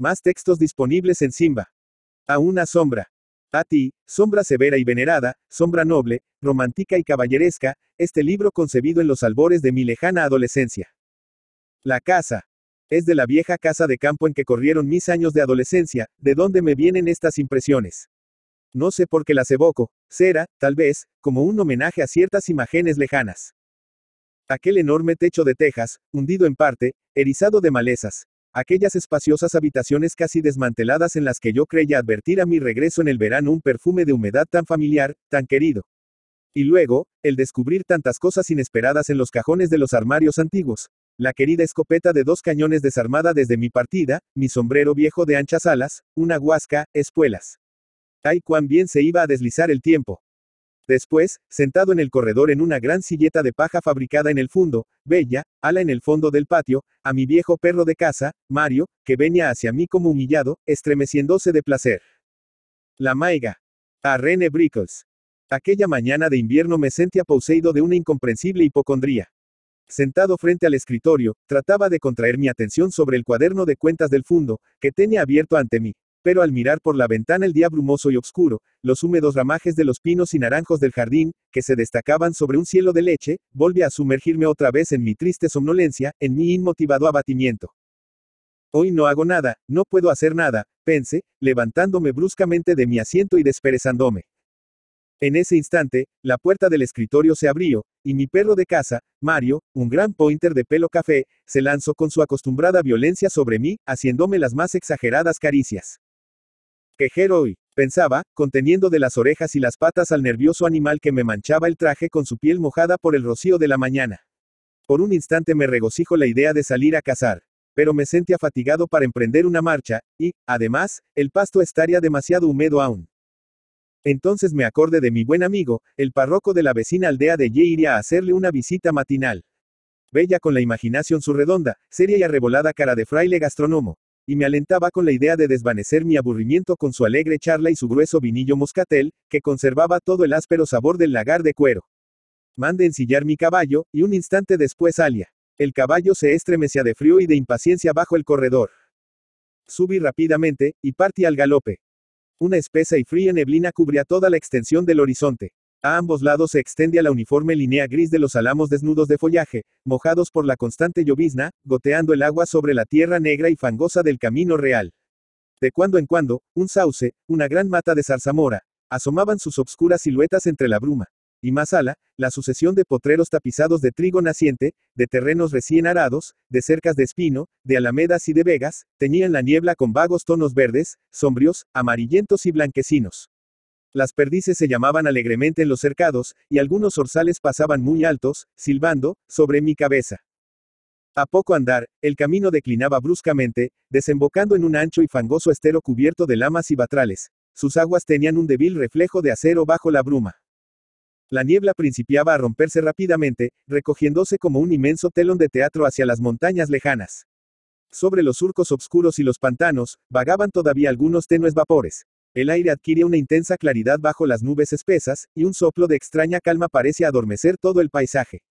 Más textos disponibles en Simba. A una sombra. A ti, sombra severa y venerada, sombra noble, romántica y caballeresca, este libro concebido en los albores de mi lejana adolescencia. La casa. Es de la vieja casa de campo en que corrieron mis años de adolescencia, de donde me vienen estas impresiones. No sé por qué las evoco, será, tal vez, como un homenaje a ciertas imágenes lejanas. Aquel enorme techo de tejas, hundido en parte, erizado de malezas, Aquellas espaciosas habitaciones casi desmanteladas en las que yo creía advertir a mi regreso en el verano un perfume de humedad tan familiar, tan querido. Y luego, el descubrir tantas cosas inesperadas en los cajones de los armarios antiguos. La querida escopeta de dos cañones desarmada desde mi partida, mi sombrero viejo de anchas alas, una guasca, espuelas. Ay, cuán bien se iba a deslizar el tiempo. Después, sentado en el corredor en una gran silleta de paja fabricada en el fondo, bella, ala en el fondo del patio, a mi viejo perro de casa, Mario, que venía hacia mí como humillado, estremeciéndose de placer. La maiga. A Rene Brickles. Aquella mañana de invierno me sentía poseído de una incomprensible hipocondría. Sentado frente al escritorio, trataba de contraer mi atención sobre el cuaderno de cuentas del fondo, que tenía abierto ante mí. Pero al mirar por la ventana el día brumoso y oscuro, los húmedos ramajes de los pinos y naranjos del jardín, que se destacaban sobre un cielo de leche, volví a sumergirme otra vez en mi triste somnolencia, en mi inmotivado abatimiento. Hoy no hago nada, no puedo hacer nada, pensé, levantándome bruscamente de mi asiento y desperezándome. En ese instante, la puerta del escritorio se abrió, y mi perro de casa, Mario, un gran pointer de pelo café, se lanzó con su acostumbrada violencia sobre mí, haciéndome las más exageradas caricias hoy, pensaba, conteniendo de las orejas y las patas al nervioso animal que me manchaba el traje con su piel mojada por el rocío de la mañana. Por un instante me regocijo la idea de salir a cazar, pero me sentía fatigado para emprender una marcha, y, además, el pasto estaría demasiado húmedo aún. Entonces me acordé de mi buen amigo, el párroco de la vecina aldea de Ye iría a hacerle una visita matinal. Bella con la imaginación su redonda, seria y arrebolada cara de fraile gastronomo y me alentaba con la idea de desvanecer mi aburrimiento con su alegre charla y su grueso vinillo moscatel, que conservaba todo el áspero sabor del lagar de cuero. Mande ensillar mi caballo, y un instante después Alia. El caballo se estremecía de frío y de impaciencia bajo el corredor. Subí rápidamente, y partí al galope. Una espesa y fría neblina cubría toda la extensión del horizonte. A ambos lados se a la uniforme línea gris de los álamos desnudos de follaje, mojados por la constante llovizna, goteando el agua sobre la tierra negra y fangosa del camino real. De cuando en cuando, un sauce, una gran mata de zarzamora, asomaban sus obscuras siluetas entre la bruma. Y más ala, la sucesión de potreros tapizados de trigo naciente, de terrenos recién arados, de cercas de espino, de alamedas y de vegas, teñían la niebla con vagos tonos verdes, sombríos, amarillentos y blanquecinos. Las perdices se llamaban alegremente en los cercados, y algunos orzales pasaban muy altos, silbando, sobre mi cabeza. A poco andar, el camino declinaba bruscamente, desembocando en un ancho y fangoso estero cubierto de lamas y batrales. Sus aguas tenían un débil reflejo de acero bajo la bruma. La niebla principiaba a romperse rápidamente, recogiéndose como un inmenso telón de teatro hacia las montañas lejanas. Sobre los surcos oscuros y los pantanos, vagaban todavía algunos tenues vapores. El aire adquiere una intensa claridad bajo las nubes espesas, y un soplo de extraña calma parece adormecer todo el paisaje.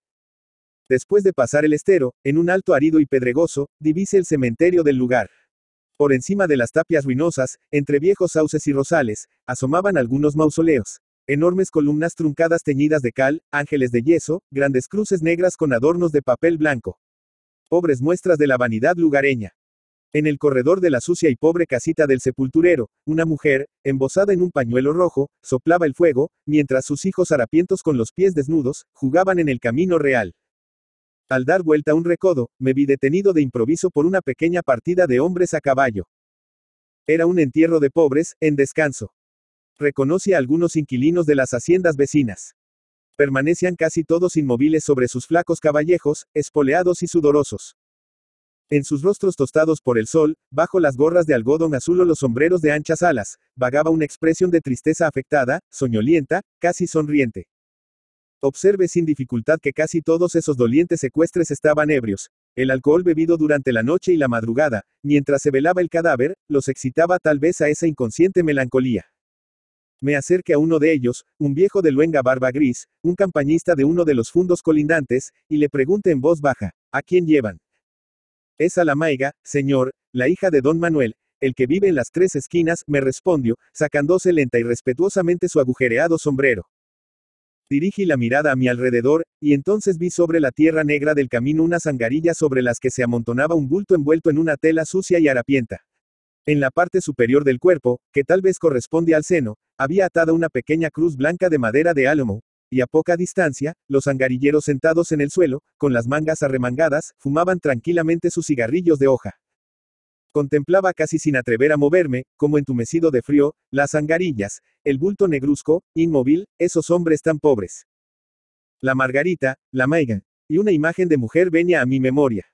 Después de pasar el estero, en un alto árido y pedregoso, divise el cementerio del lugar. Por encima de las tapias ruinosas, entre viejos sauces y rosales, asomaban algunos mausoleos. Enormes columnas truncadas teñidas de cal, ángeles de yeso, grandes cruces negras con adornos de papel blanco. Pobres muestras de la vanidad lugareña. En el corredor de la sucia y pobre casita del sepulturero, una mujer, embozada en un pañuelo rojo, soplaba el fuego, mientras sus hijos harapientos con los pies desnudos, jugaban en el camino real. Al dar vuelta un recodo, me vi detenido de improviso por una pequeña partida de hombres a caballo. Era un entierro de pobres, en descanso. Reconocí a algunos inquilinos de las haciendas vecinas. Permanecían casi todos inmóviles sobre sus flacos caballejos, espoleados y sudorosos. En sus rostros tostados por el sol, bajo las gorras de algodón azul o los sombreros de anchas alas, vagaba una expresión de tristeza afectada, soñolienta, casi sonriente. Observe sin dificultad que casi todos esos dolientes secuestres estaban ebrios. El alcohol bebido durante la noche y la madrugada, mientras se velaba el cadáver, los excitaba tal vez a esa inconsciente melancolía. Me acerqué a uno de ellos, un viejo de luenga barba gris, un campañista de uno de los fundos colindantes, y le pregunté en voz baja, ¿a quién llevan? Es maiga, señor, la hija de don Manuel, el que vive en las tres esquinas, me respondió, sacándose lenta y respetuosamente su agujereado sombrero. Dirigí la mirada a mi alrededor, y entonces vi sobre la tierra negra del camino unas angarillas sobre las que se amontonaba un bulto envuelto en una tela sucia y harapienta. En la parte superior del cuerpo, que tal vez corresponde al seno, había atada una pequeña cruz blanca de madera de álamo, y a poca distancia, los angarilleros sentados en el suelo, con las mangas arremangadas, fumaban tranquilamente sus cigarrillos de hoja. Contemplaba casi sin atrever a moverme, como entumecido de frío, las angarillas, el bulto negruzco, inmóvil, esos hombres tan pobres. La Margarita, la Maiga, y una imagen de mujer venía a mi memoria.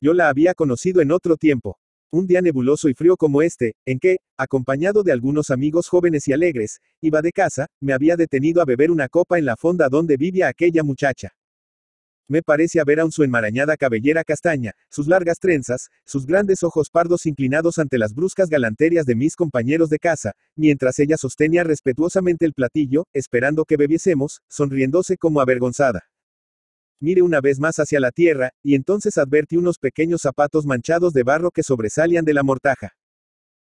Yo la había conocido en otro tiempo. Un día nebuloso y frío como este, en que, acompañado de algunos amigos jóvenes y alegres, iba de casa, me había detenido a beber una copa en la fonda donde vivía aquella muchacha. Me parece haber aún su enmarañada cabellera castaña, sus largas trenzas, sus grandes ojos pardos inclinados ante las bruscas galanterías de mis compañeros de casa, mientras ella sostenía respetuosamente el platillo, esperando que bebiésemos, sonriéndose como avergonzada mire una vez más hacia la tierra, y entonces advertí unos pequeños zapatos manchados de barro que sobresalían de la mortaja.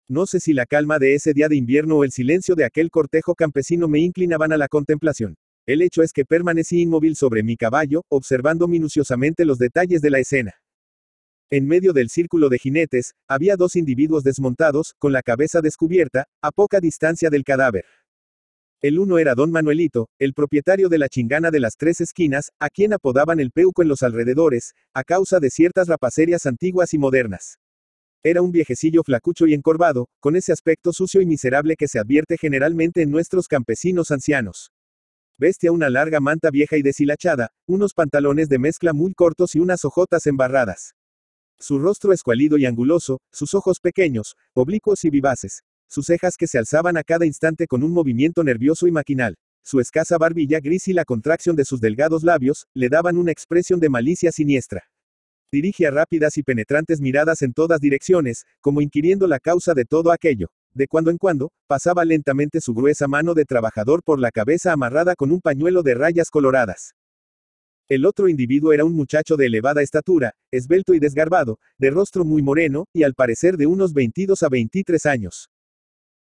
No sé si la calma de ese día de invierno o el silencio de aquel cortejo campesino me inclinaban a la contemplación. El hecho es que permanecí inmóvil sobre mi caballo, observando minuciosamente los detalles de la escena. En medio del círculo de jinetes, había dos individuos desmontados, con la cabeza descubierta, a poca distancia del cadáver. El uno era don Manuelito, el propietario de la chingana de las tres esquinas, a quien apodaban el peuco en los alrededores, a causa de ciertas rapacerías antiguas y modernas. Era un viejecillo flacucho y encorvado, con ese aspecto sucio y miserable que se advierte generalmente en nuestros campesinos ancianos. Vestía una larga manta vieja y deshilachada, unos pantalones de mezcla muy cortos y unas ojotas embarradas. Su rostro escualido y anguloso, sus ojos pequeños, oblicuos y vivaces, sus cejas que se alzaban a cada instante con un movimiento nervioso y maquinal. Su escasa barbilla gris y la contracción de sus delgados labios, le daban una expresión de malicia siniestra. Dirigía rápidas y penetrantes miradas en todas direcciones, como inquiriendo la causa de todo aquello. De cuando en cuando, pasaba lentamente su gruesa mano de trabajador por la cabeza amarrada con un pañuelo de rayas coloradas. El otro individuo era un muchacho de elevada estatura, esbelto y desgarbado, de rostro muy moreno, y al parecer de unos 22 a 23 años.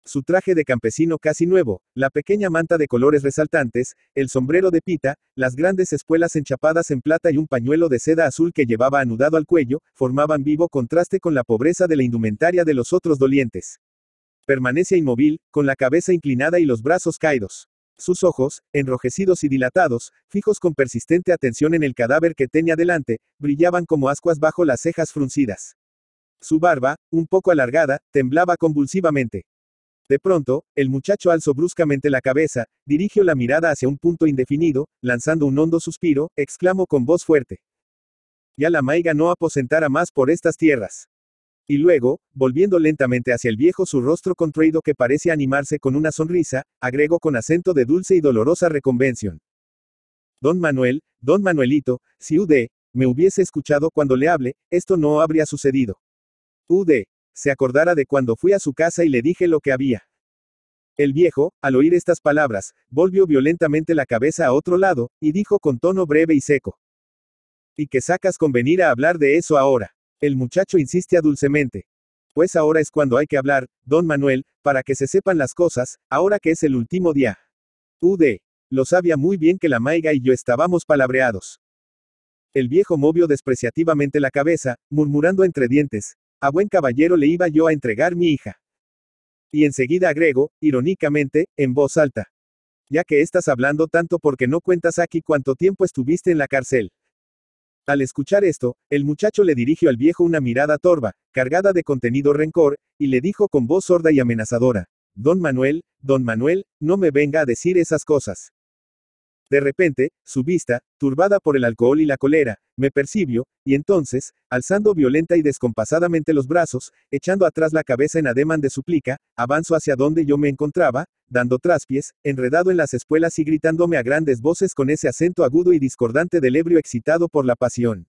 Su traje de campesino casi nuevo, la pequeña manta de colores resaltantes, el sombrero de pita, las grandes espuelas enchapadas en plata y un pañuelo de seda azul que llevaba anudado al cuello, formaban vivo contraste con la pobreza de la indumentaria de los otros dolientes. Permanecía inmóvil, con la cabeza inclinada y los brazos caídos. Sus ojos, enrojecidos y dilatados, fijos con persistente atención en el cadáver que tenía delante, brillaban como ascuas bajo las cejas fruncidas. Su barba, un poco alargada, temblaba convulsivamente. De pronto, el muchacho alzó bruscamente la cabeza, dirigió la mirada hacia un punto indefinido, lanzando un hondo suspiro, exclamó con voz fuerte. Ya la maiga no aposentara más por estas tierras. Y luego, volviendo lentamente hacia el viejo su rostro contraído que parece animarse con una sonrisa, agregó con acento de dulce y dolorosa reconvención. Don Manuel, don Manuelito, si UD, me hubiese escuchado cuando le hable, esto no habría sucedido. UD, se acordara de cuando fui a su casa y le dije lo que había. El viejo, al oír estas palabras, volvió violentamente la cabeza a otro lado, y dijo con tono breve y seco. ¿Y qué sacas con venir a hablar de eso ahora? El muchacho insiste dulcemente. Pues ahora es cuando hay que hablar, don Manuel, para que se sepan las cosas, ahora que es el último día. UD. Lo sabía muy bien que la maiga y yo estábamos palabreados. El viejo movió despreciativamente la cabeza, murmurando entre dientes, a buen caballero le iba yo a entregar mi hija. Y enseguida agregó, irónicamente, en voz alta. Ya que estás hablando tanto porque no cuentas aquí cuánto tiempo estuviste en la cárcel. Al escuchar esto, el muchacho le dirigió al viejo una mirada torva, cargada de contenido rencor, y le dijo con voz sorda y amenazadora, Don Manuel, don Manuel, no me venga a decir esas cosas. De repente, su vista, turbada por el alcohol y la colera, me percibió, y entonces, alzando violenta y descompasadamente los brazos, echando atrás la cabeza en ademán de suplica, avanzó hacia donde yo me encontraba, dando traspiés, enredado en las espuelas y gritándome a grandes voces con ese acento agudo y discordante del ebrio excitado por la pasión.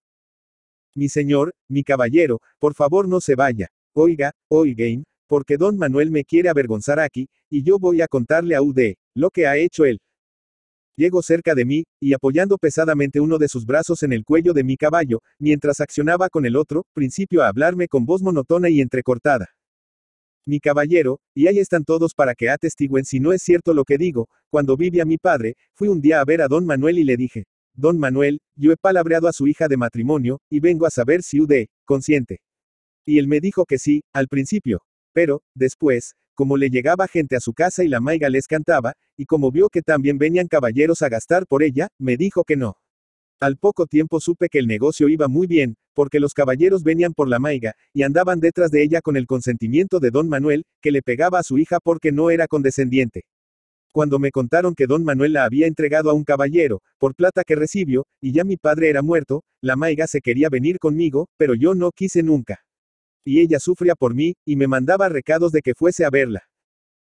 Mi señor, mi caballero, por favor no se vaya. Oiga, oigain, porque don Manuel me quiere avergonzar aquí, y yo voy a contarle a UD, lo que ha hecho él, Llegó cerca de mí, y apoyando pesadamente uno de sus brazos en el cuello de mi caballo, mientras accionaba con el otro, principio a hablarme con voz monotona y entrecortada. Mi caballero, y ahí están todos para que atestiguen si no es cierto lo que digo, cuando vivía mi padre, fui un día a ver a don Manuel y le dije, don Manuel, yo he palabreado a su hija de matrimonio, y vengo a saber si UD, consciente. Y él me dijo que sí, al principio. Pero, después, como le llegaba gente a su casa y la maiga les cantaba, y como vio que también venían caballeros a gastar por ella, me dijo que no. Al poco tiempo supe que el negocio iba muy bien, porque los caballeros venían por la maiga, y andaban detrás de ella con el consentimiento de don Manuel, que le pegaba a su hija porque no era condescendiente. Cuando me contaron que don Manuel la había entregado a un caballero, por plata que recibió, y ya mi padre era muerto, la maiga se quería venir conmigo, pero yo no quise nunca y ella sufría por mí, y me mandaba recados de que fuese a verla.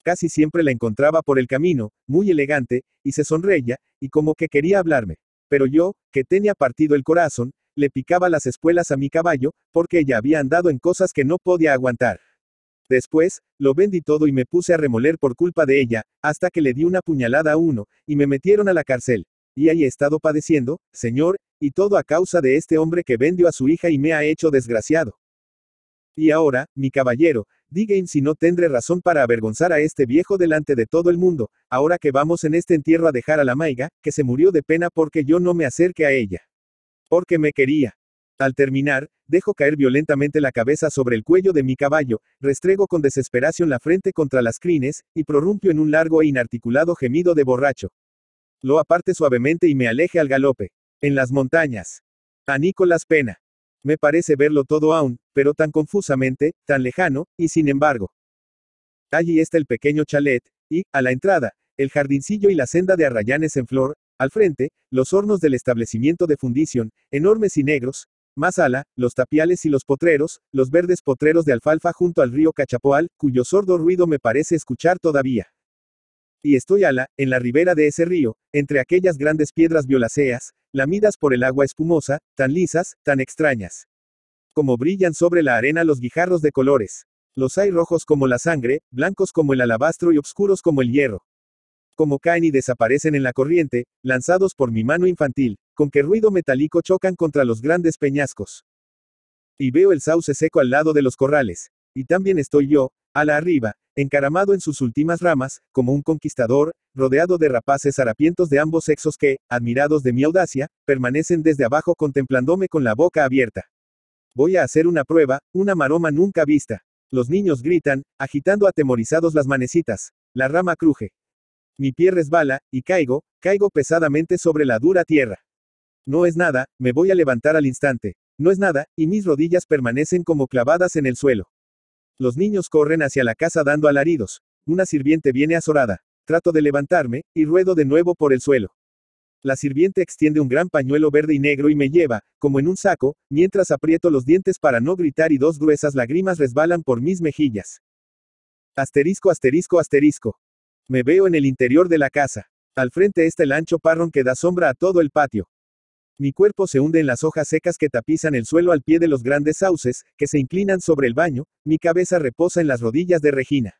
Casi siempre la encontraba por el camino, muy elegante, y se sonreía, y como que quería hablarme. Pero yo, que tenía partido el corazón, le picaba las espuelas a mi caballo, porque ella había andado en cosas que no podía aguantar. Después, lo vendí todo y me puse a remoler por culpa de ella, hasta que le di una puñalada a uno, y me metieron a la cárcel. Y ahí he estado padeciendo, señor, y todo a causa de este hombre que vendió a su hija y me ha hecho desgraciado. Y ahora, mi caballero, dígame si no tendré razón para avergonzar a este viejo delante de todo el mundo, ahora que vamos en este entierro a dejar a la maiga, que se murió de pena porque yo no me acerque a ella. Porque me quería. Al terminar, dejo caer violentamente la cabeza sobre el cuello de mi caballo, restrego con desesperación la frente contra las crines, y prorrumpio en un largo e inarticulado gemido de borracho. Lo aparte suavemente y me aleje al galope. En las montañas. A Nicolás Pena. Me parece verlo todo aún, pero tan confusamente, tan lejano, y sin embargo. Allí está el pequeño chalet, y, a la entrada, el jardincillo y la senda de arrayanes en flor, al frente, los hornos del establecimiento de fundición, enormes y negros, más ala, los tapiales y los potreros, los verdes potreros de alfalfa junto al río Cachapoal, cuyo sordo ruido me parece escuchar todavía. Y estoy ala, en la ribera de ese río, entre aquellas grandes piedras violáceas, lamidas por el agua espumosa, tan lisas, tan extrañas. Como brillan sobre la arena los guijarros de colores. Los hay rojos como la sangre, blancos como el alabastro y oscuros como el hierro. Como caen y desaparecen en la corriente, lanzados por mi mano infantil, con qué ruido metálico chocan contra los grandes peñascos. Y veo el sauce seco al lado de los corrales, y también estoy yo, a la arriba, encaramado en sus últimas ramas, como un conquistador, rodeado de rapaces harapientos de ambos sexos que, admirados de mi audacia, permanecen desde abajo contemplándome con la boca abierta. Voy a hacer una prueba, una maroma nunca vista. Los niños gritan, agitando atemorizados las manecitas. La rama cruje. Mi pie resbala, y caigo, caigo pesadamente sobre la dura tierra. No es nada, me voy a levantar al instante. No es nada, y mis rodillas permanecen como clavadas en el suelo. Los niños corren hacia la casa dando alaridos. Una sirviente viene azorada. Trato de levantarme, y ruedo de nuevo por el suelo. La sirviente extiende un gran pañuelo verde y negro y me lleva, como en un saco, mientras aprieto los dientes para no gritar y dos gruesas lágrimas resbalan por mis mejillas. Asterisco, asterisco, asterisco. Me veo en el interior de la casa. Al frente está el ancho parrón que da sombra a todo el patio. Mi cuerpo se hunde en las hojas secas que tapizan el suelo al pie de los grandes sauces, que se inclinan sobre el baño, mi cabeza reposa en las rodillas de Regina.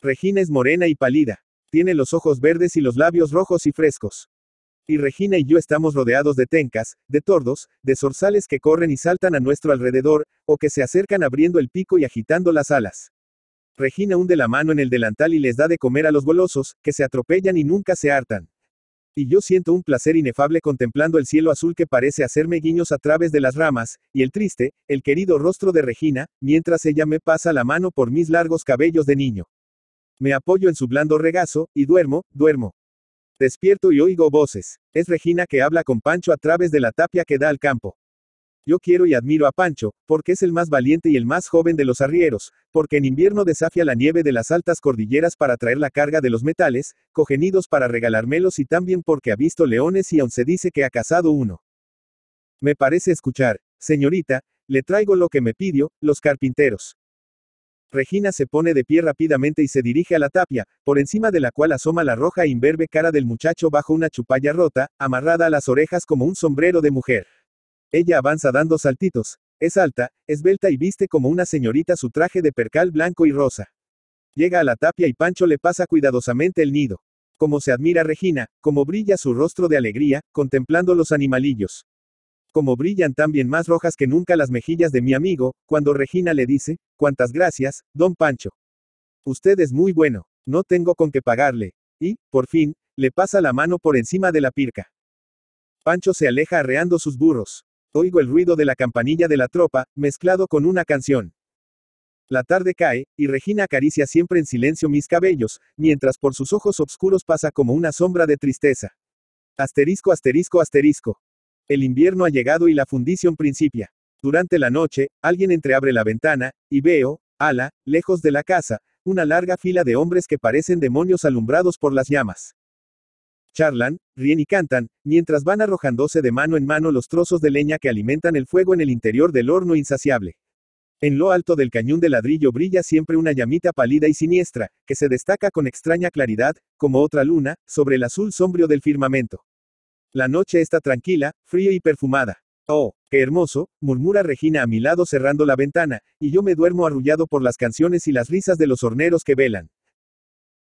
Regina es morena y pálida. Tiene los ojos verdes y los labios rojos y frescos. Y Regina y yo estamos rodeados de tencas, de tordos, de zorzales que corren y saltan a nuestro alrededor, o que se acercan abriendo el pico y agitando las alas. Regina hunde la mano en el delantal y les da de comer a los golosos, que se atropellan y nunca se hartan. Y yo siento un placer inefable contemplando el cielo azul que parece hacerme guiños a través de las ramas, y el triste, el querido rostro de Regina, mientras ella me pasa la mano por mis largos cabellos de niño. Me apoyo en su blando regazo, y duermo, duermo. Despierto y oigo voces. Es Regina que habla con Pancho a través de la tapia que da al campo. Yo quiero y admiro a Pancho, porque es el más valiente y el más joven de los arrieros, porque en invierno desafía la nieve de las altas cordilleras para traer la carga de los metales, cogenidos para regalármelos y también porque ha visto leones y aun se dice que ha cazado uno. Me parece escuchar, señorita, le traigo lo que me pidió, los carpinteros. Regina se pone de pie rápidamente y se dirige a la tapia, por encima de la cual asoma la roja e imberbe cara del muchacho bajo una chupalla rota, amarrada a las orejas como un sombrero de mujer. Ella avanza dando saltitos. Es alta, esbelta y viste como una señorita su traje de percal blanco y rosa. Llega a la tapia y Pancho le pasa cuidadosamente el nido. Como se admira Regina, como brilla su rostro de alegría, contemplando los animalillos. Como brillan también más rojas que nunca las mejillas de mi amigo, cuando Regina le dice, "Cuántas gracias, don Pancho. Usted es muy bueno, no tengo con qué pagarle. Y, por fin, le pasa la mano por encima de la pirca. Pancho se aleja arreando sus burros. Oigo el ruido de la campanilla de la tropa, mezclado con una canción. La tarde cae, y Regina acaricia siempre en silencio mis cabellos, mientras por sus ojos oscuros pasa como una sombra de tristeza. Asterisco, asterisco, asterisco. El invierno ha llegado y la fundición principia. Durante la noche, alguien entreabre la ventana, y veo, ala, lejos de la casa, una larga fila de hombres que parecen demonios alumbrados por las llamas. Charlan, ríen y cantan, mientras van arrojándose de mano en mano los trozos de leña que alimentan el fuego en el interior del horno insaciable. En lo alto del cañón de ladrillo brilla siempre una llamita pálida y siniestra, que se destaca con extraña claridad, como otra luna, sobre el azul sombrío del firmamento. La noche está tranquila, fría y perfumada. Oh, qué hermoso, murmura Regina a mi lado cerrando la ventana, y yo me duermo arrullado por las canciones y las risas de los horneros que velan.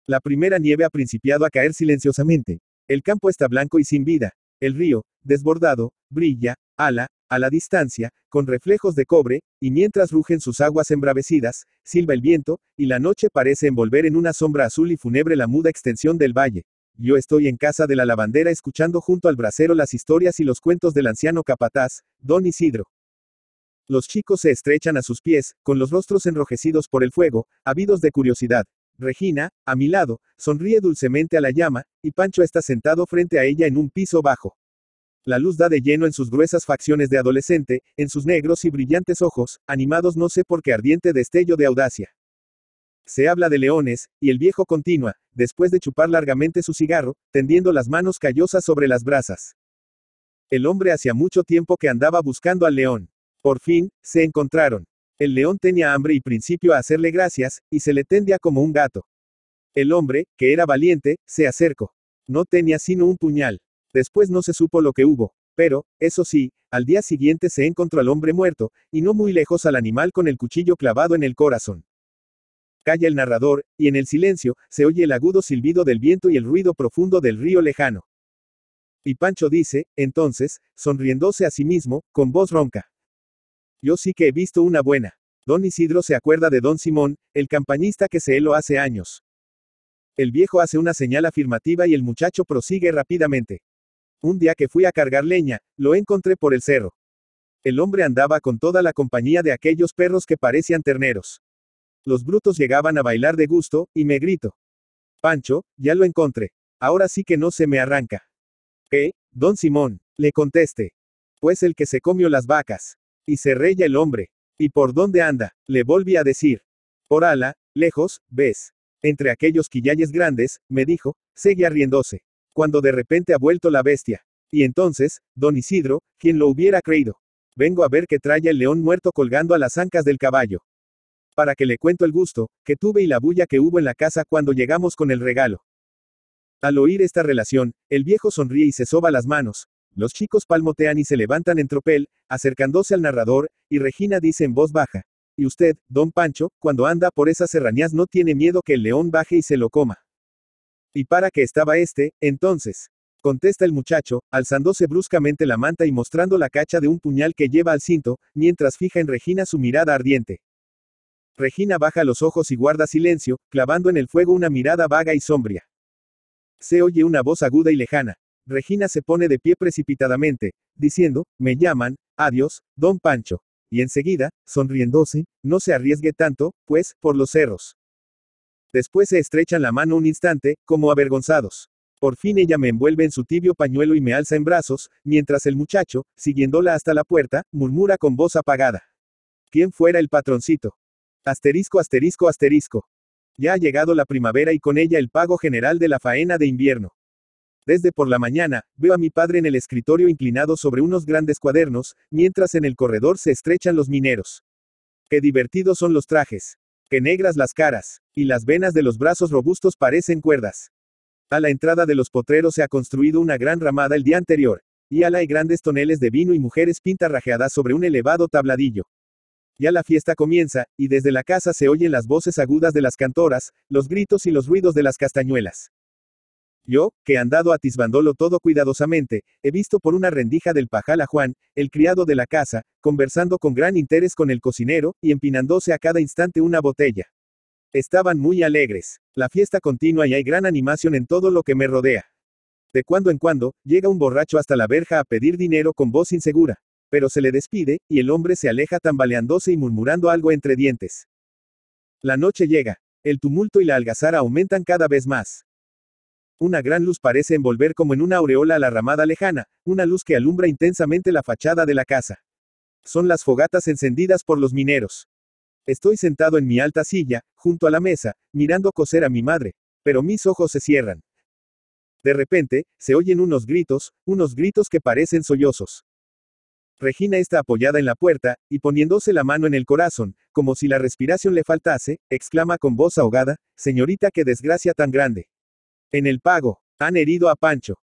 La primera nieve ha principiado a caer silenciosamente, el campo está blanco y sin vida. El río, desbordado, brilla, ala, a la distancia, con reflejos de cobre, y mientras rugen sus aguas embravecidas, silba el viento, y la noche parece envolver en una sombra azul y fúnebre la muda extensión del valle. Yo estoy en casa de la lavandera escuchando junto al brasero las historias y los cuentos del anciano capataz, don Isidro. Los chicos se estrechan a sus pies, con los rostros enrojecidos por el fuego, habidos de curiosidad. Regina, a mi lado, sonríe dulcemente a la llama, y Pancho está sentado frente a ella en un piso bajo. La luz da de lleno en sus gruesas facciones de adolescente, en sus negros y brillantes ojos, animados no sé por qué ardiente destello de audacia. Se habla de leones, y el viejo continúa, después de chupar largamente su cigarro, tendiendo las manos callosas sobre las brasas. El hombre hacía mucho tiempo que andaba buscando al león. Por fin, se encontraron. El león tenía hambre y principio a hacerle gracias, y se le tendía como un gato. El hombre, que era valiente, se acercó. No tenía sino un puñal. Después no se supo lo que hubo. Pero, eso sí, al día siguiente se encontró al hombre muerto, y no muy lejos al animal con el cuchillo clavado en el corazón. Calla el narrador, y en el silencio, se oye el agudo silbido del viento y el ruido profundo del río lejano. Y Pancho dice, entonces, sonriéndose a sí mismo, con voz ronca. Yo sí que he visto una buena. Don Isidro se acuerda de Don Simón, el campañista que se heló hace años. El viejo hace una señal afirmativa y el muchacho prosigue rápidamente. Un día que fui a cargar leña, lo encontré por el cerro. El hombre andaba con toda la compañía de aquellos perros que parecían terneros. Los brutos llegaban a bailar de gusto, y me grito. Pancho, ya lo encontré. Ahora sí que no se me arranca. Eh, Don Simón, le conteste. Pues el que se comió las vacas. Y se reía el hombre. ¿Y por dónde anda? Le volví a decir. Por ala, lejos, ves. Entre aquellos quillalles grandes, me dijo, sigue riéndose. Cuando de repente ha vuelto la bestia. Y entonces, don Isidro, quien lo hubiera creído. Vengo a ver que trae el león muerto colgando a las ancas del caballo. Para que le cuento el gusto, que tuve y la bulla que hubo en la casa cuando llegamos con el regalo. Al oír esta relación, el viejo sonríe y se soba las manos, los chicos palmotean y se levantan en tropel, acercándose al narrador, y Regina dice en voz baja. Y usted, don Pancho, cuando anda por esas serranías no tiene miedo que el león baje y se lo coma. ¿Y para qué estaba este, entonces? Contesta el muchacho, alzándose bruscamente la manta y mostrando la cacha de un puñal que lleva al cinto, mientras fija en Regina su mirada ardiente. Regina baja los ojos y guarda silencio, clavando en el fuego una mirada vaga y sombria. Se oye una voz aguda y lejana. Regina se pone de pie precipitadamente, diciendo, me llaman, adiós, don Pancho. Y enseguida, sonriéndose, no se arriesgue tanto, pues, por los cerros. Después se estrechan la mano un instante, como avergonzados. Por fin ella me envuelve en su tibio pañuelo y me alza en brazos, mientras el muchacho, siguiéndola hasta la puerta, murmura con voz apagada. ¿Quién fuera el patroncito? Asterisco, asterisco, asterisco. Ya ha llegado la primavera y con ella el pago general de la faena de invierno. Desde por la mañana, veo a mi padre en el escritorio inclinado sobre unos grandes cuadernos, mientras en el corredor se estrechan los mineros. Qué divertidos son los trajes. Qué negras las caras. Y las venas de los brazos robustos parecen cuerdas. A la entrada de los potreros se ha construido una gran ramada el día anterior, y al hay grandes toneles de vino y mujeres pintarrajeadas sobre un elevado tabladillo. Ya la fiesta comienza, y desde la casa se oyen las voces agudas de las cantoras, los gritos y los ruidos de las castañuelas. Yo, que andado atisbandolo todo cuidadosamente, he visto por una rendija del pajal a Juan, el criado de la casa, conversando con gran interés con el cocinero, y empinándose a cada instante una botella. Estaban muy alegres. La fiesta continua y hay gran animación en todo lo que me rodea. De cuando en cuando, llega un borracho hasta la verja a pedir dinero con voz insegura. Pero se le despide, y el hombre se aleja tambaleándose y murmurando algo entre dientes. La noche llega. El tumulto y la algazara aumentan cada vez más. Una gran luz parece envolver como en una aureola a la ramada lejana, una luz que alumbra intensamente la fachada de la casa. Son las fogatas encendidas por los mineros. Estoy sentado en mi alta silla, junto a la mesa, mirando coser a mi madre, pero mis ojos se cierran. De repente, se oyen unos gritos, unos gritos que parecen sollozos. Regina está apoyada en la puerta, y poniéndose la mano en el corazón, como si la respiración le faltase, exclama con voz ahogada, Señorita, qué desgracia tan grande. En el pago. Han herido a Pancho.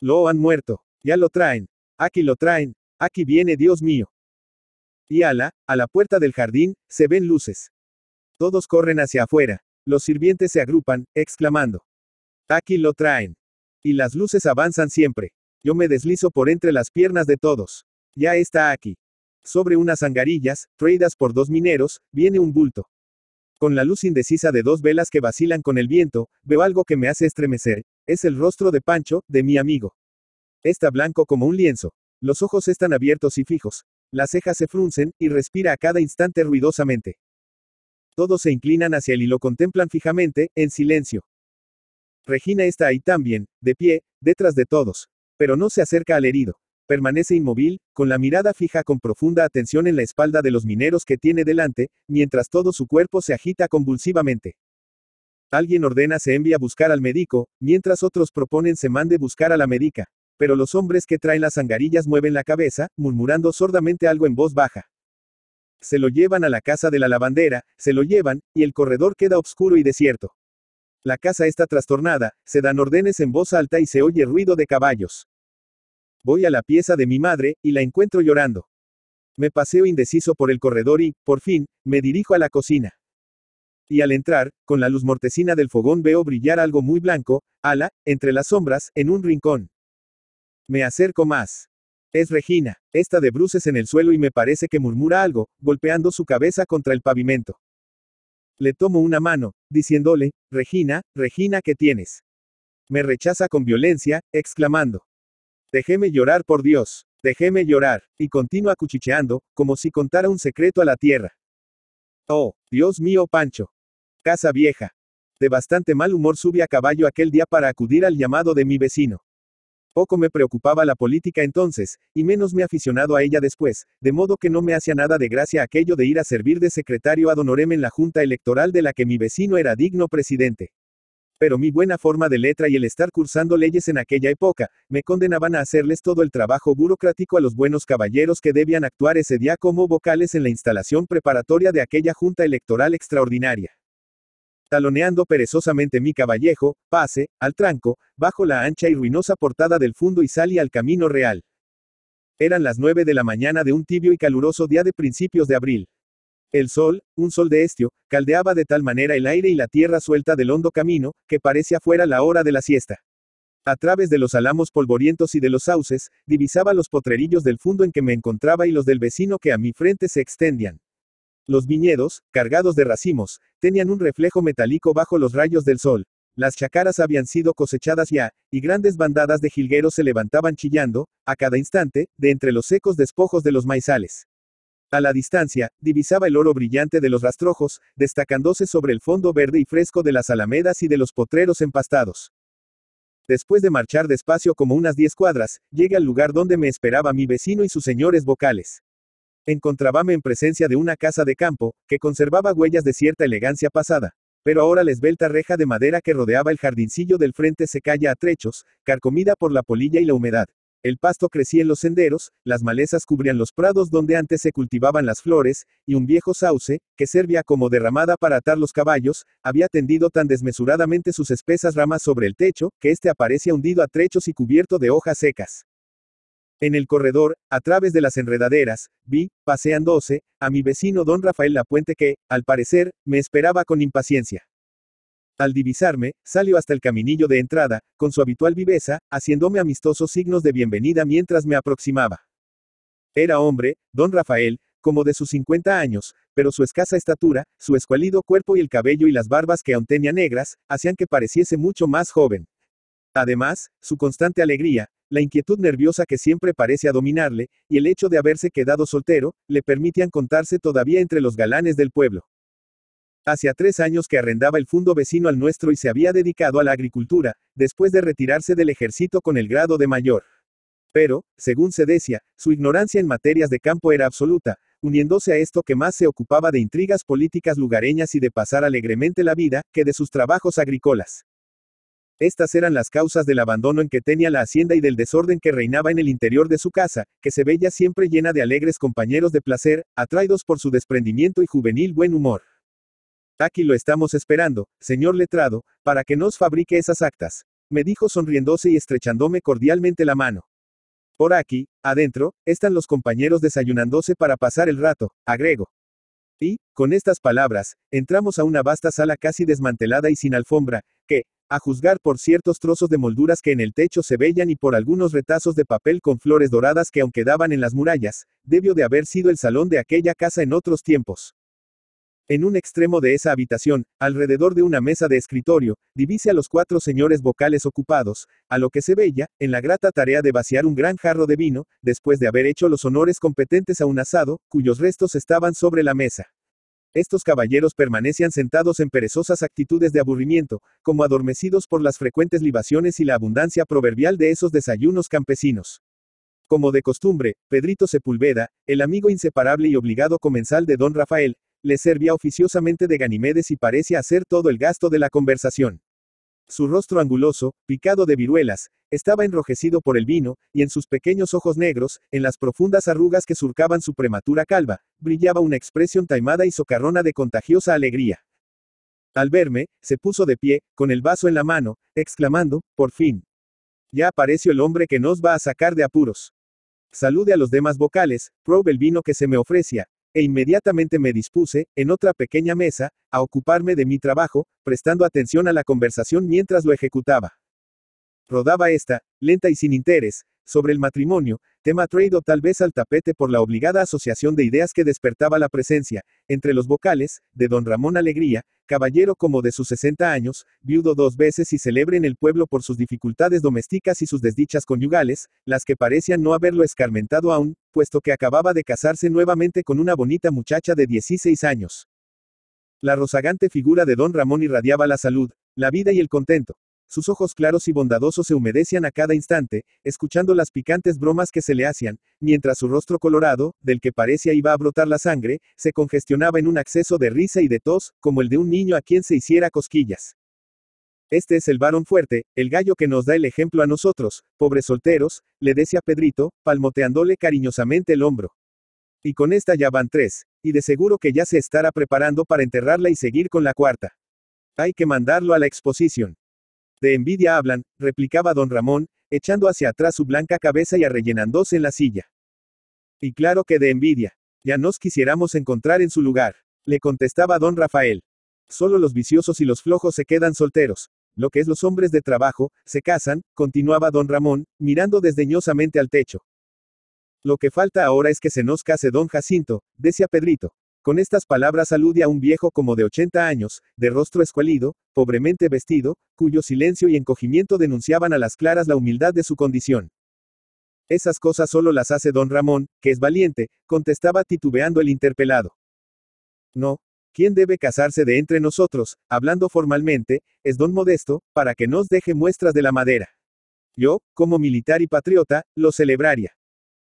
Lo han muerto. Ya lo traen. Aquí lo traen. Aquí viene Dios mío. Y ala, a la puerta del jardín, se ven luces. Todos corren hacia afuera. Los sirvientes se agrupan, exclamando. Aquí lo traen. Y las luces avanzan siempre. Yo me deslizo por entre las piernas de todos. Ya está aquí. Sobre unas angarillas, traídas por dos mineros, viene un bulto. Con la luz indecisa de dos velas que vacilan con el viento, veo algo que me hace estremecer. Es el rostro de Pancho, de mi amigo. Está blanco como un lienzo. Los ojos están abiertos y fijos. Las cejas se fruncen, y respira a cada instante ruidosamente. Todos se inclinan hacia él y lo contemplan fijamente, en silencio. Regina está ahí también, de pie, detrás de todos. Pero no se acerca al herido. Permanece inmóvil, con la mirada fija con profunda atención en la espalda de los mineros que tiene delante, mientras todo su cuerpo se agita convulsivamente. Alguien ordena se envía a buscar al médico, mientras otros proponen se mande buscar a la médica. Pero los hombres que traen las zangarillas mueven la cabeza, murmurando sordamente algo en voz baja. Se lo llevan a la casa de la lavandera, se lo llevan, y el corredor queda oscuro y desierto. La casa está trastornada, se dan órdenes en voz alta y se oye ruido de caballos. Voy a la pieza de mi madre, y la encuentro llorando. Me paseo indeciso por el corredor y, por fin, me dirijo a la cocina. Y al entrar, con la luz mortecina del fogón veo brillar algo muy blanco, ala, entre las sombras, en un rincón. Me acerco más. Es Regina, esta de bruces en el suelo y me parece que murmura algo, golpeando su cabeza contra el pavimento. Le tomo una mano, diciéndole, Regina, Regina, ¿qué tienes? Me rechaza con violencia, exclamando. Déjeme llorar por Dios, déjeme llorar, y continúa cuchicheando, como si contara un secreto a la tierra. Oh, Dios mío, Pancho. Casa vieja. De bastante mal humor subí a caballo aquel día para acudir al llamado de mi vecino. Poco me preocupaba la política entonces, y menos me aficionado a ella después, de modo que no me hacía nada de gracia aquello de ir a servir de secretario a Donorem en la junta electoral de la que mi vecino era digno presidente. Pero mi buena forma de letra y el estar cursando leyes en aquella época, me condenaban a hacerles todo el trabajo burocrático a los buenos caballeros que debían actuar ese día como vocales en la instalación preparatoria de aquella junta electoral extraordinaria. Taloneando perezosamente mi caballejo, pase, al tranco, bajo la ancha y ruinosa portada del fondo y salí al camino real. Eran las nueve de la mañana de un tibio y caluroso día de principios de abril. El sol, un sol de estio, caldeaba de tal manera el aire y la tierra suelta del hondo camino, que parecía fuera la hora de la siesta. A través de los álamos polvorientos y de los sauces, divisaba los potrerillos del fondo en que me encontraba y los del vecino que a mi frente se extendían. Los viñedos, cargados de racimos, tenían un reflejo metálico bajo los rayos del sol. Las chacaras habían sido cosechadas ya, y grandes bandadas de jilgueros se levantaban chillando, a cada instante, de entre los secos despojos de los maizales. A la distancia, divisaba el oro brillante de los rastrojos, destacándose sobre el fondo verde y fresco de las alamedas y de los potreros empastados. Después de marchar despacio como unas diez cuadras, llegué al lugar donde me esperaba mi vecino y sus señores vocales. Encontrábame en presencia de una casa de campo, que conservaba huellas de cierta elegancia pasada, pero ahora la esbelta reja de madera que rodeaba el jardincillo del frente se calla a trechos, carcomida por la polilla y la humedad. El pasto crecía en los senderos, las malezas cubrían los prados donde antes se cultivaban las flores, y un viejo sauce, que servía como derramada para atar los caballos, había tendido tan desmesuradamente sus espesas ramas sobre el techo, que éste aparecía hundido a trechos y cubierto de hojas secas. En el corredor, a través de las enredaderas, vi, paseándose, a mi vecino don Rafael Lapuente que, al parecer, me esperaba con impaciencia. Al divisarme, salió hasta el caminillo de entrada, con su habitual viveza, haciéndome amistosos signos de bienvenida mientras me aproximaba. Era hombre, don Rafael, como de sus 50 años, pero su escasa estatura, su escualido cuerpo y el cabello y las barbas que aún tenía negras, hacían que pareciese mucho más joven. Además, su constante alegría, la inquietud nerviosa que siempre parece a dominarle, y el hecho de haberse quedado soltero, le permitían contarse todavía entre los galanes del pueblo. Hacía tres años que arrendaba el fondo vecino al nuestro y se había dedicado a la agricultura, después de retirarse del ejército con el grado de mayor. Pero, según se decía, su ignorancia en materias de campo era absoluta, uniéndose a esto que más se ocupaba de intrigas políticas lugareñas y de pasar alegremente la vida, que de sus trabajos agrícolas. Estas eran las causas del abandono en que tenía la hacienda y del desorden que reinaba en el interior de su casa, que se veía siempre llena de alegres compañeros de placer, atraídos por su desprendimiento y juvenil buen humor. Aquí lo estamos esperando, señor letrado, para que nos fabrique esas actas, me dijo sonriéndose y estrechándome cordialmente la mano. Por aquí, adentro, están los compañeros desayunándose para pasar el rato, agrego. Y, con estas palabras, entramos a una vasta sala casi desmantelada y sin alfombra, que, a juzgar por ciertos trozos de molduras que en el techo se veían y por algunos retazos de papel con flores doradas que aunque daban en las murallas, debió de haber sido el salón de aquella casa en otros tiempos. En un extremo de esa habitación, alrededor de una mesa de escritorio, divise a los cuatro señores vocales ocupados, a lo que se veía, en la grata tarea de vaciar un gran jarro de vino, después de haber hecho los honores competentes a un asado, cuyos restos estaban sobre la mesa. Estos caballeros permanecían sentados en perezosas actitudes de aburrimiento, como adormecidos por las frecuentes libaciones y la abundancia proverbial de esos desayunos campesinos. Como de costumbre, Pedrito Sepúlveda, el amigo inseparable y obligado comensal de don Rafael, le servía oficiosamente de Ganimedes y parecía hacer todo el gasto de la conversación. Su rostro anguloso, picado de viruelas, estaba enrojecido por el vino, y en sus pequeños ojos negros, en las profundas arrugas que surcaban su prematura calva, brillaba una expresión taimada y socarrona de contagiosa alegría. Al verme, se puso de pie, con el vaso en la mano, exclamando, por fin. Ya apareció el hombre que nos va a sacar de apuros. Salude a los demás vocales, probe el vino que se me ofrecia, e inmediatamente me dispuse, en otra pequeña mesa, a ocuparme de mi trabajo, prestando atención a la conversación mientras lo ejecutaba. Rodaba esta, lenta y sin interés, sobre el matrimonio, tema traído tal vez al tapete por la obligada asociación de ideas que despertaba la presencia, entre los vocales, de don Ramón Alegría, caballero como de sus 60 años, viudo dos veces y celebre en el pueblo por sus dificultades domésticas y sus desdichas conyugales, las que parecían no haberlo escarmentado aún, puesto que acababa de casarse nuevamente con una bonita muchacha de 16 años. La rozagante figura de don Ramón irradiaba la salud, la vida y el contento, sus ojos claros y bondadosos se humedecían a cada instante, escuchando las picantes bromas que se le hacían, mientras su rostro colorado, del que parecía iba a brotar la sangre, se congestionaba en un acceso de risa y de tos, como el de un niño a quien se hiciera cosquillas. Este es el varón fuerte, el gallo que nos da el ejemplo a nosotros, pobres solteros, le decía Pedrito, palmoteándole cariñosamente el hombro. Y con esta ya van tres, y de seguro que ya se estará preparando para enterrarla y seguir con la cuarta. Hay que mandarlo a la exposición. De envidia hablan, replicaba don Ramón, echando hacia atrás su blanca cabeza y arrellenándose en la silla. Y claro que de envidia. Ya nos quisiéramos encontrar en su lugar, le contestaba don Rafael. Solo los viciosos y los flojos se quedan solteros. Lo que es los hombres de trabajo, se casan, continuaba don Ramón, mirando desdeñosamente al techo. Lo que falta ahora es que se nos case don Jacinto, decía Pedrito. Con estas palabras alude a un viejo como de 80 años, de rostro escualido, pobremente vestido, cuyo silencio y encogimiento denunciaban a las claras la humildad de su condición. Esas cosas solo las hace don Ramón, que es valiente, contestaba titubeando el interpelado. No, quien debe casarse de entre nosotros, hablando formalmente, es don Modesto, para que nos deje muestras de la madera. Yo, como militar y patriota, lo celebraría.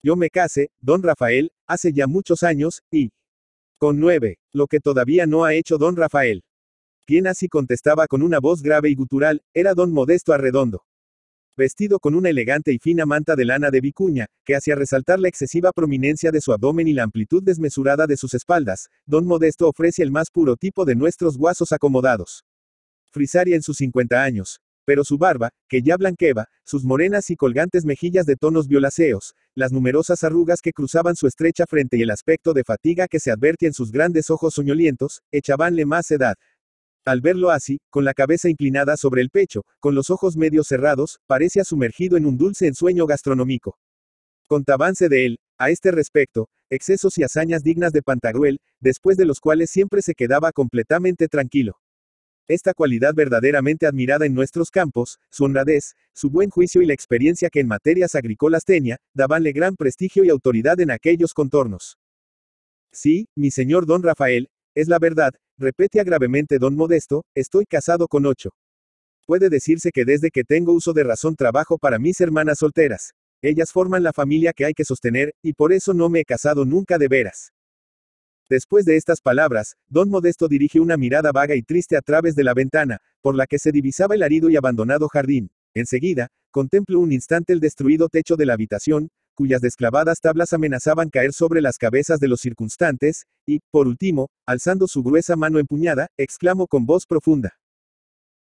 Yo me case, don Rafael, hace ya muchos años, y... Con 9. Lo que todavía no ha hecho don Rafael. Quien así contestaba con una voz grave y gutural, era don Modesto Arredondo. Vestido con una elegante y fina manta de lana de vicuña, que hacía resaltar la excesiva prominencia de su abdomen y la amplitud desmesurada de sus espaldas, don Modesto ofrece el más puro tipo de nuestros guasos acomodados. Frisaria en sus 50 años, pero su barba, que ya blanqueaba, sus morenas y colgantes mejillas de tonos violáceos, las numerosas arrugas que cruzaban su estrecha frente y el aspecto de fatiga que se advertía en sus grandes ojos soñolientos, echabanle más edad. Al verlo así, con la cabeza inclinada sobre el pecho, con los ojos medio cerrados, parecía sumergido en un dulce ensueño gastronómico. Contabanse de él, a este respecto, excesos y hazañas dignas de Pantagruel, después de los cuales siempre se quedaba completamente tranquilo. Esta cualidad verdaderamente admirada en nuestros campos, su honradez, su buen juicio y la experiencia que en materias agrícolas tenía, dabanle gran prestigio y autoridad en aquellos contornos. Sí, mi señor don Rafael, es la verdad, repetía gravemente don Modesto, estoy casado con ocho. Puede decirse que desde que tengo uso de razón trabajo para mis hermanas solteras. Ellas forman la familia que hay que sostener, y por eso no me he casado nunca de veras. Después de estas palabras, don Modesto dirige una mirada vaga y triste a través de la ventana, por la que se divisaba el arido y abandonado jardín. Enseguida, contemplo un instante el destruido techo de la habitación, cuyas desclavadas tablas amenazaban caer sobre las cabezas de los circunstantes, y, por último, alzando su gruesa mano empuñada, exclamó con voz profunda.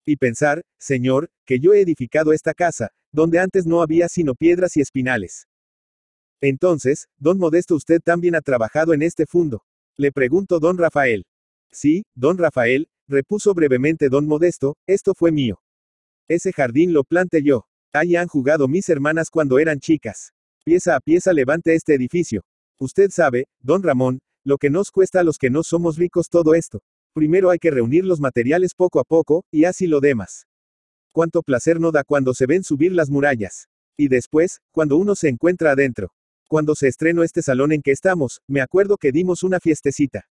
Y pensar, Señor, que yo he edificado esta casa, donde antes no había sino piedras y espinales. Entonces, don Modesto usted también ha trabajado en este fondo. Le preguntó don Rafael. Sí, don Rafael, repuso brevemente don Modesto, esto fue mío. Ese jardín lo planté yo. Ahí han jugado mis hermanas cuando eran chicas. Pieza a pieza levante este edificio. Usted sabe, don Ramón, lo que nos cuesta a los que no somos ricos todo esto. Primero hay que reunir los materiales poco a poco, y así lo demás. Cuánto placer no da cuando se ven subir las murallas. Y después, cuando uno se encuentra adentro. Cuando se estrenó este salón en que estamos, me acuerdo que dimos una fiestecita.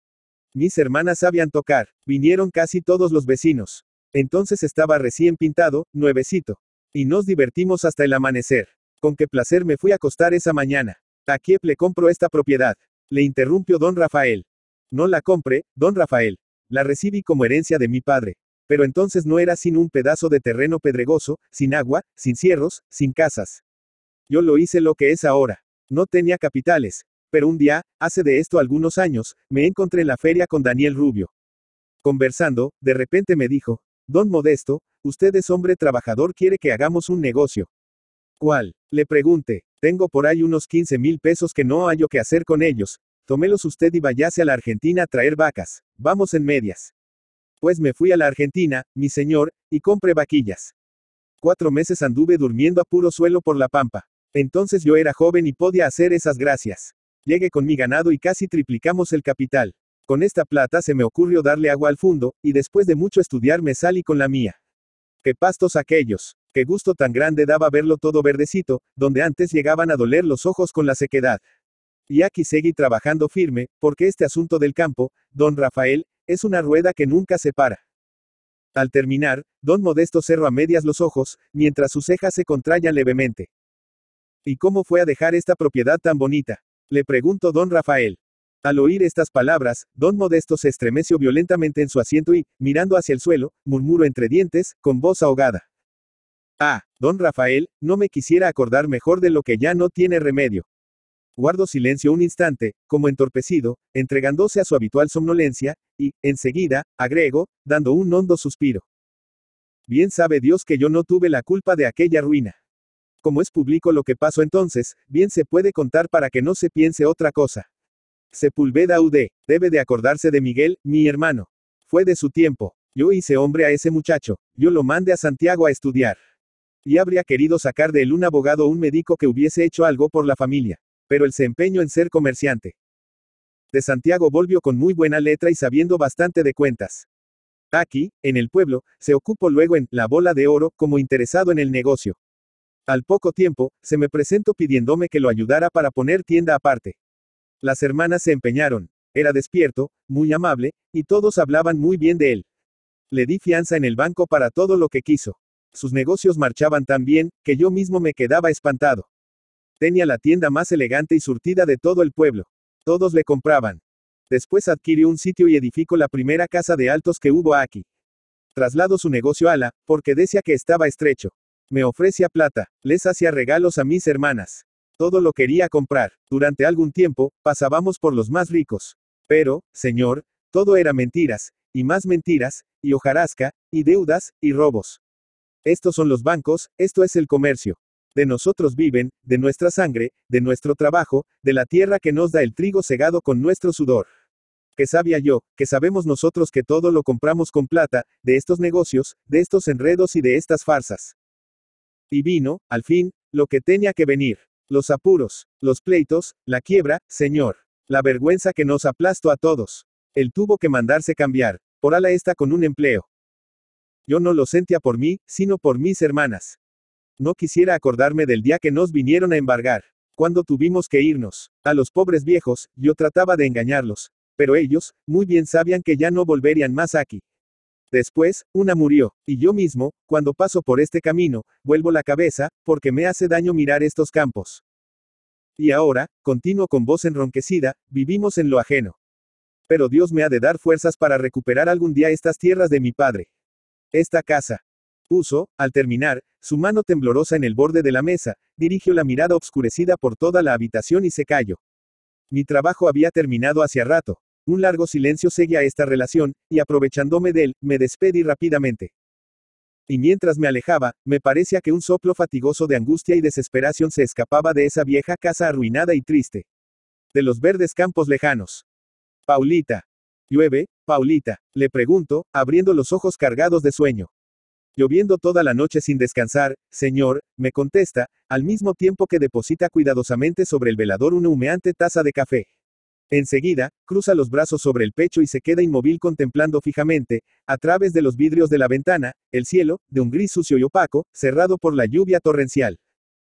Mis hermanas sabían tocar, vinieron casi todos los vecinos. Entonces estaba recién pintado, nuevecito. Y nos divertimos hasta el amanecer. Con qué placer me fui a acostar esa mañana. A Kiev le compro esta propiedad. Le interrumpió don Rafael. No la compré, don Rafael. La recibí como herencia de mi padre. Pero entonces no era sin un pedazo de terreno pedregoso, sin agua, sin cierros, sin casas. Yo lo hice lo que es ahora. No tenía capitales, pero un día, hace de esto algunos años, me encontré en la feria con Daniel Rubio. Conversando, de repente me dijo, Don Modesto, usted es hombre trabajador, quiere que hagamos un negocio. ¿Cuál? Le pregunté, tengo por ahí unos 15 mil pesos que no hallo qué hacer con ellos, Tomelos usted y vayase a la Argentina a traer vacas, vamos en medias. Pues me fui a la Argentina, mi señor, y compré vaquillas. Cuatro meses anduve durmiendo a puro suelo por la pampa. Entonces yo era joven y podía hacer esas gracias. Llegué con mi ganado y casi triplicamos el capital. Con esta plata se me ocurrió darle agua al fondo, y después de mucho estudiar me salí con la mía. ¡Qué pastos aquellos! ¡Qué gusto tan grande daba verlo todo verdecito, donde antes llegaban a doler los ojos con la sequedad! Y aquí seguí trabajando firme, porque este asunto del campo, don Rafael, es una rueda que nunca se para. Al terminar, don Modesto cerró a medias los ojos, mientras sus cejas se contrayan levemente. ¿Y cómo fue a dejar esta propiedad tan bonita? Le preguntó don Rafael. Al oír estas palabras, don Modesto se estremeció violentamente en su asiento y, mirando hacia el suelo, murmuró entre dientes, con voz ahogada. Ah, don Rafael, no me quisiera acordar mejor de lo que ya no tiene remedio. Guardo silencio un instante, como entorpecido, entregándose a su habitual somnolencia, y, enseguida, agregó, dando un hondo suspiro. Bien sabe Dios que yo no tuve la culpa de aquella ruina. Como es público lo que pasó entonces, bien se puede contar para que no se piense otra cosa. Sepulveda UD, debe de acordarse de Miguel, mi hermano. Fue de su tiempo. Yo hice hombre a ese muchacho, yo lo mandé a Santiago a estudiar. Y habría querido sacar de él un abogado o un médico que hubiese hecho algo por la familia. Pero él se empeñó en ser comerciante. De Santiago volvió con muy buena letra y sabiendo bastante de cuentas. Aquí, en el pueblo, se ocupó luego en la bola de oro como interesado en el negocio. Al poco tiempo, se me presentó pidiéndome que lo ayudara para poner tienda aparte. Las hermanas se empeñaron. Era despierto, muy amable, y todos hablaban muy bien de él. Le di fianza en el banco para todo lo que quiso. Sus negocios marchaban tan bien, que yo mismo me quedaba espantado. Tenía la tienda más elegante y surtida de todo el pueblo. Todos le compraban. Después adquirí un sitio y edificó la primera casa de altos que hubo aquí. Traslado su negocio a la, porque decía que estaba estrecho. Me ofrecía plata, les hacía regalos a mis hermanas. Todo lo quería comprar. Durante algún tiempo, pasábamos por los más ricos. Pero, señor, todo era mentiras, y más mentiras, y hojarasca, y deudas, y robos. Estos son los bancos, esto es el comercio. De nosotros viven, de nuestra sangre, de nuestro trabajo, de la tierra que nos da el trigo cegado con nuestro sudor. Que sabía yo, que sabemos nosotros que todo lo compramos con plata, de estos negocios, de estos enredos y de estas farsas. Y vino, al fin, lo que tenía que venir. Los apuros, los pleitos, la quiebra, señor. La vergüenza que nos aplastó a todos. Él tuvo que mandarse cambiar, por ala esta con un empleo. Yo no lo sentía por mí, sino por mis hermanas. No quisiera acordarme del día que nos vinieron a embargar, cuando tuvimos que irnos. A los pobres viejos, yo trataba de engañarlos, pero ellos, muy bien sabían que ya no volverían más aquí. Después, una murió, y yo mismo, cuando paso por este camino, vuelvo la cabeza, porque me hace daño mirar estos campos. Y ahora, continuo con voz enronquecida, vivimos en lo ajeno. Pero Dios me ha de dar fuerzas para recuperar algún día estas tierras de mi padre. Esta casa. Puso, al terminar, su mano temblorosa en el borde de la mesa, dirigió la mirada obscurecida por toda la habitación y se calló. Mi trabajo había terminado hacia rato. Un largo silencio seguía esta relación, y aprovechándome de él, me despedí rápidamente. Y mientras me alejaba, me parecía que un soplo fatigoso de angustia y desesperación se escapaba de esa vieja casa arruinada y triste. De los verdes campos lejanos. Paulita. Llueve, Paulita, le pregunto, abriendo los ojos cargados de sueño. Lloviendo toda la noche sin descansar, señor, me contesta, al mismo tiempo que deposita cuidadosamente sobre el velador una humeante taza de café. Enseguida, cruza los brazos sobre el pecho y se queda inmóvil contemplando fijamente, a través de los vidrios de la ventana, el cielo, de un gris sucio y opaco, cerrado por la lluvia torrencial.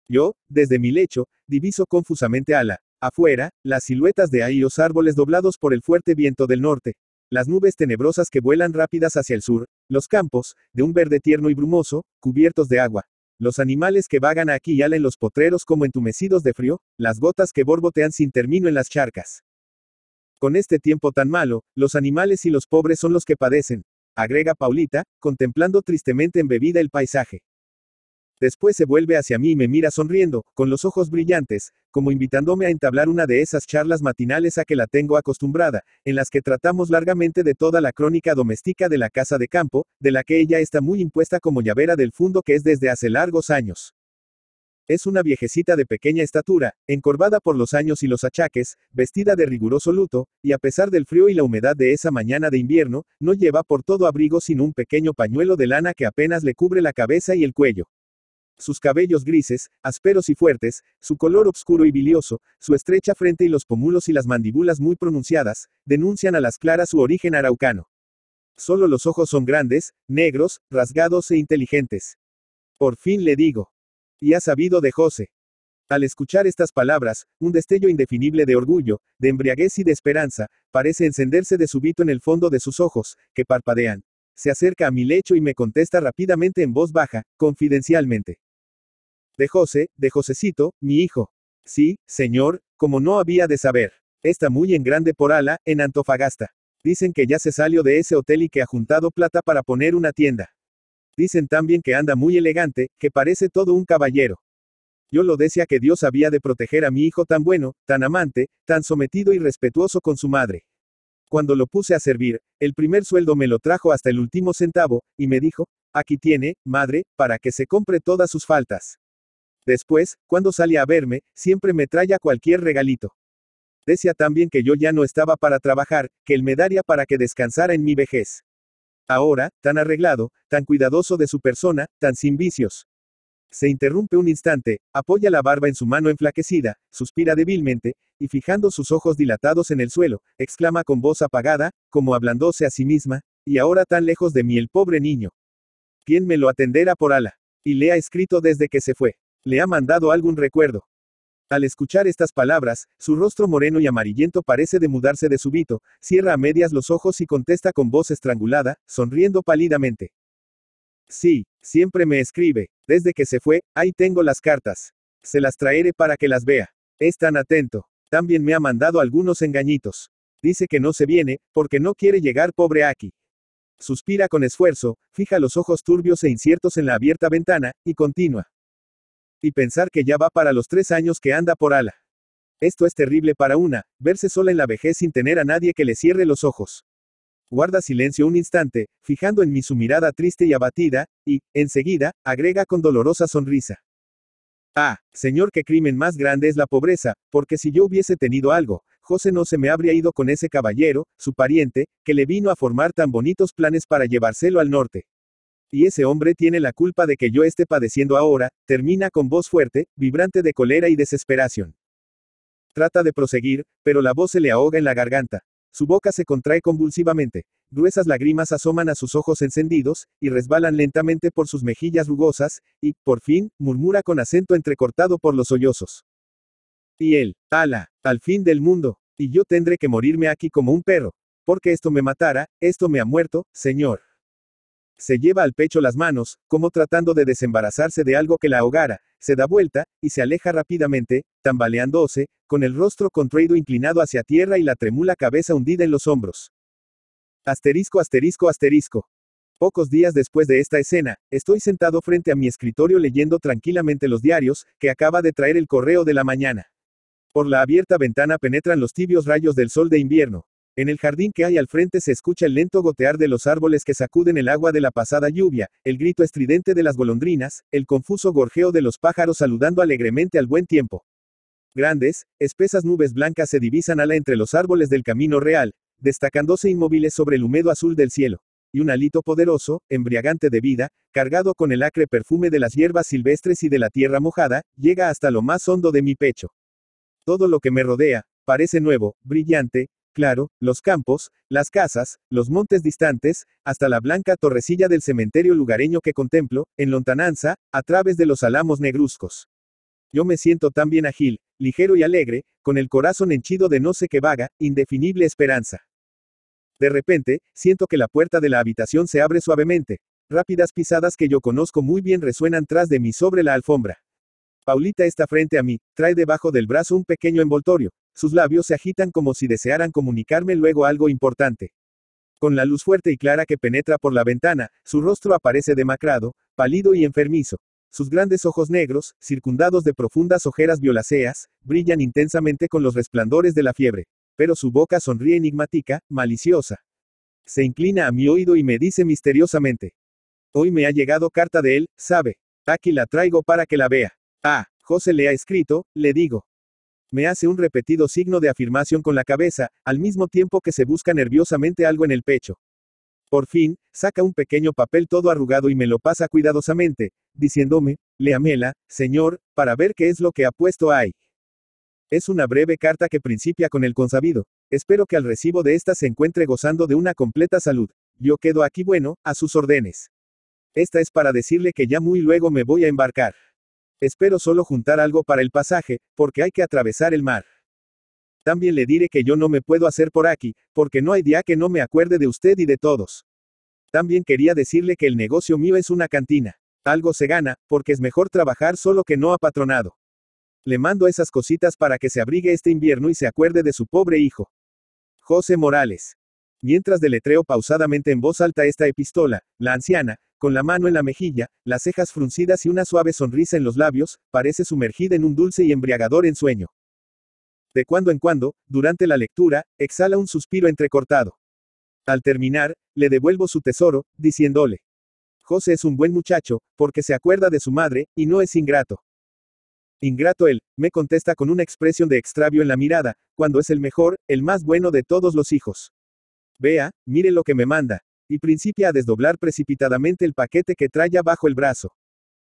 Yo, desde mi lecho, diviso confusamente ala, afuera, las siluetas de ahí los árboles doblados por el fuerte viento del norte, las nubes tenebrosas que vuelan rápidas hacia el sur, los campos, de un verde tierno y brumoso, cubiertos de agua, los animales que vagan aquí y ala en los potreros como entumecidos de frío, las gotas que borbotean sin término en las charcas. Con este tiempo tan malo, los animales y los pobres son los que padecen, agrega Paulita, contemplando tristemente embebida el paisaje. Después se vuelve hacia mí y me mira sonriendo, con los ojos brillantes, como invitándome a entablar una de esas charlas matinales a que la tengo acostumbrada, en las que tratamos largamente de toda la crónica doméstica de la casa de campo, de la que ella está muy impuesta como llavera del fondo que es desde hace largos años. Es una viejecita de pequeña estatura, encorvada por los años y los achaques, vestida de riguroso luto, y a pesar del frío y la humedad de esa mañana de invierno, no lleva por todo abrigo sino un pequeño pañuelo de lana que apenas le cubre la cabeza y el cuello. Sus cabellos grises, ásperos y fuertes, su color oscuro y bilioso, su estrecha frente y los pómulos y las mandíbulas muy pronunciadas, denuncian a las claras su origen araucano. Solo los ojos son grandes, negros, rasgados e inteligentes. Por fin le digo, y ha sabido de José. Al escuchar estas palabras, un destello indefinible de orgullo, de embriaguez y de esperanza, parece encenderse de súbito en el fondo de sus ojos, que parpadean. Se acerca a mi lecho y me contesta rápidamente en voz baja, confidencialmente. De José, de Josecito, mi hijo. Sí, señor, como no había de saber. Está muy en grande por ala, en Antofagasta. Dicen que ya se salió de ese hotel y que ha juntado plata para poner una tienda. Dicen también que anda muy elegante, que parece todo un caballero. Yo lo decía que Dios había de proteger a mi hijo tan bueno, tan amante, tan sometido y respetuoso con su madre. Cuando lo puse a servir, el primer sueldo me lo trajo hasta el último centavo, y me dijo, aquí tiene, madre, para que se compre todas sus faltas. Después, cuando salía a verme, siempre me traía cualquier regalito. Decía también que yo ya no estaba para trabajar, que él me daría para que descansara en mi vejez. Ahora, tan arreglado, tan cuidadoso de su persona, tan sin vicios. Se interrumpe un instante, apoya la barba en su mano enflaquecida, suspira débilmente, y fijando sus ojos dilatados en el suelo, exclama con voz apagada, como hablándose a sí misma, y ahora tan lejos de mí el pobre niño. ¿Quién me lo atenderá por ala? Y le ha escrito desde que se fue. Le ha mandado algún recuerdo. Al escuchar estas palabras, su rostro moreno y amarillento parece de mudarse de súbito, cierra a medias los ojos y contesta con voz estrangulada, sonriendo pálidamente. Sí, siempre me escribe. Desde que se fue, ahí tengo las cartas. Se las traeré para que las vea. Es tan atento. También me ha mandado algunos engañitos. Dice que no se viene, porque no quiere llegar pobre aquí. Suspira con esfuerzo, fija los ojos turbios e inciertos en la abierta ventana, y continúa. Y pensar que ya va para los tres años que anda por ala. Esto es terrible para una, verse sola en la vejez sin tener a nadie que le cierre los ojos. Guarda silencio un instante, fijando en mí su mirada triste y abatida, y, enseguida, agrega con dolorosa sonrisa. Ah, señor, qué crimen más grande es la pobreza, porque si yo hubiese tenido algo, José no se me habría ido con ese caballero, su pariente, que le vino a formar tan bonitos planes para llevárselo al norte. Y ese hombre tiene la culpa de que yo esté padeciendo ahora, termina con voz fuerte, vibrante de cólera y desesperación. Trata de proseguir, pero la voz se le ahoga en la garganta. Su boca se contrae convulsivamente, gruesas lágrimas asoman a sus ojos encendidos, y resbalan lentamente por sus mejillas rugosas, y, por fin, murmura con acento entrecortado por los sollozos. Y él, ala, al fin del mundo, y yo tendré que morirme aquí como un perro, porque esto me matara, esto me ha muerto, Señor. Se lleva al pecho las manos, como tratando de desembarazarse de algo que la ahogara, se da vuelta, y se aleja rápidamente, tambaleándose, con el rostro contraído inclinado hacia tierra y la tremula cabeza hundida en los hombros. Asterisco, asterisco, asterisco. Pocos días después de esta escena, estoy sentado frente a mi escritorio leyendo tranquilamente los diarios, que acaba de traer el correo de la mañana. Por la abierta ventana penetran los tibios rayos del sol de invierno. En el jardín que hay al frente se escucha el lento gotear de los árboles que sacuden el agua de la pasada lluvia, el grito estridente de las golondrinas, el confuso gorjeo de los pájaros saludando alegremente al buen tiempo. Grandes, espesas nubes blancas se divisan a la entre los árboles del camino real, destacándose inmóviles sobre el húmedo azul del cielo. Y un alito poderoso, embriagante de vida, cargado con el acre perfume de las hierbas silvestres y de la tierra mojada, llega hasta lo más hondo de mi pecho. Todo lo que me rodea, parece nuevo, brillante, claro, los campos, las casas, los montes distantes, hasta la blanca torrecilla del cementerio lugareño que contemplo, en lontananza, a través de los álamos negruzcos. Yo me siento tan bien ágil, ligero y alegre, con el corazón henchido de no sé qué vaga, indefinible esperanza. De repente, siento que la puerta de la habitación se abre suavemente. Rápidas pisadas que yo conozco muy bien resuenan tras de mí sobre la alfombra. Paulita está frente a mí, trae debajo del brazo un pequeño envoltorio. Sus labios se agitan como si desearan comunicarme luego algo importante. Con la luz fuerte y clara que penetra por la ventana, su rostro aparece demacrado, pálido y enfermizo. Sus grandes ojos negros, circundados de profundas ojeras violáceas, brillan intensamente con los resplandores de la fiebre. Pero su boca sonríe enigmática, maliciosa. Se inclina a mi oído y me dice misteriosamente. Hoy me ha llegado carta de él, sabe. Aquí la traigo para que la vea. Ah, José le ha escrito, le digo. Me hace un repetido signo de afirmación con la cabeza, al mismo tiempo que se busca nerviosamente algo en el pecho. Por fin, saca un pequeño papel todo arrugado y me lo pasa cuidadosamente, diciéndome, léamela, señor, para ver qué es lo que ha puesto ahí. Es una breve carta que principia con el consabido. Espero que al recibo de esta se encuentre gozando de una completa salud. Yo quedo aquí bueno, a sus órdenes. Esta es para decirle que ya muy luego me voy a embarcar. Espero solo juntar algo para el pasaje, porque hay que atravesar el mar. También le diré que yo no me puedo hacer por aquí, porque no hay día que no me acuerde de usted y de todos. También quería decirle que el negocio mío es una cantina. Algo se gana, porque es mejor trabajar solo que no apatronado. Le mando esas cositas para que se abrigue este invierno y se acuerde de su pobre hijo. José Morales. Mientras deletreo pausadamente en voz alta esta epistola, la anciana, con la mano en la mejilla, las cejas fruncidas y una suave sonrisa en los labios, parece sumergida en un dulce y embriagador ensueño. De cuando en cuando, durante la lectura, exhala un suspiro entrecortado. Al terminar, le devuelvo su tesoro, diciéndole, José es un buen muchacho, porque se acuerda de su madre, y no es ingrato. Ingrato él, me contesta con una expresión de extravio en la mirada, cuando es el mejor, el más bueno de todos los hijos. Vea, mire lo que me manda, y principia a desdoblar precipitadamente el paquete que traía bajo el brazo.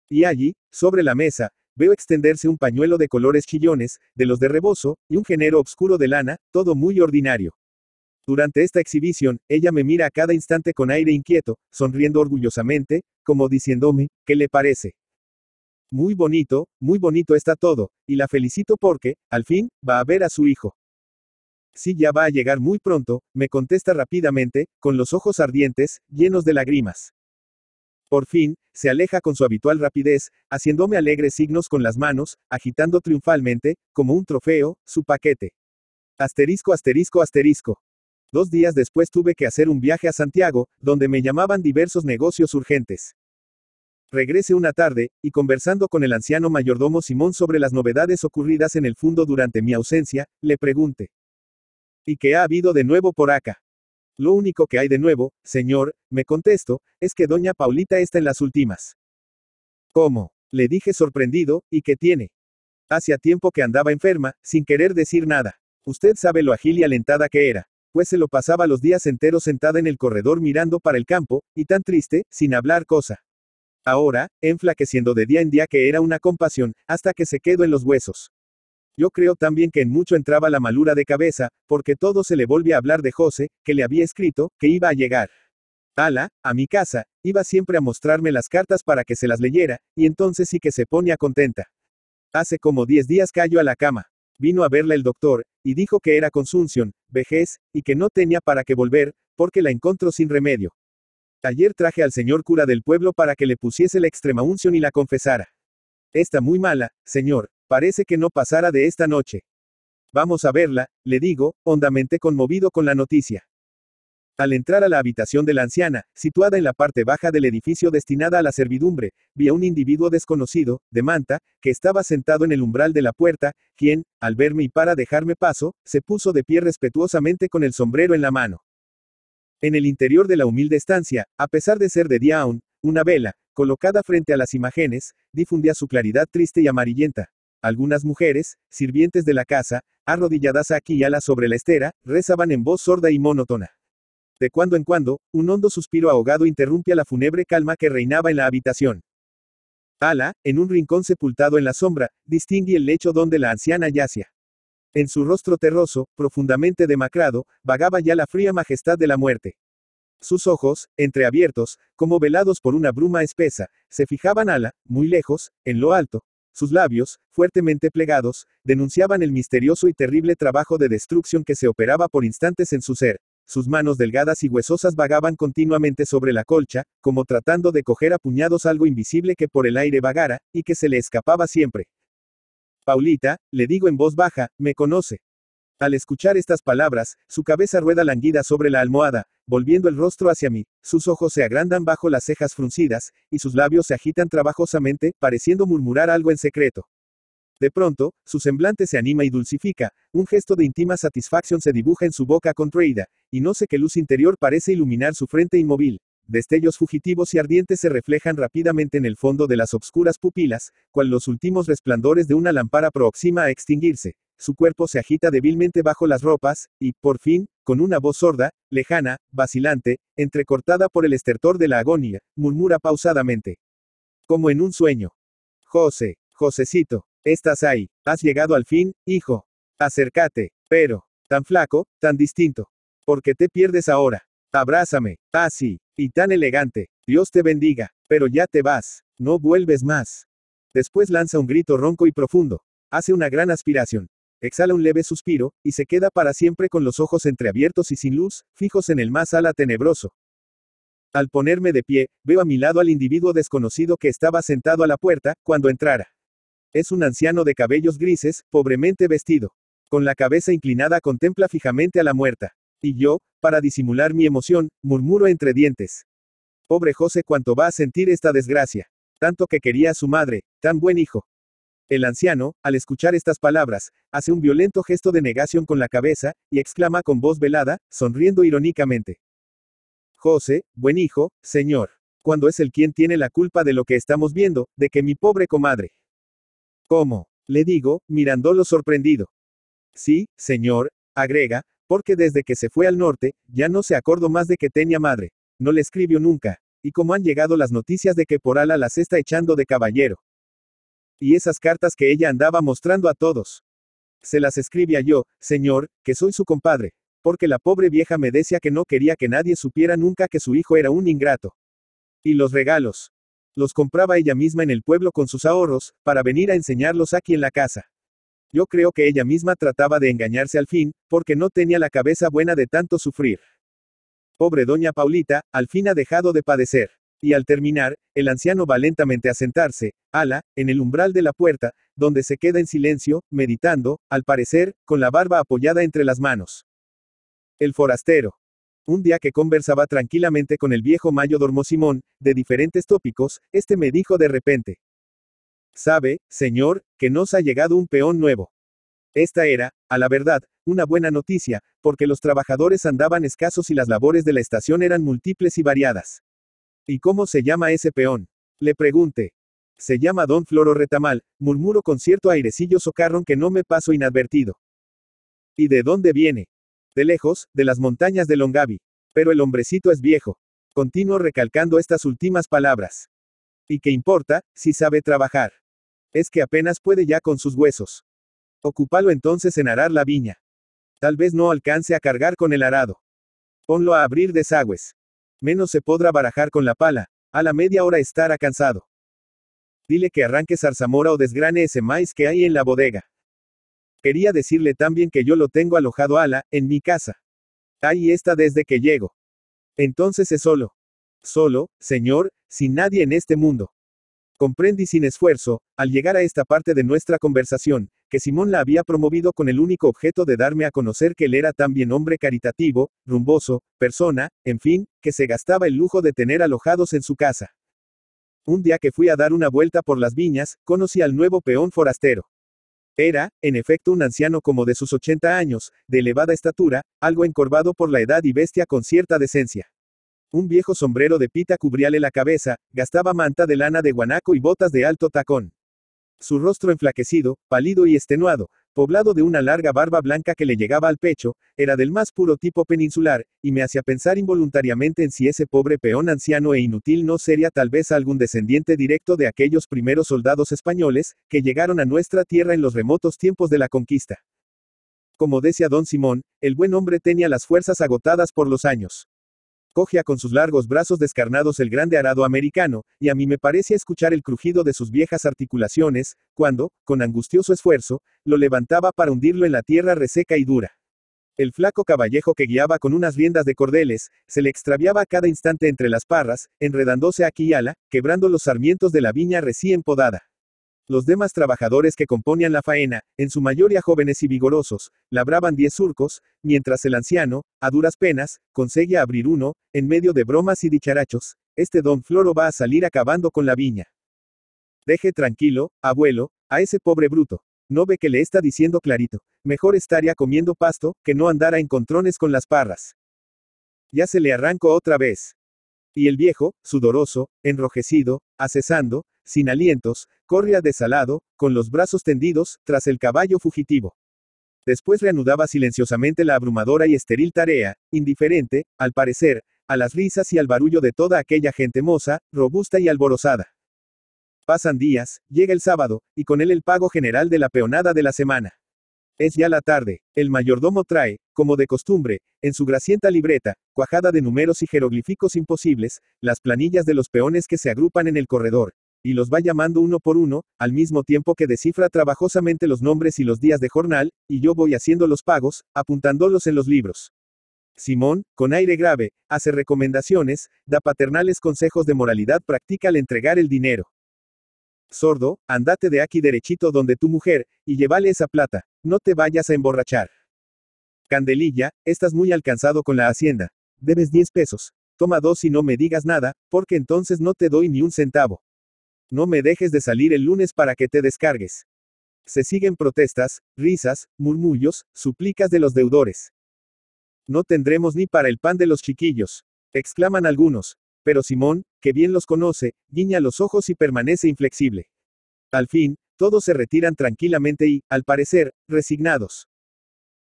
Y allí, sobre la mesa, veo extenderse un pañuelo de colores chillones, de los de rebozo, y un género obscuro de lana, todo muy ordinario. Durante esta exhibición, ella me mira a cada instante con aire inquieto, sonriendo orgullosamente, como diciéndome, ¿qué le parece? Muy bonito, muy bonito está todo, y la felicito porque, al fin, va a ver a su hijo. Sí, ya va a llegar muy pronto, me contesta rápidamente, con los ojos ardientes, llenos de lágrimas. Por fin, se aleja con su habitual rapidez, haciéndome alegres signos con las manos, agitando triunfalmente, como un trofeo, su paquete. Asterisco, asterisco, asterisco. Dos días después tuve que hacer un viaje a Santiago, donde me llamaban diversos negocios urgentes. Regresé una tarde, y conversando con el anciano mayordomo Simón sobre las novedades ocurridas en el fondo durante mi ausencia, le pregunté. ¿Y qué ha habido de nuevo por acá? Lo único que hay de nuevo, señor, me contesto, es que doña Paulita está en las últimas. ¿Cómo? Le dije sorprendido, ¿y qué tiene? Hacía tiempo que andaba enferma, sin querer decir nada. Usted sabe lo ágil y alentada que era, pues se lo pasaba los días enteros sentada en el corredor mirando para el campo, y tan triste, sin hablar cosa. Ahora, enflaqueciendo de día en día que era una compasión, hasta que se quedó en los huesos. Yo creo también que en mucho entraba la malura de cabeza, porque todo se le volvía a hablar de José, que le había escrito, que iba a llegar. Ala, a mi casa, iba siempre a mostrarme las cartas para que se las leyera, y entonces sí que se ponía contenta. Hace como diez días cayó a la cama. Vino a verla el doctor, y dijo que era consunción, vejez, y que no tenía para qué volver, porque la encontró sin remedio. Ayer traje al señor cura del pueblo para que le pusiese la unción y la confesara. Está muy mala, señor, Parece que no pasará de esta noche. Vamos a verla, le digo, hondamente conmovido con la noticia. Al entrar a la habitación de la anciana, situada en la parte baja del edificio destinada a la servidumbre, vi a un individuo desconocido, de manta, que estaba sentado en el umbral de la puerta, quien, al verme y para dejarme paso, se puso de pie respetuosamente con el sombrero en la mano. En el interior de la humilde estancia, a pesar de ser de día aún, una vela, colocada frente a las imágenes, difundía su claridad triste y amarillenta. Algunas mujeres, sirvientes de la casa, arrodilladas aquí y ala sobre la estera, rezaban en voz sorda y monótona. De cuando en cuando, un hondo suspiro ahogado interrumpía la fúnebre calma que reinaba en la habitación. Ala, en un rincón sepultado en la sombra, distingue el lecho donde la anciana yacía. En su rostro terroso, profundamente demacrado, vagaba ya la fría majestad de la muerte. Sus ojos, entreabiertos, como velados por una bruma espesa, se fijaban a muy lejos, en lo alto, sus labios, fuertemente plegados, denunciaban el misterioso y terrible trabajo de destrucción que se operaba por instantes en su ser. Sus manos delgadas y huesosas vagaban continuamente sobre la colcha, como tratando de coger a puñados algo invisible que por el aire vagara, y que se le escapaba siempre. Paulita, le digo en voz baja, me conoce. Al escuchar estas palabras, su cabeza rueda languida sobre la almohada, volviendo el rostro hacia mí, sus ojos se agrandan bajo las cejas fruncidas, y sus labios se agitan trabajosamente, pareciendo murmurar algo en secreto. De pronto, su semblante se anima y dulcifica, un gesto de íntima satisfacción se dibuja en su boca contraída, y no sé qué luz interior parece iluminar su frente inmóvil. Destellos fugitivos y ardientes se reflejan rápidamente en el fondo de las obscuras pupilas, cual los últimos resplandores de una lámpara próxima a extinguirse su cuerpo se agita débilmente bajo las ropas, y, por fin, con una voz sorda, lejana, vacilante, entrecortada por el estertor de la agonía, murmura pausadamente. Como en un sueño. José, Josecito, estás ahí, has llegado al fin, hijo. Acércate, pero, tan flaco, tan distinto. porque te pierdes ahora? Abrázame, así, y tan elegante, Dios te bendiga, pero ya te vas, no vuelves más. Después lanza un grito ronco y profundo. Hace una gran aspiración exhala un leve suspiro, y se queda para siempre con los ojos entreabiertos y sin luz, fijos en el más ala tenebroso. Al ponerme de pie, veo a mi lado al individuo desconocido que estaba sentado a la puerta, cuando entrara. Es un anciano de cabellos grises, pobremente vestido. Con la cabeza inclinada contempla fijamente a la muerta. Y yo, para disimular mi emoción, murmuro entre dientes. Pobre José, cuánto va a sentir esta desgracia. Tanto que quería a su madre, tan buen hijo. El anciano, al escuchar estas palabras, hace un violento gesto de negación con la cabeza, y exclama con voz velada, sonriendo irónicamente. José, buen hijo, señor. Cuando es el quien tiene la culpa de lo que estamos viendo, de que mi pobre comadre. ¿Cómo? Le digo, mirándolo sorprendido. Sí, señor, agrega, porque desde que se fue al norte, ya no se acordó más de que tenía madre. No le escribió nunca. Y como han llegado las noticias de que por ala las está echando de caballero y esas cartas que ella andaba mostrando a todos. Se las escribía yo, señor, que soy su compadre, porque la pobre vieja me decía que no quería que nadie supiera nunca que su hijo era un ingrato. Y los regalos. Los compraba ella misma en el pueblo con sus ahorros, para venir a enseñarlos aquí en la casa. Yo creo que ella misma trataba de engañarse al fin, porque no tenía la cabeza buena de tanto sufrir. Pobre doña Paulita, al fin ha dejado de padecer y al terminar, el anciano va lentamente a sentarse, ala, en el umbral de la puerta, donde se queda en silencio, meditando, al parecer, con la barba apoyada entre las manos. El forastero. Un día que conversaba tranquilamente con el viejo Mayo Dormosimón, de diferentes tópicos, este me dijo de repente. Sabe, señor, que nos ha llegado un peón nuevo. Esta era, a la verdad, una buena noticia, porque los trabajadores andaban escasos y las labores de la estación eran múltiples y variadas. ¿Y cómo se llama ese peón? Le pregunté. Se llama Don Floro Retamal, murmuro con cierto airecillo socarrón que no me paso inadvertido. ¿Y de dónde viene? De lejos, de las montañas de Longavi. Pero el hombrecito es viejo. Continuo recalcando estas últimas palabras. ¿Y qué importa, si sabe trabajar? Es que apenas puede ya con sus huesos. Ocupalo entonces en arar la viña. Tal vez no alcance a cargar con el arado. Ponlo a abrir desagües menos se podrá barajar con la pala, a la media hora estará cansado. Dile que arranque zarzamora o desgrane ese maíz que hay en la bodega. Quería decirle también que yo lo tengo alojado a la, en mi casa. Ahí está desde que llego. Entonces es solo. Solo, señor, sin nadie en este mundo. Comprendí sin esfuerzo, al llegar a esta parte de nuestra conversación, que Simón la había promovido con el único objeto de darme a conocer que él era también hombre caritativo, rumboso, persona, en fin, que se gastaba el lujo de tener alojados en su casa. Un día que fui a dar una vuelta por las viñas, conocí al nuevo peón forastero. Era, en efecto, un anciano como de sus 80 años, de elevada estatura, algo encorvado por la edad y bestia con cierta decencia. Un viejo sombrero de pita cubríale la cabeza, gastaba manta de lana de guanaco y botas de alto tacón. Su rostro enflaquecido, pálido y estenuado, poblado de una larga barba blanca que le llegaba al pecho, era del más puro tipo peninsular, y me hacía pensar involuntariamente en si ese pobre peón anciano e inútil no sería tal vez algún descendiente directo de aquellos primeros soldados españoles, que llegaron a nuestra tierra en los remotos tiempos de la conquista. Como decía don Simón, el buen hombre tenía las fuerzas agotadas por los años. Cogía con sus largos brazos descarnados el grande arado americano, y a mí me parecía escuchar el crujido de sus viejas articulaciones, cuando, con angustioso esfuerzo, lo levantaba para hundirlo en la tierra reseca y dura. El flaco caballejo que guiaba con unas riendas de cordeles, se le extraviaba a cada instante entre las parras, enredándose aquí y ala, quebrando los sarmientos de la viña recién podada. Los demás trabajadores que componían la faena, en su mayoría jóvenes y vigorosos, labraban diez surcos, mientras el anciano, a duras penas, conseguía abrir uno, en medio de bromas y dicharachos, este don Floro va a salir acabando con la viña. Deje tranquilo, abuelo, a ese pobre bruto. No ve que le está diciendo clarito, mejor estaría comiendo pasto, que no andara en contrones con las parras. Ya se le arrancó otra vez. Y el viejo, sudoroso, enrojecido, acesando, sin alientos, corría desalado, con los brazos tendidos, tras el caballo fugitivo. Después reanudaba silenciosamente la abrumadora y estéril tarea, indiferente, al parecer, a las risas y al barullo de toda aquella gente moza, robusta y alborozada. Pasan días, llega el sábado, y con él el pago general de la peonada de la semana. Es ya la tarde, el mayordomo trae, como de costumbre, en su gracienta libreta, cuajada de números y jeroglíficos imposibles, las planillas de los peones que se agrupan en el corredor, y los va llamando uno por uno, al mismo tiempo que descifra trabajosamente los nombres y los días de jornal, y yo voy haciendo los pagos, apuntándolos en los libros. Simón, con aire grave, hace recomendaciones, da paternales consejos de moralidad práctica al entregar el dinero. Sordo, andate de aquí derechito donde tu mujer, y llévale esa plata, no te vayas a emborrachar. Candelilla, estás muy alcanzado con la hacienda. Debes 10 pesos. Toma dos y no me digas nada, porque entonces no te doy ni un centavo. No me dejes de salir el lunes para que te descargues. Se siguen protestas, risas, murmullos, suplicas de los deudores. No tendremos ni para el pan de los chiquillos, exclaman algunos, pero Simón, que bien los conoce, guiña los ojos y permanece inflexible. Al fin, todos se retiran tranquilamente y, al parecer, resignados.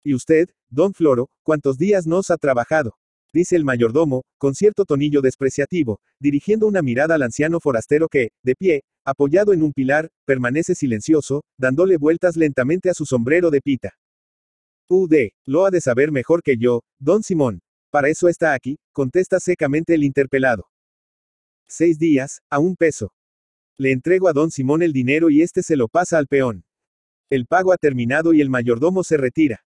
¿Y usted, don Floro, cuántos días nos ha trabajado? dice el mayordomo, con cierto tonillo despreciativo, dirigiendo una mirada al anciano forastero que, de pie, apoyado en un pilar, permanece silencioso, dándole vueltas lentamente a su sombrero de pita. UD, lo ha de saber mejor que yo, don Simón. Para eso está aquí, contesta secamente el interpelado. Seis días, a un peso. Le entrego a don Simón el dinero y este se lo pasa al peón. El pago ha terminado y el mayordomo se retira.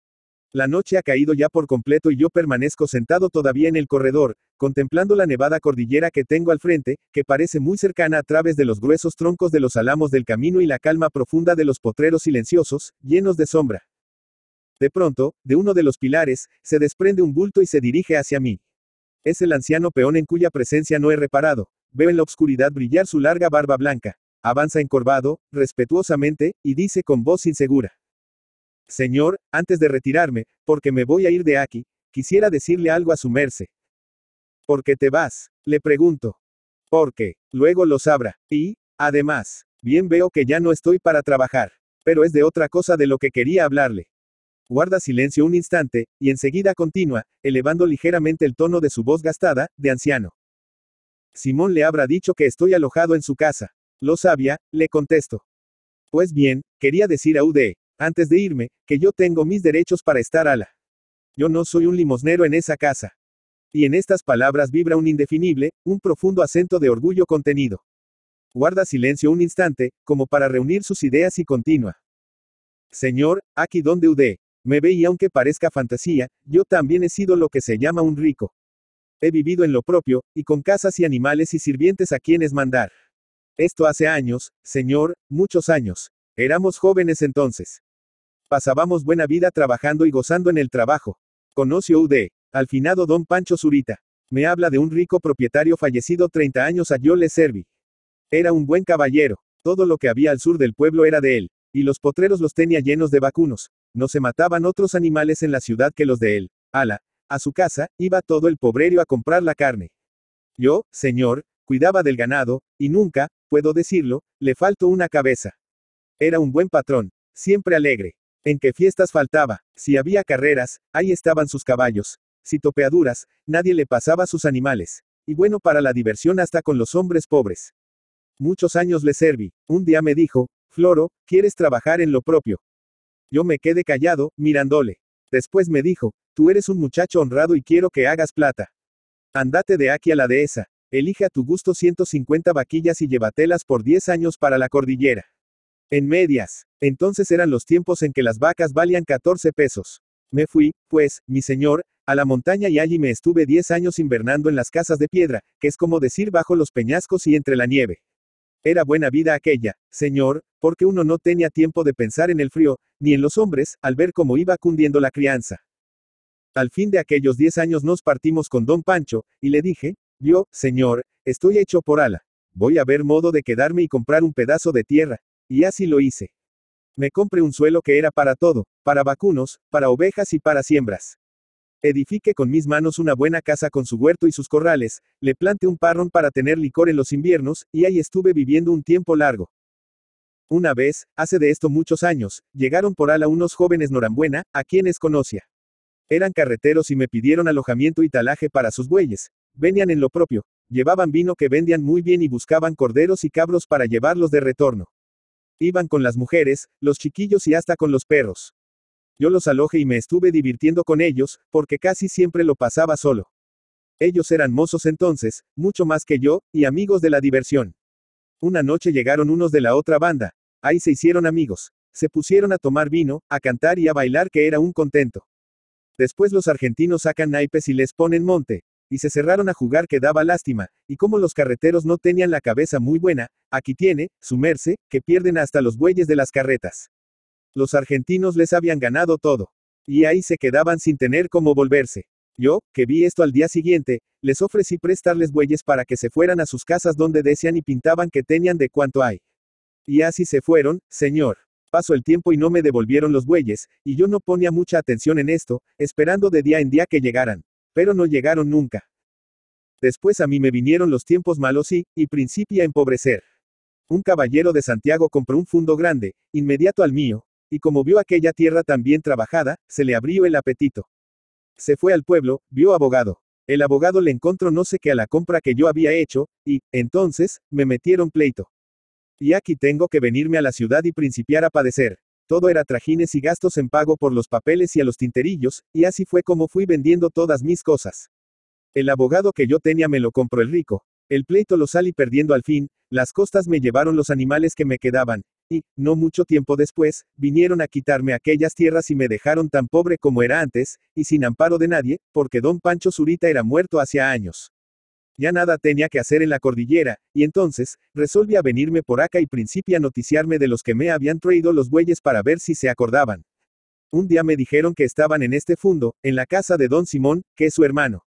La noche ha caído ya por completo y yo permanezco sentado todavía en el corredor, contemplando la nevada cordillera que tengo al frente, que parece muy cercana a través de los gruesos troncos de los álamos del camino y la calma profunda de los potreros silenciosos, llenos de sombra. De pronto, de uno de los pilares, se desprende un bulto y se dirige hacia mí. Es el anciano peón en cuya presencia no he reparado. Veo en la oscuridad brillar su larga barba blanca. Avanza encorvado, respetuosamente, y dice con voz insegura. Señor, antes de retirarme, porque me voy a ir de aquí, quisiera decirle algo a su merced. ¿Por qué te vas? Le pregunto. Porque, luego lo sabrá. Y, además, bien veo que ya no estoy para trabajar, pero es de otra cosa de lo que quería hablarle. Guarda silencio un instante, y enseguida continúa, elevando ligeramente el tono de su voz gastada, de anciano. Simón le habrá dicho que estoy alojado en su casa. Lo sabía, le contesto. Pues bien, quería decir a UDE. Antes de irme, que yo tengo mis derechos para estar ala. Yo no soy un limosnero en esa casa. Y en estas palabras vibra un indefinible, un profundo acento de orgullo contenido. Guarda silencio un instante, como para reunir sus ideas y continúa. Señor, aquí donde udé, me ve y aunque parezca fantasía, yo también he sido lo que se llama un rico. He vivido en lo propio, y con casas y animales y sirvientes a quienes mandar. Esto hace años, señor, muchos años. Éramos jóvenes entonces. Pasábamos buena vida trabajando y gozando en el trabajo. Conoció UD. Al finado don Pancho Zurita. Me habla de un rico propietario fallecido 30 años a yo le serví. Era un buen caballero. Todo lo que había al sur del pueblo era de él, y los potreros los tenía llenos de vacunos. No se mataban otros animales en la ciudad que los de él. Ala. A su casa, iba todo el pobrerio a comprar la carne. Yo, señor, cuidaba del ganado, y nunca, puedo decirlo, le faltó una cabeza. Era un buen patrón, siempre alegre. En qué fiestas faltaba, si había carreras, ahí estaban sus caballos, si topeaduras, nadie le pasaba sus animales. Y bueno para la diversión hasta con los hombres pobres. Muchos años le serví, un día me dijo, Floro, ¿quieres trabajar en lo propio? Yo me quedé callado, mirándole. Después me dijo, tú eres un muchacho honrado y quiero que hagas plata. Andate de aquí a la dehesa, elige a tu gusto 150 vaquillas y llévatelas por 10 años para la cordillera. En medias. Entonces eran los tiempos en que las vacas valían 14 pesos. Me fui, pues, mi señor, a la montaña y allí me estuve 10 años invernando en las casas de piedra, que es como decir bajo los peñascos y entre la nieve. Era buena vida aquella, señor, porque uno no tenía tiempo de pensar en el frío, ni en los hombres, al ver cómo iba cundiendo la crianza. Al fin de aquellos 10 años nos partimos con don Pancho, y le dije, yo, señor, estoy hecho por ala. Voy a ver modo de quedarme y comprar un pedazo de tierra, y así lo hice. Me compré un suelo que era para todo, para vacunos, para ovejas y para siembras. Edifiqué con mis manos una buena casa con su huerto y sus corrales, le planté un parrón para tener licor en los inviernos, y ahí estuve viviendo un tiempo largo. Una vez, hace de esto muchos años, llegaron por ala unos jóvenes Norambuena, a quienes conocía. Eran carreteros y me pidieron alojamiento y talaje para sus bueyes. Venían en lo propio, llevaban vino que vendían muy bien y buscaban corderos y cabros para llevarlos de retorno. Iban con las mujeres, los chiquillos y hasta con los perros. Yo los alojé y me estuve divirtiendo con ellos, porque casi siempre lo pasaba solo. Ellos eran mozos entonces, mucho más que yo, y amigos de la diversión. Una noche llegaron unos de la otra banda. Ahí se hicieron amigos. Se pusieron a tomar vino, a cantar y a bailar que era un contento. Después los argentinos sacan naipes y les ponen monte y se cerraron a jugar que daba lástima, y como los carreteros no tenían la cabeza muy buena, aquí tiene, sumerse, que pierden hasta los bueyes de las carretas. Los argentinos les habían ganado todo. Y ahí se quedaban sin tener cómo volverse. Yo, que vi esto al día siguiente, les ofrecí prestarles bueyes para que se fueran a sus casas donde desean y pintaban que tenían de cuanto hay. Y así se fueron, señor. Pasó el tiempo y no me devolvieron los bueyes, y yo no ponía mucha atención en esto, esperando de día en día que llegaran pero no llegaron nunca. Después a mí me vinieron los tiempos malos y, y principia a empobrecer. Un caballero de Santiago compró un fundo grande, inmediato al mío, y como vio aquella tierra tan bien trabajada, se le abrió el apetito. Se fue al pueblo, vio abogado. El abogado le encontró no sé qué a la compra que yo había hecho, y, entonces, me metieron pleito. Y aquí tengo que venirme a la ciudad y principiar a padecer. Todo era trajines y gastos en pago por los papeles y a los tinterillos, y así fue como fui vendiendo todas mis cosas. El abogado que yo tenía me lo compró el rico. El pleito lo salí perdiendo al fin, las costas me llevaron los animales que me quedaban, y, no mucho tiempo después, vinieron a quitarme aquellas tierras y me dejaron tan pobre como era antes, y sin amparo de nadie, porque don Pancho Zurita era muerto hacía años. Ya nada tenía que hacer en la cordillera, y entonces, resolví a venirme por acá y principia a noticiarme de los que me habían traído los bueyes para ver si se acordaban. Un día me dijeron que estaban en este fundo, en la casa de don Simón, que es su hermano.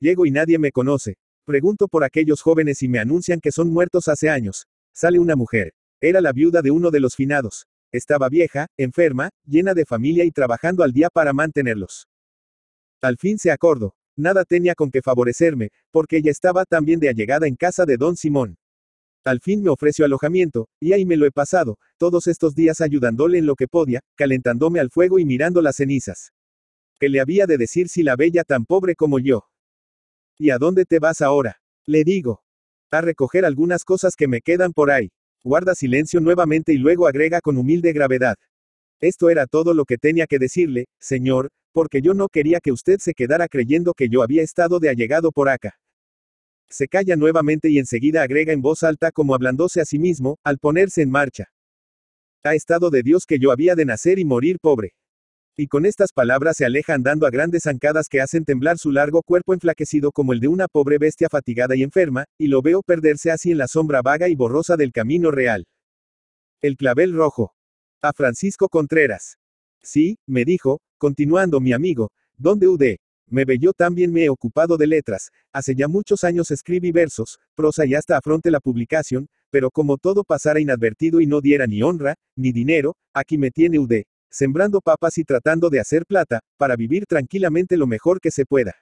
Llego y nadie me conoce. Pregunto por aquellos jóvenes y me anuncian que son muertos hace años. Sale una mujer. Era la viuda de uno de los finados. Estaba vieja, enferma, llena de familia y trabajando al día para mantenerlos. Al fin se acordó. Nada tenía con que favorecerme, porque ella estaba también de allegada en casa de don Simón. Al fin me ofreció alojamiento, y ahí me lo he pasado, todos estos días ayudándole en lo que podía, calentándome al fuego y mirando las cenizas. ¿Qué le había de decir si la bella tan pobre como yo? ¿Y a dónde te vas ahora? Le digo. A recoger algunas cosas que me quedan por ahí. Guarda silencio nuevamente y luego agrega con humilde gravedad. Esto era todo lo que tenía que decirle, señor, porque yo no quería que usted se quedara creyendo que yo había estado de allegado por acá. Se calla nuevamente y enseguida agrega en voz alta como hablándose a sí mismo, al ponerse en marcha. Ha estado de Dios que yo había de nacer y morir pobre. Y con estas palabras se aleja andando a grandes zancadas que hacen temblar su largo cuerpo enflaquecido como el de una pobre bestia fatigada y enferma, y lo veo perderse así en la sombra vaga y borrosa del camino real. El clavel rojo. A Francisco Contreras. Sí, me dijo, continuando mi amigo, donde UD. Me ve yo también me he ocupado de letras, hace ya muchos años escribí versos, prosa y hasta afronte la publicación, pero como todo pasara inadvertido y no diera ni honra, ni dinero, aquí me tiene UD, sembrando papas y tratando de hacer plata, para vivir tranquilamente lo mejor que se pueda.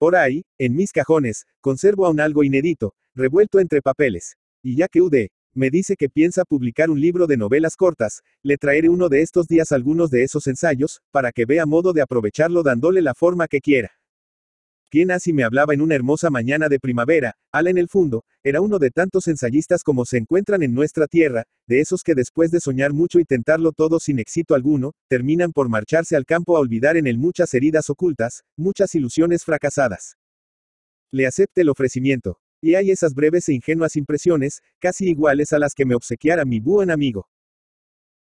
Por ahí, en mis cajones, conservo aún algo inédito, revuelto entre papeles. Y ya que UD, me dice que piensa publicar un libro de novelas cortas, le traeré uno de estos días algunos de esos ensayos, para que vea modo de aprovecharlo dándole la forma que quiera. Quien así me hablaba en una hermosa mañana de primavera, Al en el fondo, era uno de tantos ensayistas como se encuentran en nuestra tierra, de esos que después de soñar mucho y tentarlo todo sin éxito alguno, terminan por marcharse al campo a olvidar en él muchas heridas ocultas, muchas ilusiones fracasadas. Le acepte el ofrecimiento. Y hay esas breves e ingenuas impresiones, casi iguales a las que me obsequiara mi buen amigo.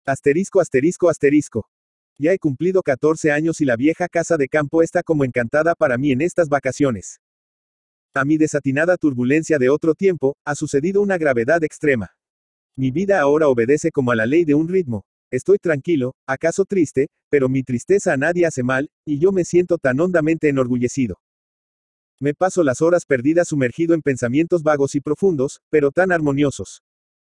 Asterisco, asterisco, asterisco. Ya he cumplido 14 años y la vieja casa de campo está como encantada para mí en estas vacaciones. A mi desatinada turbulencia de otro tiempo, ha sucedido una gravedad extrema. Mi vida ahora obedece como a la ley de un ritmo. Estoy tranquilo, acaso triste, pero mi tristeza a nadie hace mal, y yo me siento tan hondamente enorgullecido. Me paso las horas perdidas sumergido en pensamientos vagos y profundos, pero tan armoniosos.